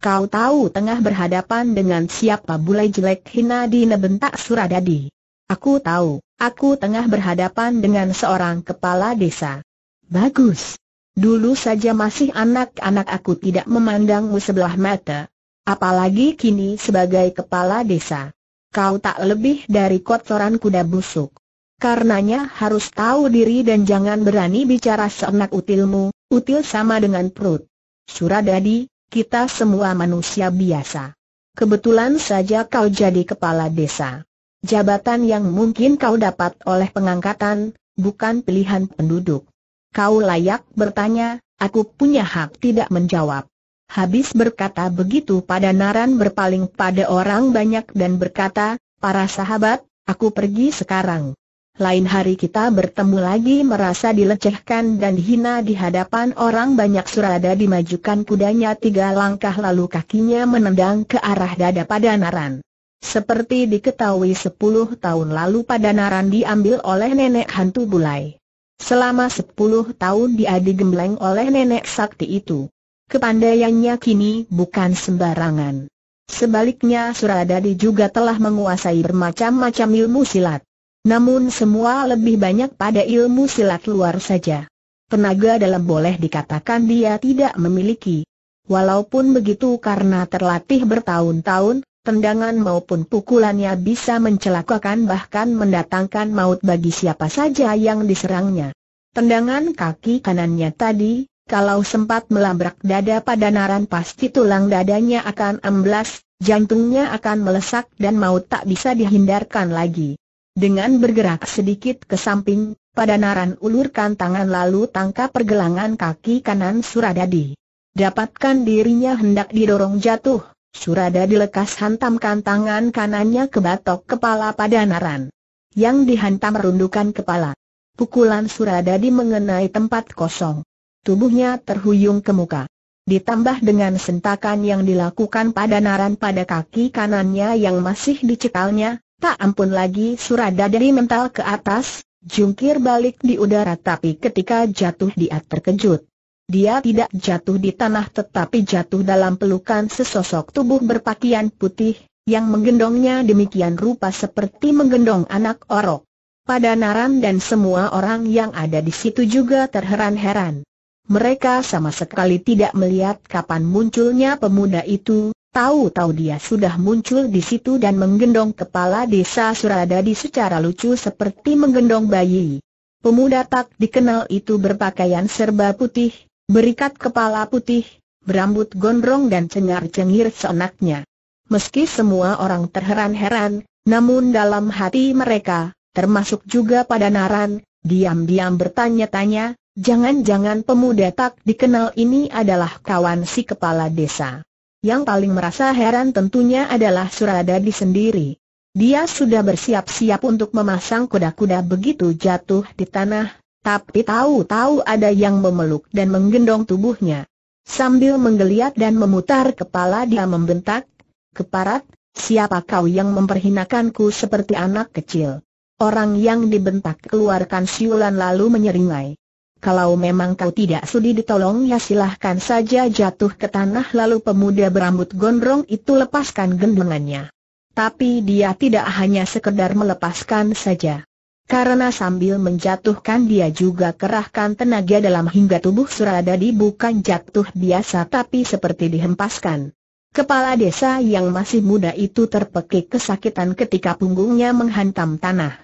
kau tahu tengah berhadapan dengan siapa bulai jelek hina di nebentak Suradadi. Aku tahu, aku tengah berhadapan dengan seorang kepala desa. Bagus. Dulu saja masih anak-anak aku tidak memandangmu sebelah mata. Apalagi kini sebagai kepala desa. Kau tak lebih dari kotoran kuda busuk. Karenanya harus tahu diri dan jangan berani bicara seenak utilmu, util sama dengan perut. Suradadi, kita semua manusia biasa. Kebetulan saja kau jadi kepala desa. Jabatan yang mungkin kau dapat oleh pengangkatan, bukan pilihan penduduk. Kau layak bertanya, aku punya hak tidak menjawab. Habis berkata begitu pada Naran berpaling pada orang banyak dan berkata, para sahabat, aku pergi sekarang. Lain hari kita bertemu lagi merasa dilecehkan dan hina di hadapan orang banyak Surada dimajukan kudanya tiga langkah lalu kakinya menendang ke arah dada pada Naran. Seperti diketahui sepuluh tahun lalu pada Naran diambil oleh nenek hantu Bulai. Selama sepuluh tahun dia digembleng oleh nenek sakti itu. Kepandaiannya kini bukan sembarangan. Sebaliknya Suradadi juga telah menguasai bermacam-macam ilmu silat. Namun semua lebih banyak pada ilmu silat luar saja. Tenaga dalam boleh dikatakan dia tidak memiliki. Walaupun begitu karena terlatih bertahun-tahun, Tendangan maupun pukulannya bisa mencelakakan bahkan mendatangkan maut bagi siapa saja yang diserangnya. Tendangan kaki kanannya tadi, kalau sempat melabrak dada pada naran pasti tulang dadanya akan emblas, jantungnya akan melesak dan maut tak bisa dihindarkan lagi. Dengan bergerak sedikit ke samping, pada Naran ulurkan tangan lalu tangkap pergelangan kaki kanan Suradadi. Dapatkan dirinya hendak didorong jatuh, Surada dilekas hantamkan tangan kanannya ke batok kepala pada Naran. Yang dihantam rundukan kepala. Pukulan Suradadi mengenai tempat kosong. Tubuhnya terhuyung ke muka. Ditambah dengan sentakan yang dilakukan pada Naran pada kaki kanannya yang masih dicekalnya, tak ampun lagi Surada dari mental ke atas, jungkir balik di udara tapi ketika jatuh dia terkejut. Dia tidak jatuh di tanah tetapi jatuh dalam pelukan sesosok tubuh berpakaian putih, yang menggendongnya demikian rupa seperti menggendong anak orok. Pada Naran dan semua orang yang ada di situ juga terheran-heran. Mereka sama sekali tidak melihat kapan munculnya pemuda itu, tahu-tahu dia sudah muncul di situ dan menggendong kepala desa Suradadi secara lucu seperti menggendong bayi. Pemuda tak dikenal itu berpakaian serba putih, Berikat kepala putih, berambut gondrong dan cengar-cengir seenaknya. Meski semua orang terheran-heran, namun dalam hati mereka, termasuk juga pada Naran, diam-diam bertanya-tanya, jangan-jangan pemuda tak dikenal ini adalah kawan si kepala desa. Yang paling merasa heran tentunya adalah Suradadi sendiri. Dia sudah bersiap-siap untuk memasang kuda-kuda begitu jatuh di tanah, tapi tahu-tahu ada yang memeluk dan menggendong tubuhnya. Sambil menggeliat dan memutar kepala dia membentak, Keparat, siapa kau yang memperhinakanku seperti anak kecil? Orang yang dibentak keluarkan siulan lalu menyeringai. Kalau memang kau tidak sudi ditolong ya silahkan saja jatuh ke tanah lalu pemuda berambut gondrong itu lepaskan gendongannya. Tapi dia tidak hanya sekedar melepaskan saja. Karena sambil menjatuhkan dia juga kerahkan tenaga dalam hingga tubuh Suradadi bukan jatuh biasa tapi seperti dihempaskan. Kepala desa yang masih muda itu terpekik kesakitan ketika punggungnya menghantam tanah.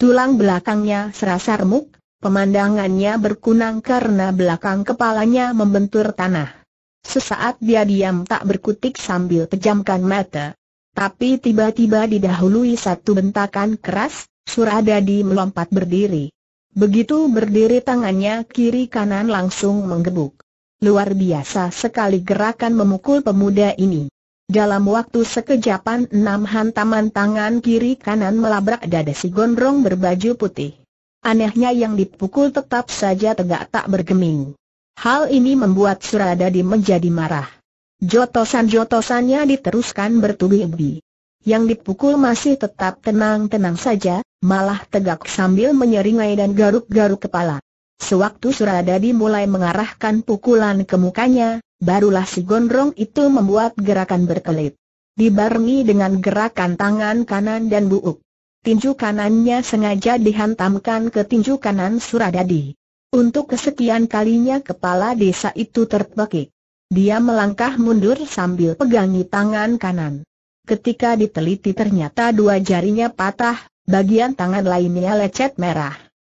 Tulang belakangnya serasa remuk, pemandangannya berkunang karena belakang kepalanya membentur tanah. Sesaat dia diam tak berkutik sambil pejamkan mata. Tapi tiba-tiba didahului satu bentakan keras, Suradadi melompat berdiri. Begitu berdiri tangannya kiri kanan langsung menggebuk. Luar biasa sekali gerakan memukul pemuda ini. Dalam waktu sekejapan enam hantaman tangan kiri kanan melabrak dada si gondrong berbaju putih. Anehnya yang dipukul tetap saja tegak tak bergeming. Hal ini membuat Suradadi menjadi marah. Jotosan-jotosannya diteruskan bertubi-tubi yang dipukul masih tetap tenang-tenang saja, malah tegak sambil menyeringai dan garuk-garuk kepala. Sewaktu Suradadi mulai mengarahkan pukulan ke mukanya, barulah si gondrong itu membuat gerakan berkelit. Dibarengi dengan gerakan tangan kanan dan buuk. Tinju kanannya sengaja dihantamkan ke tinju kanan Suradadi. Untuk kesekian kalinya kepala desa itu terpekik. Dia melangkah mundur sambil pegangi tangan kanan ketika diteliti ternyata dua jarinya patah, bagian tangan lainnya lecet merah.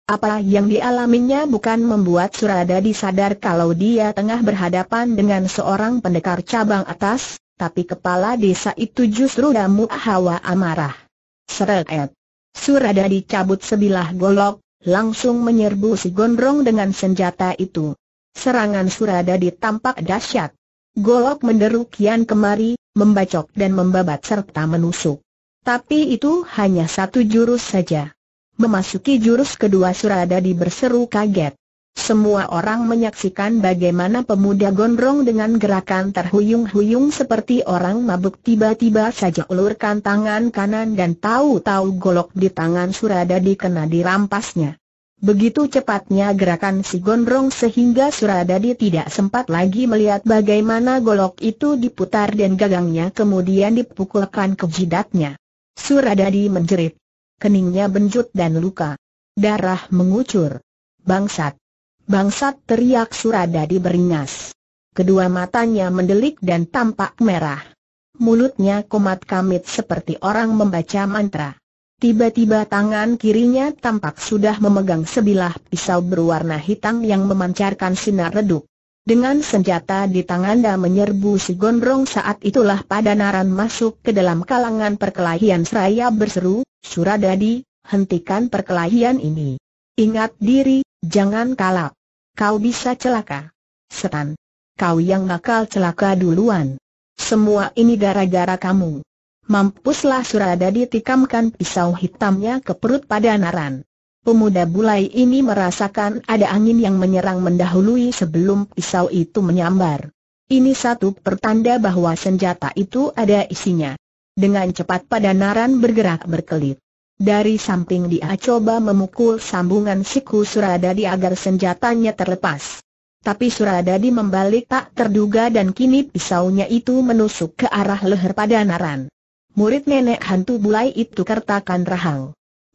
Apa yang dialaminya bukan membuat Suradadi sadar kalau dia tengah berhadapan dengan seorang pendekar cabang atas, tapi kepala desa itu justru damu hawa amarah. Seret. Suradadi cabut sebilah golok, langsung menyerbu si gondrong dengan senjata itu. Serangan Suradadi tampak dahsyat. Golok menderu kian kemari, membacok dan membabat serta menusuk. Tapi itu hanya satu jurus saja. Memasuki jurus kedua Suradadi berseru kaget. Semua orang menyaksikan bagaimana pemuda gondrong dengan gerakan terhuyung-huyung seperti orang mabuk tiba-tiba saja ulurkan tangan kanan dan tahu-tahu golok di tangan Suradadi kena dirampasnya. Begitu cepatnya gerakan si gondrong sehingga Suradadi tidak sempat lagi melihat bagaimana golok itu diputar dan gagangnya kemudian dipukulkan ke jidatnya. Suradadi menjerit. Keningnya benjut dan luka. Darah mengucur. Bangsat. Bangsat teriak Suradadi beringas. Kedua matanya mendelik dan tampak merah. Mulutnya komat kamit seperti orang membaca mantra. Tiba-tiba tangan kirinya tampak sudah memegang sebilah pisau berwarna hitam yang memancarkan sinar redup. Dengan senjata di tangan menyerbu si gondrong saat itulah pada Padanaran masuk ke dalam kalangan perkelahian seraya berseru, Suradadi, hentikan perkelahian ini. Ingat diri, jangan kalah. Kau bisa celaka. Setan. Kau yang bakal celaka duluan. Semua ini gara-gara kamu. Mampuslah surada ditikamkan pisau hitamnya ke perut pada Naran. Pemuda bulai ini merasakan ada angin yang menyerang mendahului sebelum pisau itu menyambar. Ini satu pertanda bahwa senjata itu ada isinya. Dengan cepat pada Naran bergerak berkelit. Dari samping dia coba memukul sambungan siku Suradadi agar senjatanya terlepas. Tapi Suradadi membalik tak terduga dan kini pisaunya itu menusuk ke arah leher pada Naran murid nenek hantu bulai itu kertakan rahang.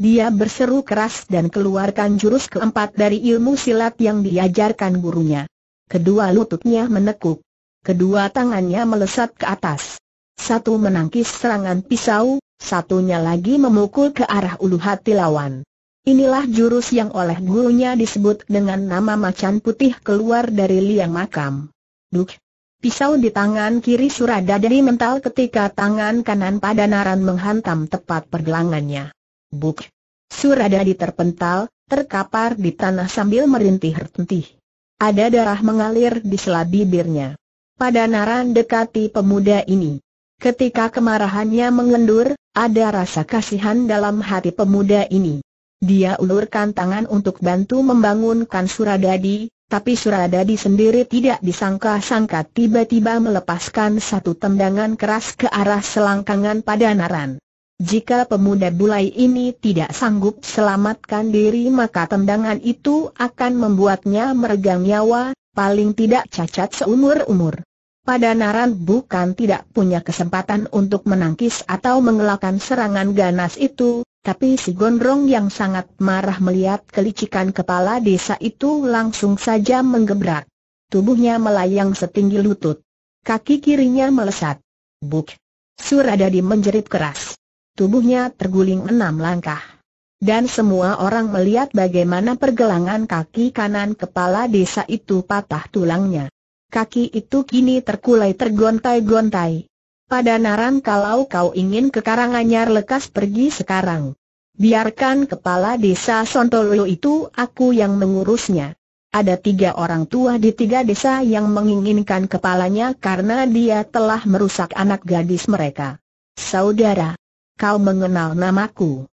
Dia berseru keras dan keluarkan jurus keempat dari ilmu silat yang diajarkan gurunya. Kedua lututnya menekuk. Kedua tangannya melesat ke atas. Satu menangkis serangan pisau, satunya lagi memukul ke arah ulu hati lawan. Inilah jurus yang oleh gurunya disebut dengan nama macan putih keluar dari liang makam. Duk, Pisau di tangan kiri Suradadi mental ketika tangan kanan Padanaran menghantam tepat pergelangannya. Buk! Suradadi terpental, terkapar di tanah sambil merintih-rintih. Ada darah mengalir di sela bibirnya. Padanaran dekati pemuda ini. Ketika kemarahannya mengendur, ada rasa kasihan dalam hati pemuda ini. Dia ulurkan tangan untuk bantu membangunkan Suradadi, tapi Suradadi sendiri tidak disangka-sangka tiba-tiba melepaskan satu tendangan keras ke arah selangkangan pada Naran. Jika pemuda bulai ini tidak sanggup selamatkan diri maka tendangan itu akan membuatnya meregang nyawa, paling tidak cacat seumur-umur. Pada Naran bukan tidak punya kesempatan untuk menangkis atau mengelakkan serangan ganas itu, tapi si Gondrong yang sangat marah melihat kelicikan kepala desa itu langsung saja menggebrak. Tubuhnya melayang setinggi lutut. Kaki kirinya melesat. Buk! Suradadi menjerit keras. Tubuhnya terguling enam langkah. Dan semua orang melihat bagaimana pergelangan kaki kanan kepala desa itu patah tulangnya. Kaki itu kini terkulai tergontai-gontai. Pada Naran kalau kau ingin ke Karanganyar lekas pergi sekarang. Biarkan kepala desa Sontoloyo itu aku yang mengurusnya. Ada tiga orang tua di tiga desa yang menginginkan kepalanya karena dia telah merusak anak gadis mereka. Saudara, kau mengenal namaku.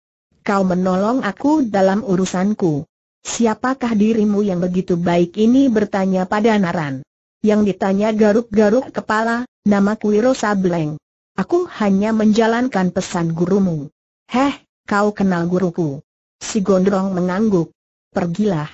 Kau menolong aku dalam urusanku. Siapakah dirimu yang begitu baik ini bertanya pada Naran. Yang ditanya garuk-garuk kepala, nama Kuiro Sableng. Aku hanya menjalankan pesan gurumu. Heh, kau kenal guruku. Si Gondrong mengangguk. Pergilah.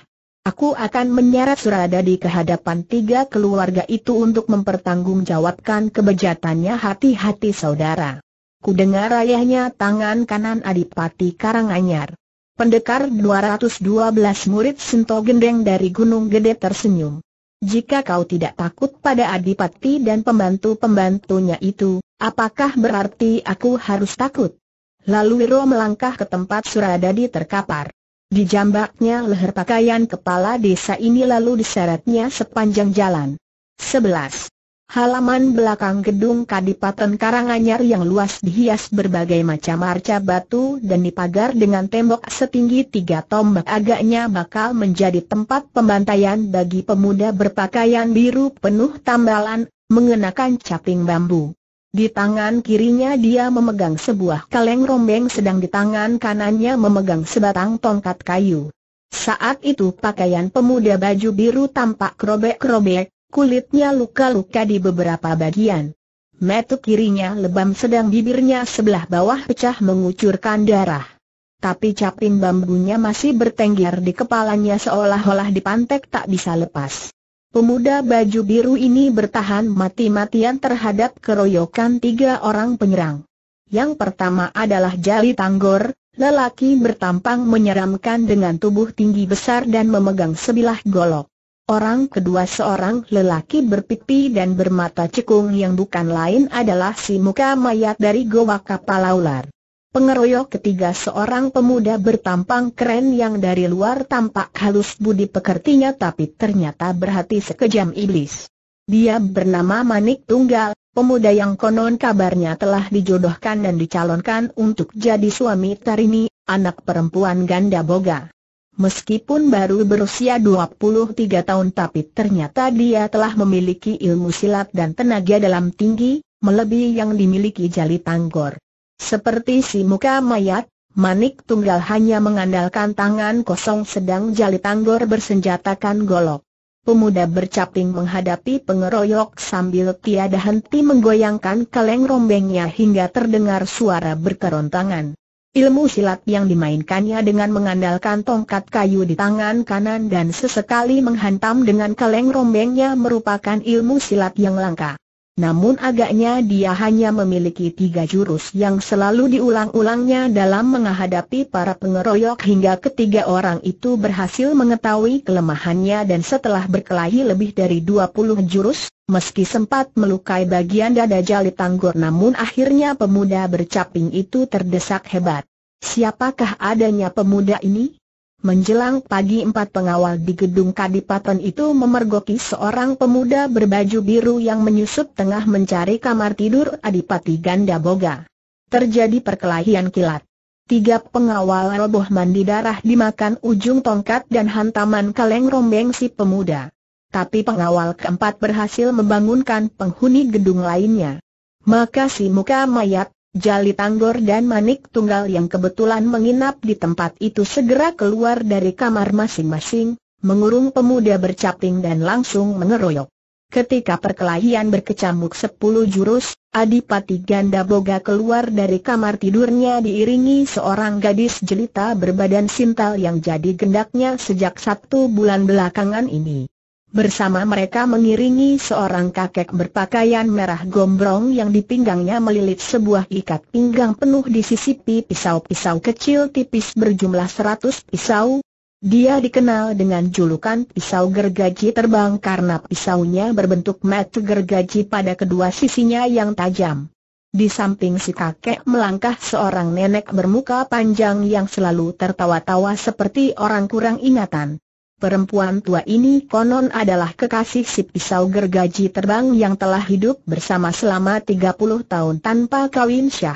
Aku akan menyeret Surada di kehadapan tiga keluarga itu untuk mempertanggungjawabkan kebejatannya hati-hati saudara. Ku dengar ayahnya tangan kanan Adipati Karanganyar. Pendekar 212 murid Sento Gendeng dari Gunung Gede tersenyum. Jika kau tidak takut pada adipati dan pembantu-pembantunya itu, apakah berarti aku harus takut? Lalu Wiro melangkah ke tempat Suradadi terkapar. Dijambaknya leher pakaian kepala desa ini lalu diseretnya sepanjang jalan. 11. Halaman belakang gedung Kadipaten Karanganyar yang luas dihias berbagai macam arca batu dan dipagar dengan tembok setinggi tiga tombak agaknya bakal menjadi tempat pembantaian bagi pemuda berpakaian biru penuh tambalan, mengenakan caping bambu. Di tangan kirinya dia memegang sebuah kaleng rombeng sedang di tangan kanannya memegang sebatang tongkat kayu. Saat itu pakaian pemuda baju biru tampak robek-robek, Kulitnya luka-luka di beberapa bagian. Metu kirinya lebam sedang bibirnya sebelah bawah pecah mengucurkan darah. Tapi caping bambunya masih bertengger di kepalanya seolah-olah dipantek tak bisa lepas. Pemuda baju biru ini bertahan mati-matian terhadap keroyokan tiga orang penyerang. Yang pertama adalah Jali Tanggor, lelaki bertampang menyeramkan dengan tubuh tinggi besar dan memegang sebilah golok. Orang kedua seorang lelaki berpipi dan bermata cekung yang bukan lain adalah si muka mayat dari goa kapal ular. Pengeroyok ketiga seorang pemuda bertampang keren yang dari luar tampak halus budi pekertinya tapi ternyata berhati sekejam iblis. Dia bernama Manik Tunggal, pemuda yang konon kabarnya telah dijodohkan dan dicalonkan untuk jadi suami Tarini, anak perempuan ganda boga. Meskipun baru berusia 23 tahun tapi ternyata dia telah memiliki ilmu silat dan tenaga dalam tinggi, melebihi yang dimiliki Jali Tanggor. Seperti si muka mayat, Manik Tunggal hanya mengandalkan tangan kosong sedang Jali Tanggor bersenjatakan golok. Pemuda bercaping menghadapi pengeroyok sambil tiada henti menggoyangkan kaleng rombengnya hingga terdengar suara berkerontangan. Ilmu silat yang dimainkannya dengan mengandalkan tongkat kayu di tangan kanan dan sesekali menghantam dengan kaleng rombengnya merupakan ilmu silat yang langka. Namun agaknya dia hanya memiliki tiga jurus yang selalu diulang-ulangnya dalam menghadapi para pengeroyok hingga ketiga orang itu berhasil mengetahui kelemahannya dan setelah berkelahi lebih dari dua puluh jurus, meski sempat melukai bagian dada jali tanggur namun akhirnya pemuda bercaping itu terdesak hebat. Siapakah adanya pemuda ini? Menjelang pagi empat pengawal di gedung kadipaten itu memergoki seorang pemuda berbaju biru yang menyusup tengah mencari kamar tidur Adipati Ganda Boga. Terjadi perkelahian kilat. Tiga pengawal roboh mandi darah dimakan ujung tongkat dan hantaman kaleng rombeng si pemuda. Tapi pengawal keempat berhasil membangunkan penghuni gedung lainnya. Maka si muka mayat, Jali Tanggor dan Manik Tunggal yang kebetulan menginap di tempat itu segera keluar dari kamar masing-masing, mengurung pemuda bercaping dan langsung mengeroyok. Ketika perkelahian berkecamuk sepuluh jurus, Adipati Ganda Boga keluar dari kamar tidurnya diiringi seorang gadis jelita berbadan sintal yang jadi gendaknya sejak satu bulan belakangan ini. Bersama mereka mengiringi seorang kakek berpakaian merah gombrong yang di pinggangnya melilit sebuah ikat pinggang penuh di sisi pisau-pisau kecil tipis berjumlah seratus pisau. Dia dikenal dengan julukan pisau gergaji terbang karena pisaunya berbentuk mat gergaji pada kedua sisinya yang tajam. Di samping si kakek melangkah seorang nenek bermuka panjang yang selalu tertawa-tawa seperti orang kurang ingatan. Perempuan tua ini konon adalah kekasih si pisau gergaji terbang yang telah hidup bersama selama 30 tahun tanpa kawin syah.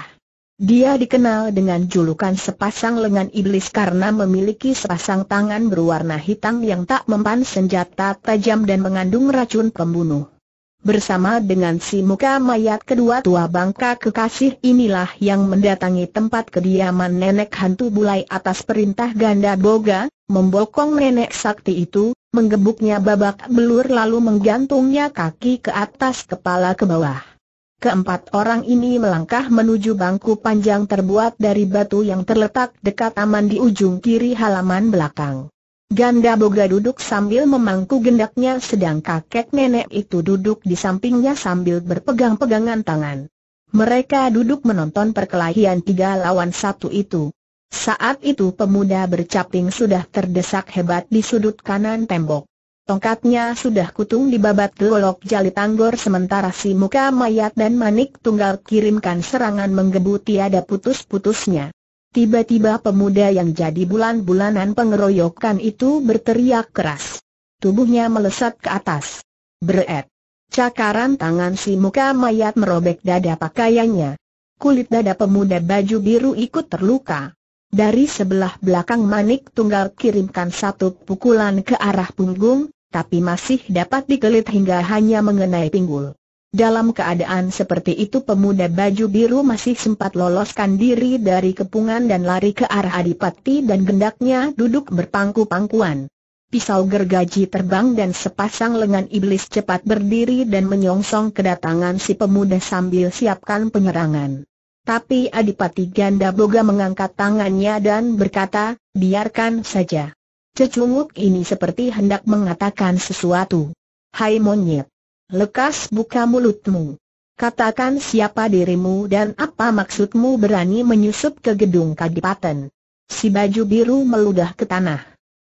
Dia dikenal dengan julukan sepasang lengan iblis karena memiliki sepasang tangan berwarna hitam yang tak mempan senjata tajam dan mengandung racun pembunuh bersama dengan si muka mayat kedua tua bangka kekasih inilah yang mendatangi tempat kediaman nenek hantu bulai atas perintah ganda boga, membokong nenek sakti itu, menggebuknya babak belur lalu menggantungnya kaki ke atas kepala ke bawah. Keempat orang ini melangkah menuju bangku panjang terbuat dari batu yang terletak dekat taman di ujung kiri halaman belakang. Ganda Boga duduk sambil memangku gendaknya sedang kakek nenek itu duduk di sampingnya sambil berpegang-pegangan tangan. Mereka duduk menonton perkelahian tiga lawan satu itu. Saat itu pemuda bercaping sudah terdesak hebat di sudut kanan tembok. Tongkatnya sudah kutung di babat golok jali tanggor sementara si muka mayat dan manik tunggal kirimkan serangan menggebu tiada putus-putusnya. Tiba-tiba pemuda yang jadi bulan-bulanan pengeroyokan itu berteriak keras. Tubuhnya melesat ke atas. Beret. Cakaran tangan si muka mayat merobek dada pakaiannya. Kulit dada pemuda baju biru ikut terluka. Dari sebelah belakang manik tunggal kirimkan satu pukulan ke arah punggung, tapi masih dapat dikelit hingga hanya mengenai pinggul. Dalam keadaan seperti itu pemuda baju biru masih sempat loloskan diri dari kepungan dan lari ke arah adipati dan gendaknya duduk berpangku-pangkuan. Pisau gergaji terbang dan sepasang lengan iblis cepat berdiri dan menyongsong kedatangan si pemuda sambil siapkan penyerangan. Tapi Adipati Ganda Boga mengangkat tangannya dan berkata, biarkan saja. Cecunguk ini seperti hendak mengatakan sesuatu. Hai monyet, Lekas buka mulutmu. Katakan siapa dirimu dan apa maksudmu berani menyusup ke gedung kadipaten. Si baju biru meludah ke tanah.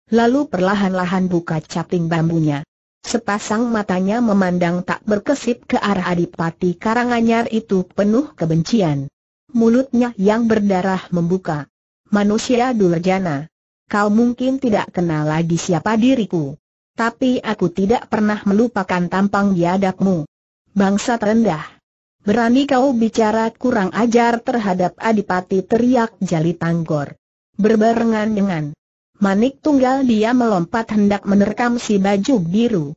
Lalu perlahan-lahan buka caping bambunya. Sepasang matanya memandang tak berkesip ke arah Adipati Karanganyar itu penuh kebencian. Mulutnya yang berdarah membuka. Manusia durjana. Kau mungkin tidak kenal lagi siapa diriku. Tapi aku tidak pernah melupakan tampang biadabmu. Bangsa terendah. Berani kau bicara kurang ajar terhadap adipati teriak jali tanggor. Berbarengan dengan manik tunggal dia melompat hendak menerkam si baju biru.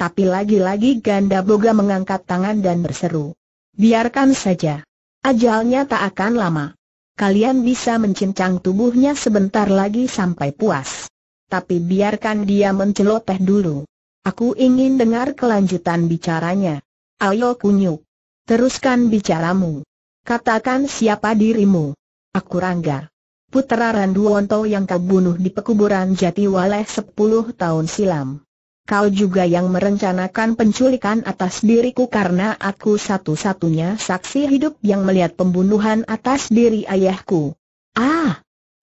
Tapi lagi-lagi ganda boga mengangkat tangan dan berseru. Biarkan saja. Ajalnya tak akan lama. Kalian bisa mencincang tubuhnya sebentar lagi sampai puas tapi biarkan dia menceloteh dulu. Aku ingin dengar kelanjutan bicaranya. Ayo kunyuk. Teruskan bicaramu. Katakan siapa dirimu. Aku Rangga. Putera Randuonto yang kau bunuh di pekuburan Jatiwaleh 10 tahun silam. Kau juga yang merencanakan penculikan atas diriku karena aku satu-satunya saksi hidup yang melihat pembunuhan atas diri ayahku. Ah!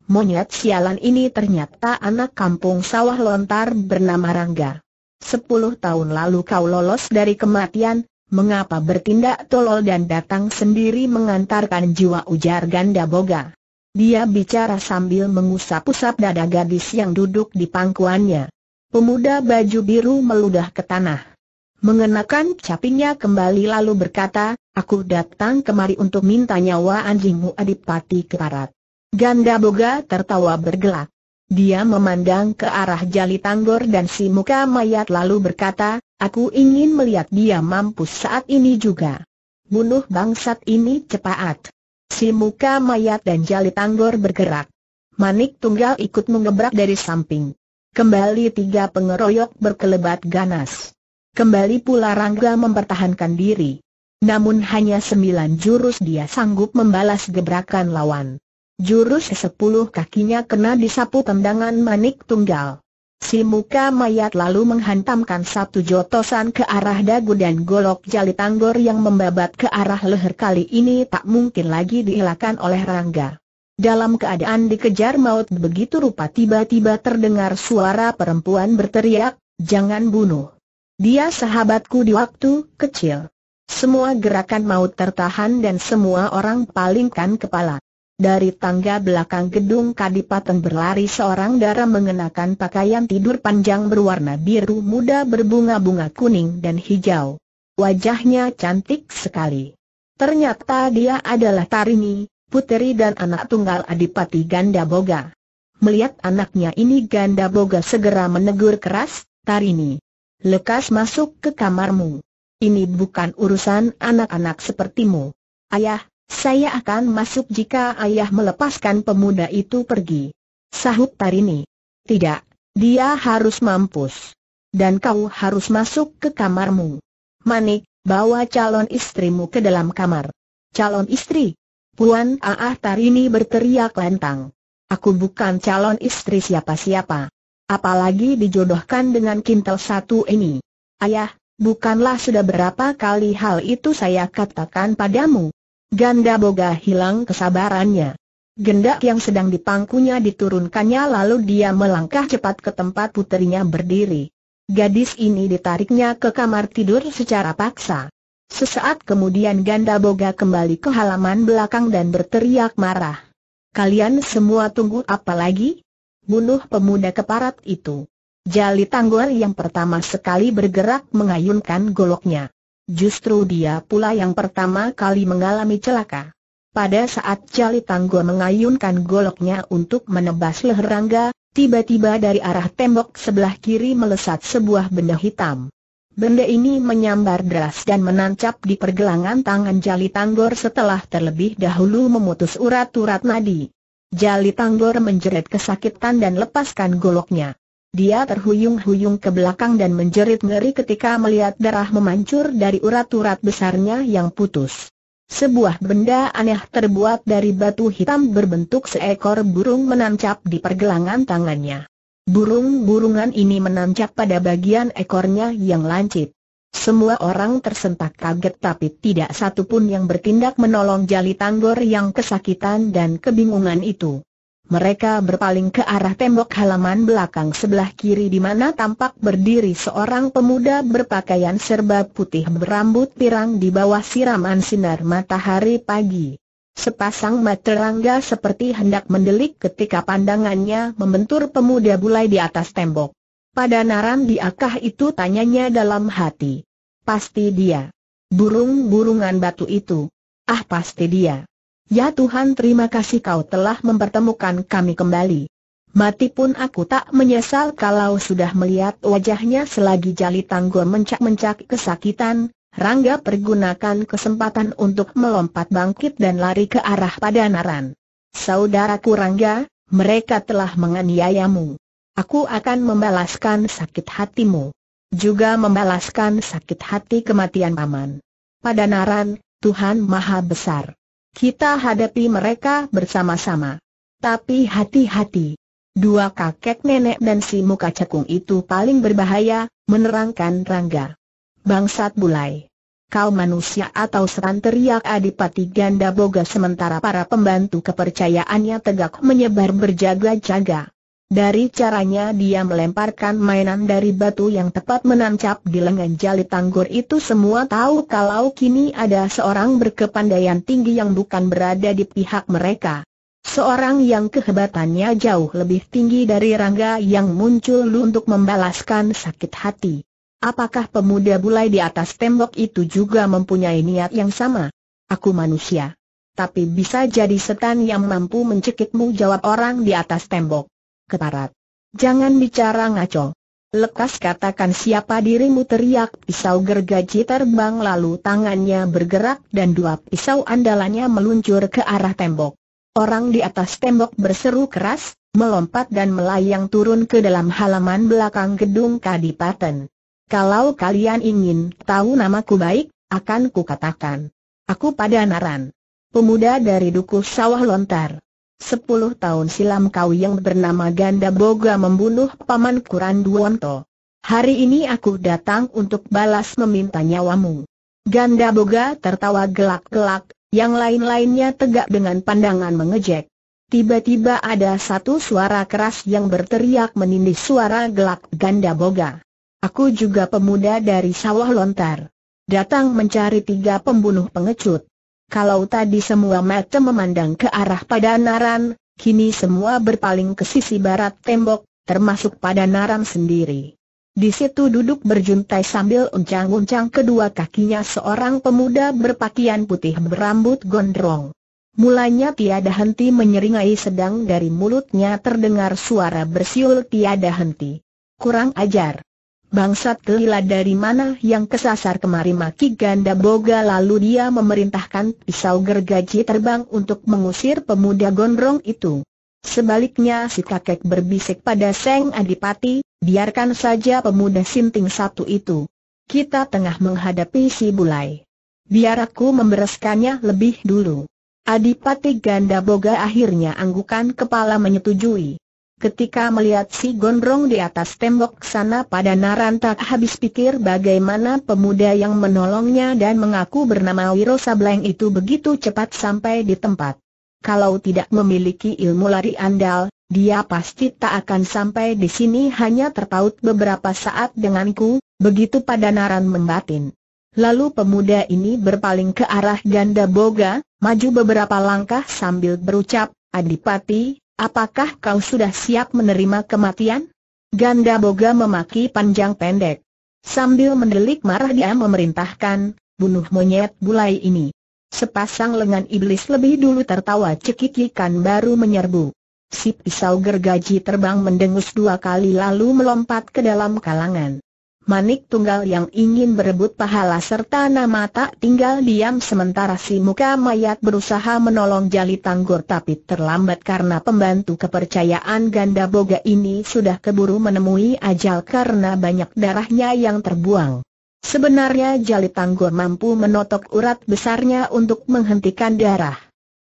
Monyet sialan ini ternyata anak kampung sawah lontar bernama Rangga. Sepuluh tahun lalu kau lolos dari kematian, mengapa bertindak tolol dan datang sendiri mengantarkan jiwa ujar ganda boga? Dia bicara sambil mengusap-usap dada gadis yang duduk di pangkuannya. Pemuda baju biru meludah ke tanah. Mengenakan capingnya kembali lalu berkata, aku datang kemari untuk minta nyawa anjingmu Adipati Keparat. Ganda Boga tertawa bergelak. Dia memandang ke arah jali tanggor dan si muka mayat lalu berkata, aku ingin melihat dia mampus saat ini juga. Bunuh bangsat ini cepat. Si muka mayat dan jali tanggor bergerak. Manik Tunggal ikut mengebrak dari samping. Kembali tiga pengeroyok berkelebat ganas. Kembali pula Rangga mempertahankan diri. Namun hanya sembilan jurus dia sanggup membalas gebrakan lawan. Jurus sepuluh kakinya kena disapu tendangan manik tunggal. Si muka mayat lalu menghantamkan satu jotosan ke arah dagu dan golok jali tanggor yang membabat ke arah leher kali ini tak mungkin lagi dihilangkan oleh Rangga. Dalam keadaan dikejar maut begitu rupa tiba-tiba terdengar suara perempuan berteriak, jangan bunuh. Dia sahabatku di waktu kecil. Semua gerakan maut tertahan dan semua orang palingkan kepala. Dari tangga belakang gedung kadipaten berlari seorang dara mengenakan pakaian tidur panjang berwarna biru muda berbunga-bunga kuning dan hijau. Wajahnya cantik sekali. Ternyata dia adalah Tarini, puteri dan anak tunggal Adipati Ganda Boga. Melihat anaknya ini Ganda Boga segera menegur keras, Tarini. Lekas masuk ke kamarmu. Ini bukan urusan anak-anak sepertimu. Ayah, saya akan masuk jika ayah melepaskan pemuda itu pergi. Sahut Tarini. Tidak, dia harus mampus. Dan kau harus masuk ke kamarmu. Manik, bawa calon istrimu ke dalam kamar. Calon istri? Puan Aah Tarini berteriak lantang. Aku bukan calon istri siapa-siapa. Apalagi dijodohkan dengan kintel satu ini. Ayah, bukanlah sudah berapa kali hal itu saya katakan padamu. Ganda Boga hilang kesabarannya. Gendak yang sedang dipangkunya diturunkannya lalu dia melangkah cepat ke tempat puterinya berdiri. Gadis ini ditariknya ke kamar tidur secara paksa. Sesaat kemudian Ganda Boga kembali ke halaman belakang dan berteriak marah. Kalian semua tunggu apa lagi? Bunuh pemuda keparat itu. Jali tanggul yang pertama sekali bergerak mengayunkan goloknya. Justru dia pula yang pertama kali mengalami celaka. Pada saat Jali Tanggo mengayunkan goloknya untuk menebas leher Rangga, tiba-tiba dari arah tembok sebelah kiri melesat sebuah benda hitam. Benda ini menyambar deras dan menancap di pergelangan tangan Jali Tanggor setelah terlebih dahulu memutus urat-urat nadi. Jali Tanggor menjerit kesakitan dan lepaskan goloknya. Dia terhuyung-huyung ke belakang dan menjerit ngeri ketika melihat darah memancur dari urat-urat besarnya yang putus. Sebuah benda aneh terbuat dari batu hitam berbentuk seekor burung menancap di pergelangan tangannya. Burung-burungan ini menancap pada bagian ekornya yang lancip. Semua orang tersentak kaget tapi tidak satupun yang bertindak menolong jali tanggor yang kesakitan dan kebingungan itu. Mereka berpaling ke arah tembok halaman belakang sebelah kiri di mana tampak berdiri seorang pemuda berpakaian serba putih berambut pirang di bawah siraman sinar matahari pagi. Sepasang mata rangga seperti hendak mendelik ketika pandangannya membentur pemuda bulai di atas tembok. Pada naran diakah itu tanyanya dalam hati. Pasti dia. Burung-burungan batu itu. Ah pasti dia. Ya Tuhan terima kasih kau telah mempertemukan kami kembali. Mati pun aku tak menyesal kalau sudah melihat wajahnya selagi jali tanggul mencak-mencak kesakitan, Rangga pergunakan kesempatan untuk melompat bangkit dan lari ke arah padanaran. Saudaraku Rangga, mereka telah menganiayamu. Aku akan membalaskan sakit hatimu. Juga membalaskan sakit hati kematian paman. Padanaran, Tuhan Maha Besar. Kita hadapi mereka bersama-sama. Tapi hati-hati. Dua kakek nenek dan si muka cekung itu paling berbahaya, menerangkan Rangga. Bangsat bulai. Kau manusia atau serang teriak adipati ganda boga sementara para pembantu kepercayaannya tegak menyebar berjaga-jaga. Dari caranya dia melemparkan mainan dari batu yang tepat menancap di lengan jali tanggur itu semua tahu kalau kini ada seorang berkepandaian tinggi yang bukan berada di pihak mereka. Seorang yang kehebatannya jauh lebih tinggi dari Rangga yang muncul untuk membalaskan sakit hati. Apakah pemuda bulai di atas tembok itu juga mempunyai niat yang sama? Aku manusia. Tapi bisa jadi setan yang mampu mencekikmu jawab orang di atas tembok keparat. Jangan bicara ngaco. Lekas katakan siapa dirimu teriak pisau gergaji terbang lalu tangannya bergerak dan dua pisau andalannya meluncur ke arah tembok. Orang di atas tembok berseru keras, melompat dan melayang turun ke dalam halaman belakang gedung Kadipaten. Kalau kalian ingin tahu namaku baik, akan kukatakan. Aku pada Naran. Pemuda dari Dukuh Sawah Lontar. Sepuluh tahun silam kau yang bernama Ganda Boga membunuh Paman Kuran Duonto. Hari ini aku datang untuk balas meminta nyawamu. Ganda Boga tertawa gelak-gelak, yang lain-lainnya tegak dengan pandangan mengejek. Tiba-tiba ada satu suara keras yang berteriak menindih suara gelak Ganda Boga. Aku juga pemuda dari sawah lontar. Datang mencari tiga pembunuh pengecut. Kalau tadi semua mata memandang ke arah Padanaran, kini semua berpaling ke sisi barat tembok, termasuk Padanaran sendiri. Di situ duduk berjuntai sambil uncang-uncang kedua kakinya seorang pemuda berpakaian putih berambut gondrong. Mulanya tiada henti menyeringai sedang dari mulutnya terdengar suara bersiul tiada henti. Kurang ajar bangsat gila dari mana yang kesasar kemari maki ganda boga lalu dia memerintahkan pisau gergaji terbang untuk mengusir pemuda gondrong itu. Sebaliknya si kakek berbisik pada Seng Adipati, biarkan saja pemuda sinting satu itu. Kita tengah menghadapi si Bulai. Biar aku membereskannya lebih dulu. Adipati Ganda Boga akhirnya anggukan kepala menyetujui. Ketika melihat si gondrong di atas tembok sana pada Naran tak habis pikir bagaimana pemuda yang menolongnya dan mengaku bernama Wiro Sableng itu begitu cepat sampai di tempat. Kalau tidak memiliki ilmu lari andal, dia pasti tak akan sampai di sini hanya terpaut beberapa saat denganku, begitu pada Naran membatin. Lalu pemuda ini berpaling ke arah ganda boga, maju beberapa langkah sambil berucap, Adipati, Apakah kau sudah siap menerima kematian? Ganda Boga memaki panjang pendek. Sambil mendelik marah dia memerintahkan, bunuh monyet bulai ini. Sepasang lengan iblis lebih dulu tertawa cekikikan baru menyerbu. Si pisau gergaji terbang mendengus dua kali lalu melompat ke dalam kalangan. Manik Tunggal yang ingin berebut pahala serta nama tak tinggal diam sementara si muka mayat berusaha menolong jali tanggur tapi terlambat karena pembantu kepercayaan ganda boga ini sudah keburu menemui ajal karena banyak darahnya yang terbuang. Sebenarnya jali tanggur mampu menotok urat besarnya untuk menghentikan darah.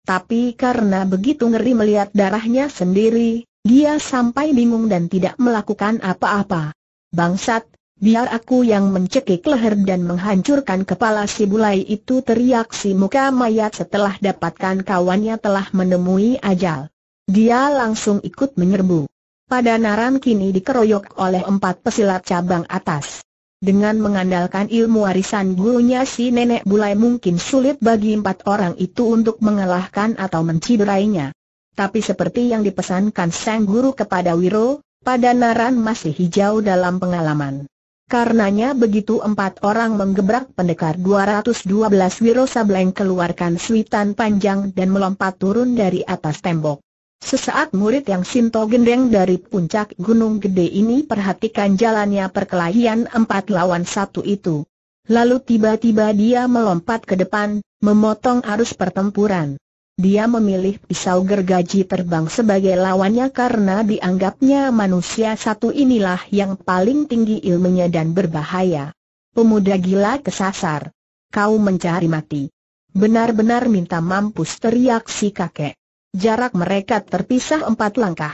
Tapi karena begitu ngeri melihat darahnya sendiri, dia sampai bingung dan tidak melakukan apa-apa. Bangsat, Biar aku yang mencekik leher dan menghancurkan kepala si bulai itu teriak si muka mayat setelah dapatkan kawannya telah menemui ajal. Dia langsung ikut menyerbu. Pada naran kini dikeroyok oleh empat pesilat cabang atas. Dengan mengandalkan ilmu warisan gurunya si nenek bulai mungkin sulit bagi empat orang itu untuk mengalahkan atau menciderainya. Tapi seperti yang dipesankan sang guru kepada Wiro, pada naran masih hijau dalam pengalaman. Karenanya begitu empat orang menggebrak pendekar 212 Wiro Sableng keluarkan suitan panjang dan melompat turun dari atas tembok. Sesaat murid yang Sinto gendeng dari puncak gunung gede ini perhatikan jalannya perkelahian empat lawan satu itu. Lalu tiba-tiba dia melompat ke depan, memotong arus pertempuran. Dia memilih pisau gergaji terbang sebagai lawannya karena dianggapnya manusia satu inilah yang paling tinggi ilmunya dan berbahaya. Pemuda gila kesasar. Kau mencari mati. Benar-benar minta mampus teriak si kakek. Jarak mereka terpisah empat langkah.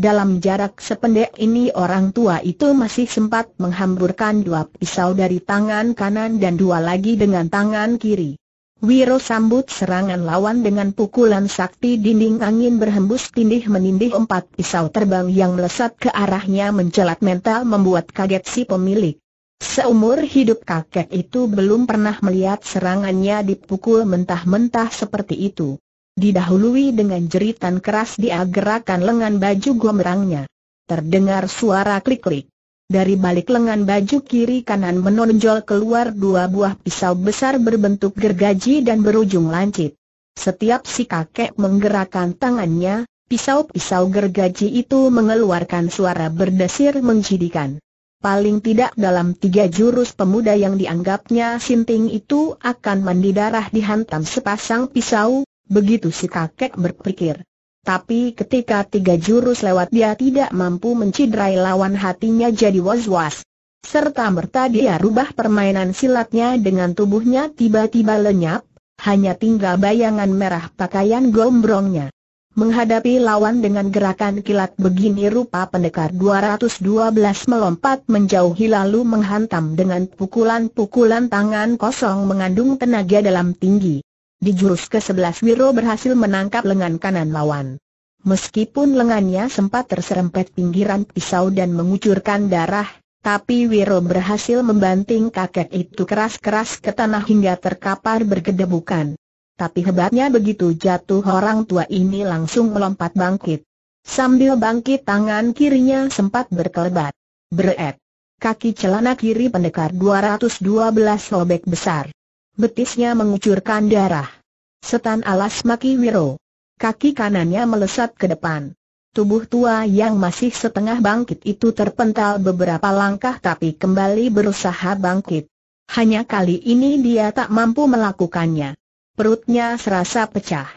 Dalam jarak sependek ini orang tua itu masih sempat menghamburkan dua pisau dari tangan kanan dan dua lagi dengan tangan kiri. Wiro sambut serangan lawan dengan pukulan sakti dinding angin berhembus tindih menindih empat pisau terbang yang melesat ke arahnya mencelat mental membuat kaget si pemilik. Seumur hidup kakek itu belum pernah melihat serangannya dipukul mentah-mentah seperti itu. Didahului dengan jeritan keras dia gerakan lengan baju gomerangnya, Terdengar suara klik-klik. Dari balik lengan baju kiri kanan menonjol keluar dua buah pisau besar berbentuk gergaji dan berujung lancip. Setiap si kakek menggerakkan tangannya, pisau-pisau gergaji itu mengeluarkan suara berdesir menjidikan. Paling tidak dalam tiga jurus pemuda yang dianggapnya sinting itu akan mandi darah dihantam sepasang pisau, begitu si kakek berpikir. Tapi ketika tiga jurus lewat dia tidak mampu menciderai lawan hatinya jadi was-was. Serta merta dia rubah permainan silatnya dengan tubuhnya tiba-tiba lenyap, hanya tinggal bayangan merah pakaian gombrongnya. Menghadapi lawan dengan gerakan kilat begini rupa pendekar 212 melompat menjauhi lalu menghantam dengan pukulan-pukulan tangan kosong mengandung tenaga dalam tinggi. Di jurus ke-11 Wiro berhasil menangkap lengan kanan lawan. Meskipun lengannya sempat terserempet pinggiran pisau dan mengucurkan darah, tapi Wiro berhasil membanting kakek itu keras-keras ke tanah hingga terkapar bergedebukan. Tapi hebatnya begitu jatuh orang tua ini langsung melompat bangkit. Sambil bangkit tangan kirinya sempat berkelebat. Beret. Kaki celana kiri pendekar 212 sobek besar. Betisnya mengucurkan darah. Setan alas maki Wiro. Kaki kanannya melesat ke depan. Tubuh tua yang masih setengah bangkit itu terpental beberapa langkah tapi kembali berusaha bangkit. Hanya kali ini dia tak mampu melakukannya. Perutnya serasa pecah.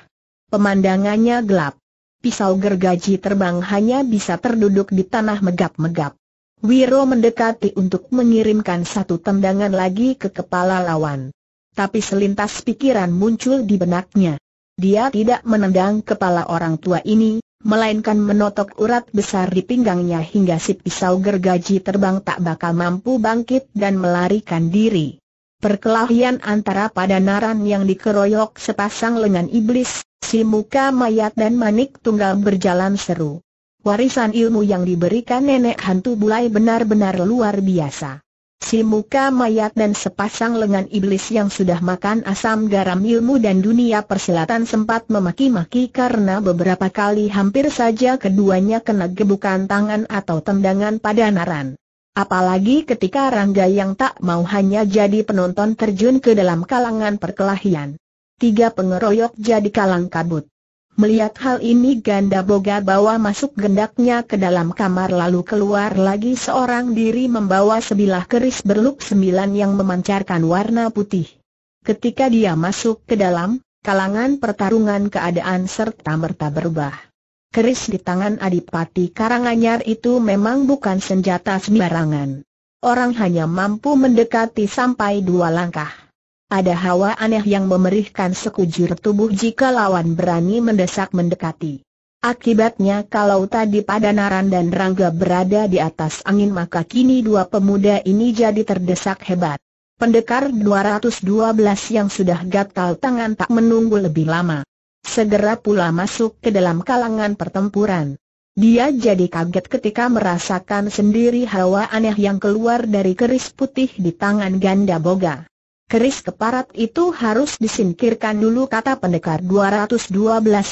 Pemandangannya gelap. Pisau gergaji terbang hanya bisa terduduk di tanah megap-megap. Wiro mendekati untuk mengirimkan satu tendangan lagi ke kepala lawan tapi selintas pikiran muncul di benaknya. Dia tidak menendang kepala orang tua ini, melainkan menotok urat besar di pinggangnya hingga si pisau gergaji terbang tak bakal mampu bangkit dan melarikan diri. Perkelahian antara pada naran yang dikeroyok sepasang lengan iblis, si muka mayat dan manik tunggal berjalan seru. Warisan ilmu yang diberikan nenek hantu bulai benar-benar luar biasa. Si muka mayat dan sepasang lengan iblis yang sudah makan asam garam ilmu dan dunia Perselatan sempat memaki-maki karena beberapa kali hampir saja keduanya kena gebukan tangan atau tendangan pada naran. Apalagi ketika Rangga yang tak mau hanya jadi penonton terjun ke dalam kalangan perkelahian. Tiga pengeroyok jadi kalang kabut. Melihat hal ini ganda boga bawa masuk gendaknya ke dalam kamar lalu keluar lagi seorang diri membawa sebilah keris berluk sembilan yang memancarkan warna putih. Ketika dia masuk ke dalam, kalangan pertarungan keadaan serta merta berubah. Keris di tangan Adipati Karanganyar itu memang bukan senjata sembarangan. Orang hanya mampu mendekati sampai dua langkah. Ada hawa aneh yang memerihkan sekujur tubuh jika lawan berani mendesak mendekati. Akibatnya kalau tadi pada Naran dan Rangga berada di atas angin maka kini dua pemuda ini jadi terdesak hebat. Pendekar 212 yang sudah gatal tangan tak menunggu lebih lama. Segera pula masuk ke dalam kalangan pertempuran. Dia jadi kaget ketika merasakan sendiri hawa aneh yang keluar dari keris putih di tangan ganda boga. Keris keparat itu harus disingkirkan dulu kata pendekar 212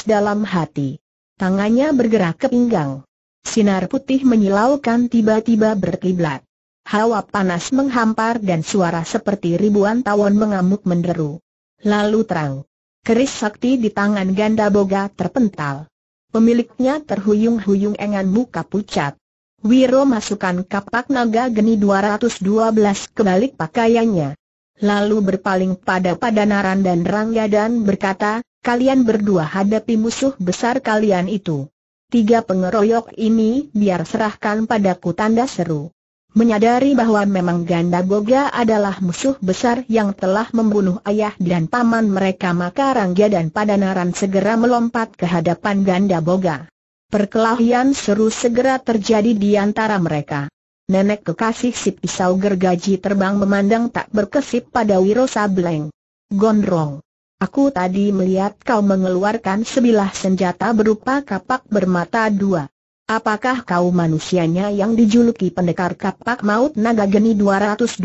dalam hati. Tangannya bergerak ke pinggang. Sinar putih menyilaukan tiba-tiba berkiblat. Hawa panas menghampar dan suara seperti ribuan tawon mengamuk menderu. Lalu terang. Keris sakti di tangan ganda boga terpental. Pemiliknya terhuyung-huyung engan muka pucat. Wiro masukkan kapak naga geni 212 ke balik pakaiannya lalu berpaling pada Padanaran dan Rangga dan berkata, kalian berdua hadapi musuh besar kalian itu. Tiga pengeroyok ini biar serahkan padaku tanda seru. Menyadari bahwa memang Ganda Boga adalah musuh besar yang telah membunuh ayah dan paman mereka maka Rangga dan Padanaran segera melompat ke hadapan Ganda Boga. Perkelahian seru segera terjadi di antara mereka nenek kekasih si pisau gergaji terbang memandang tak berkesip pada Wiro Sableng. Gondrong. Aku tadi melihat kau mengeluarkan sebilah senjata berupa kapak bermata dua. Apakah kau manusianya yang dijuluki pendekar kapak maut naga geni 212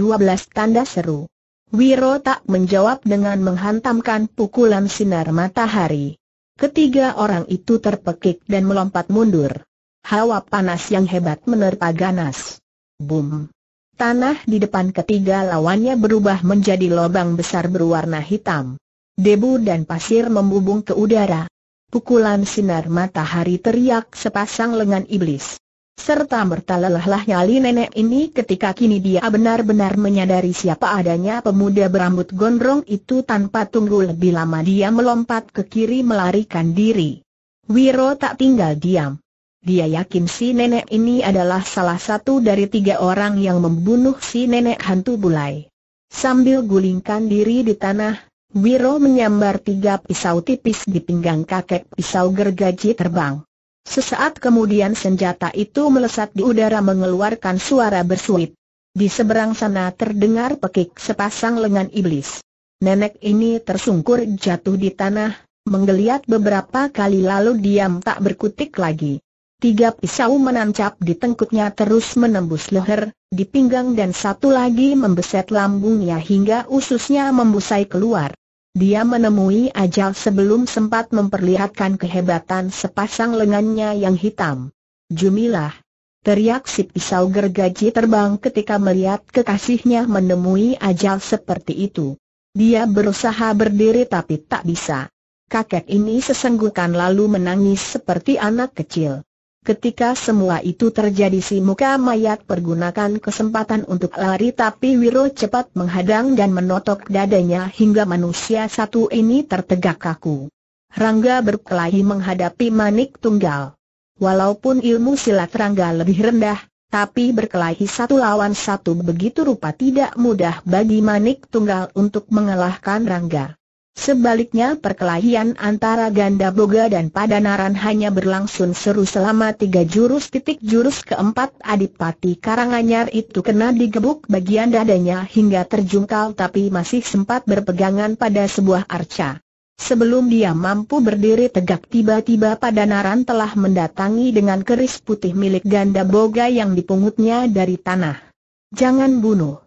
tanda seru? Wiro tak menjawab dengan menghantamkan pukulan sinar matahari. Ketiga orang itu terpekik dan melompat mundur. Hawa panas yang hebat menerpa ganas. Boom. Tanah di depan ketiga lawannya berubah menjadi lubang besar berwarna hitam. Debu dan pasir membubung ke udara. Pukulan sinar matahari teriak sepasang lengan iblis. Serta merta lelah nyali nenek ini ketika kini dia benar-benar menyadari siapa adanya pemuda berambut gondrong itu tanpa tunggu lebih lama dia melompat ke kiri melarikan diri. Wiro tak tinggal diam. Dia yakin si nenek ini adalah salah satu dari tiga orang yang membunuh si nenek hantu bulai. Sambil gulingkan diri di tanah, Wiro menyambar tiga pisau tipis di pinggang kakek pisau gergaji terbang. Sesaat kemudian senjata itu melesat di udara mengeluarkan suara bersuit. Di seberang sana terdengar pekik sepasang lengan iblis. Nenek ini tersungkur jatuh di tanah, menggeliat beberapa kali lalu diam tak berkutik lagi. Tiga pisau menancap di tengkuknya terus menembus leher, di pinggang dan satu lagi membeset lambungnya hingga ususnya membusai keluar. Dia menemui ajal sebelum sempat memperlihatkan kehebatan sepasang lengannya yang hitam. Jumilah! Teriak si pisau gergaji terbang ketika melihat kekasihnya menemui ajal seperti itu. Dia berusaha berdiri tapi tak bisa. Kakek ini sesenggukan lalu menangis seperti anak kecil. Ketika semua itu terjadi si muka mayat pergunakan kesempatan untuk lari tapi Wiro cepat menghadang dan menotok dadanya hingga manusia satu ini tertegak kaku. Rangga berkelahi menghadapi manik tunggal. Walaupun ilmu silat Rangga lebih rendah, tapi berkelahi satu lawan satu begitu rupa tidak mudah bagi manik tunggal untuk mengalahkan Rangga. Sebaliknya perkelahian antara ganda boga dan padanaran hanya berlangsung seru selama tiga jurus titik jurus keempat Adipati Karanganyar itu kena digebuk bagian dadanya hingga terjungkal tapi masih sempat berpegangan pada sebuah arca. Sebelum dia mampu berdiri tegak tiba-tiba padanaran telah mendatangi dengan keris putih milik ganda boga yang dipungutnya dari tanah. Jangan bunuh.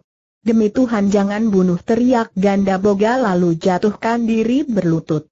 Demi Tuhan jangan bunuh teriak ganda boga lalu jatuhkan diri berlutut.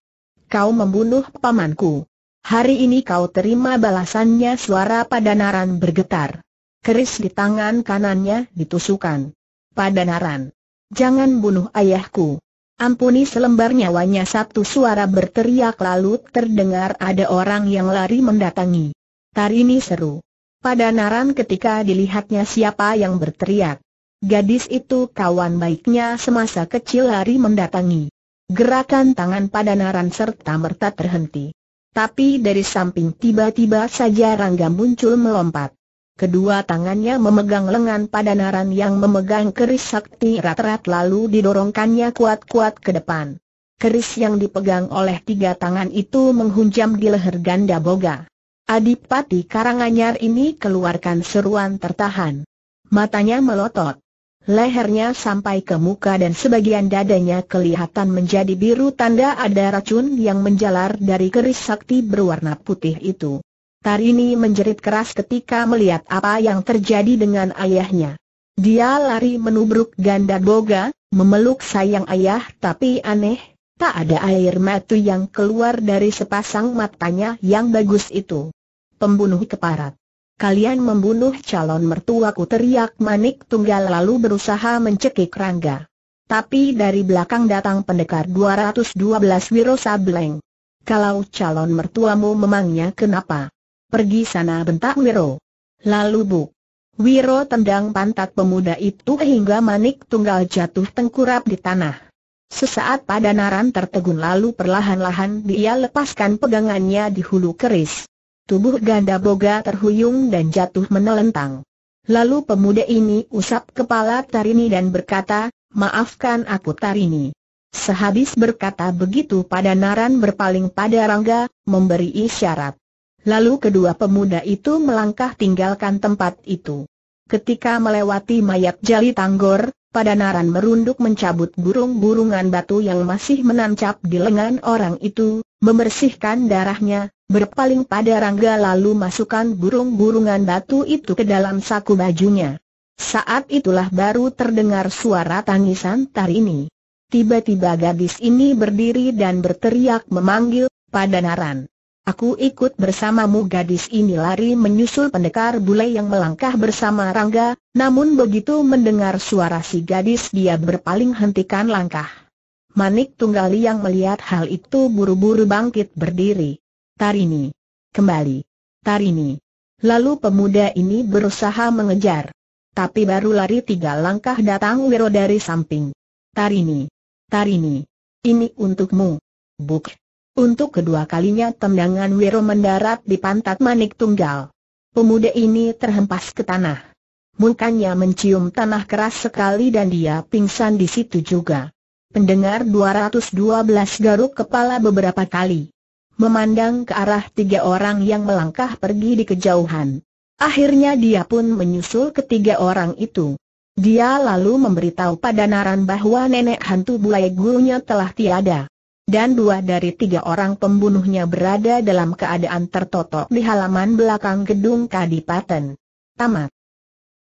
Kau membunuh pamanku. Hari ini kau terima balasannya suara Padanaran bergetar. Keris di tangan kanannya ditusukan. Padanaran. Jangan bunuh ayahku. Ampuni selembar nyawanya satu suara berteriak lalu terdengar ada orang yang lari mendatangi. Tarini seru. Padanaran ketika dilihatnya siapa yang berteriak. Gadis itu kawan baiknya semasa kecil hari mendatangi. Gerakan tangan pada naran serta merta terhenti. Tapi dari samping tiba-tiba saja Rangga muncul melompat. Kedua tangannya memegang lengan pada naran yang memegang keris sakti rat-rat lalu didorongkannya kuat-kuat ke depan. Keris yang dipegang oleh tiga tangan itu menghunjam di leher ganda boga. Adipati Karanganyar ini keluarkan seruan tertahan. Matanya melotot. Lehernya sampai ke muka dan sebagian dadanya kelihatan menjadi biru tanda ada racun yang menjalar dari keris sakti berwarna putih itu. Tarini menjerit keras ketika melihat apa yang terjadi dengan ayahnya. Dia lari menubruk ganda boga, memeluk sayang ayah tapi aneh, tak ada air mata yang keluar dari sepasang matanya yang bagus itu. Pembunuh keparat kalian membunuh calon mertuaku teriak manik tunggal lalu berusaha mencekik Rangga. Tapi dari belakang datang pendekar 212 Wiro Sableng. Kalau calon mertuamu memangnya kenapa? Pergi sana bentak Wiro. Lalu bu. Wiro tendang pantat pemuda itu hingga manik tunggal jatuh tengkurap di tanah. Sesaat pada naran tertegun lalu perlahan-lahan dia lepaskan pegangannya di hulu keris tubuh ganda boga terhuyung dan jatuh menelentang. Lalu pemuda ini usap kepala Tarini dan berkata, maafkan aku Tarini. Sehabis berkata begitu pada Naran berpaling pada Rangga, memberi isyarat. Lalu kedua pemuda itu melangkah tinggalkan tempat itu. Ketika melewati mayat jali tanggor, pada Naran merunduk mencabut burung-burungan batu yang masih menancap di lengan orang itu, membersihkan darahnya, berpaling pada Rangga lalu masukkan burung-burungan batu itu ke dalam saku bajunya. Saat itulah baru terdengar suara tangisan ini. Tiba-tiba gadis ini berdiri dan berteriak memanggil, pada Naran. Aku ikut bersamamu gadis ini lari menyusul pendekar bule yang melangkah bersama Rangga, namun begitu mendengar suara si gadis dia berpaling hentikan langkah. Manik Tunggali yang melihat hal itu buru-buru bangkit berdiri. Tarini. Kembali. Tarini. Lalu pemuda ini berusaha mengejar. Tapi baru lari tiga langkah datang Wiro dari samping. Tarini. Tarini. Ini untukmu. Buk. Untuk kedua kalinya tendangan Wiro mendarat di pantat manik tunggal. Pemuda ini terhempas ke tanah. Mukanya mencium tanah keras sekali dan dia pingsan di situ juga. Pendengar 212 garuk kepala beberapa kali memandang ke arah tiga orang yang melangkah pergi di kejauhan. Akhirnya dia pun menyusul ketiga orang itu. Dia lalu memberitahu pada Naran bahwa nenek hantu Bulai Gunya telah tiada. Dan dua dari tiga orang pembunuhnya berada dalam keadaan tertotok di halaman belakang gedung Kadipaten. Tamat.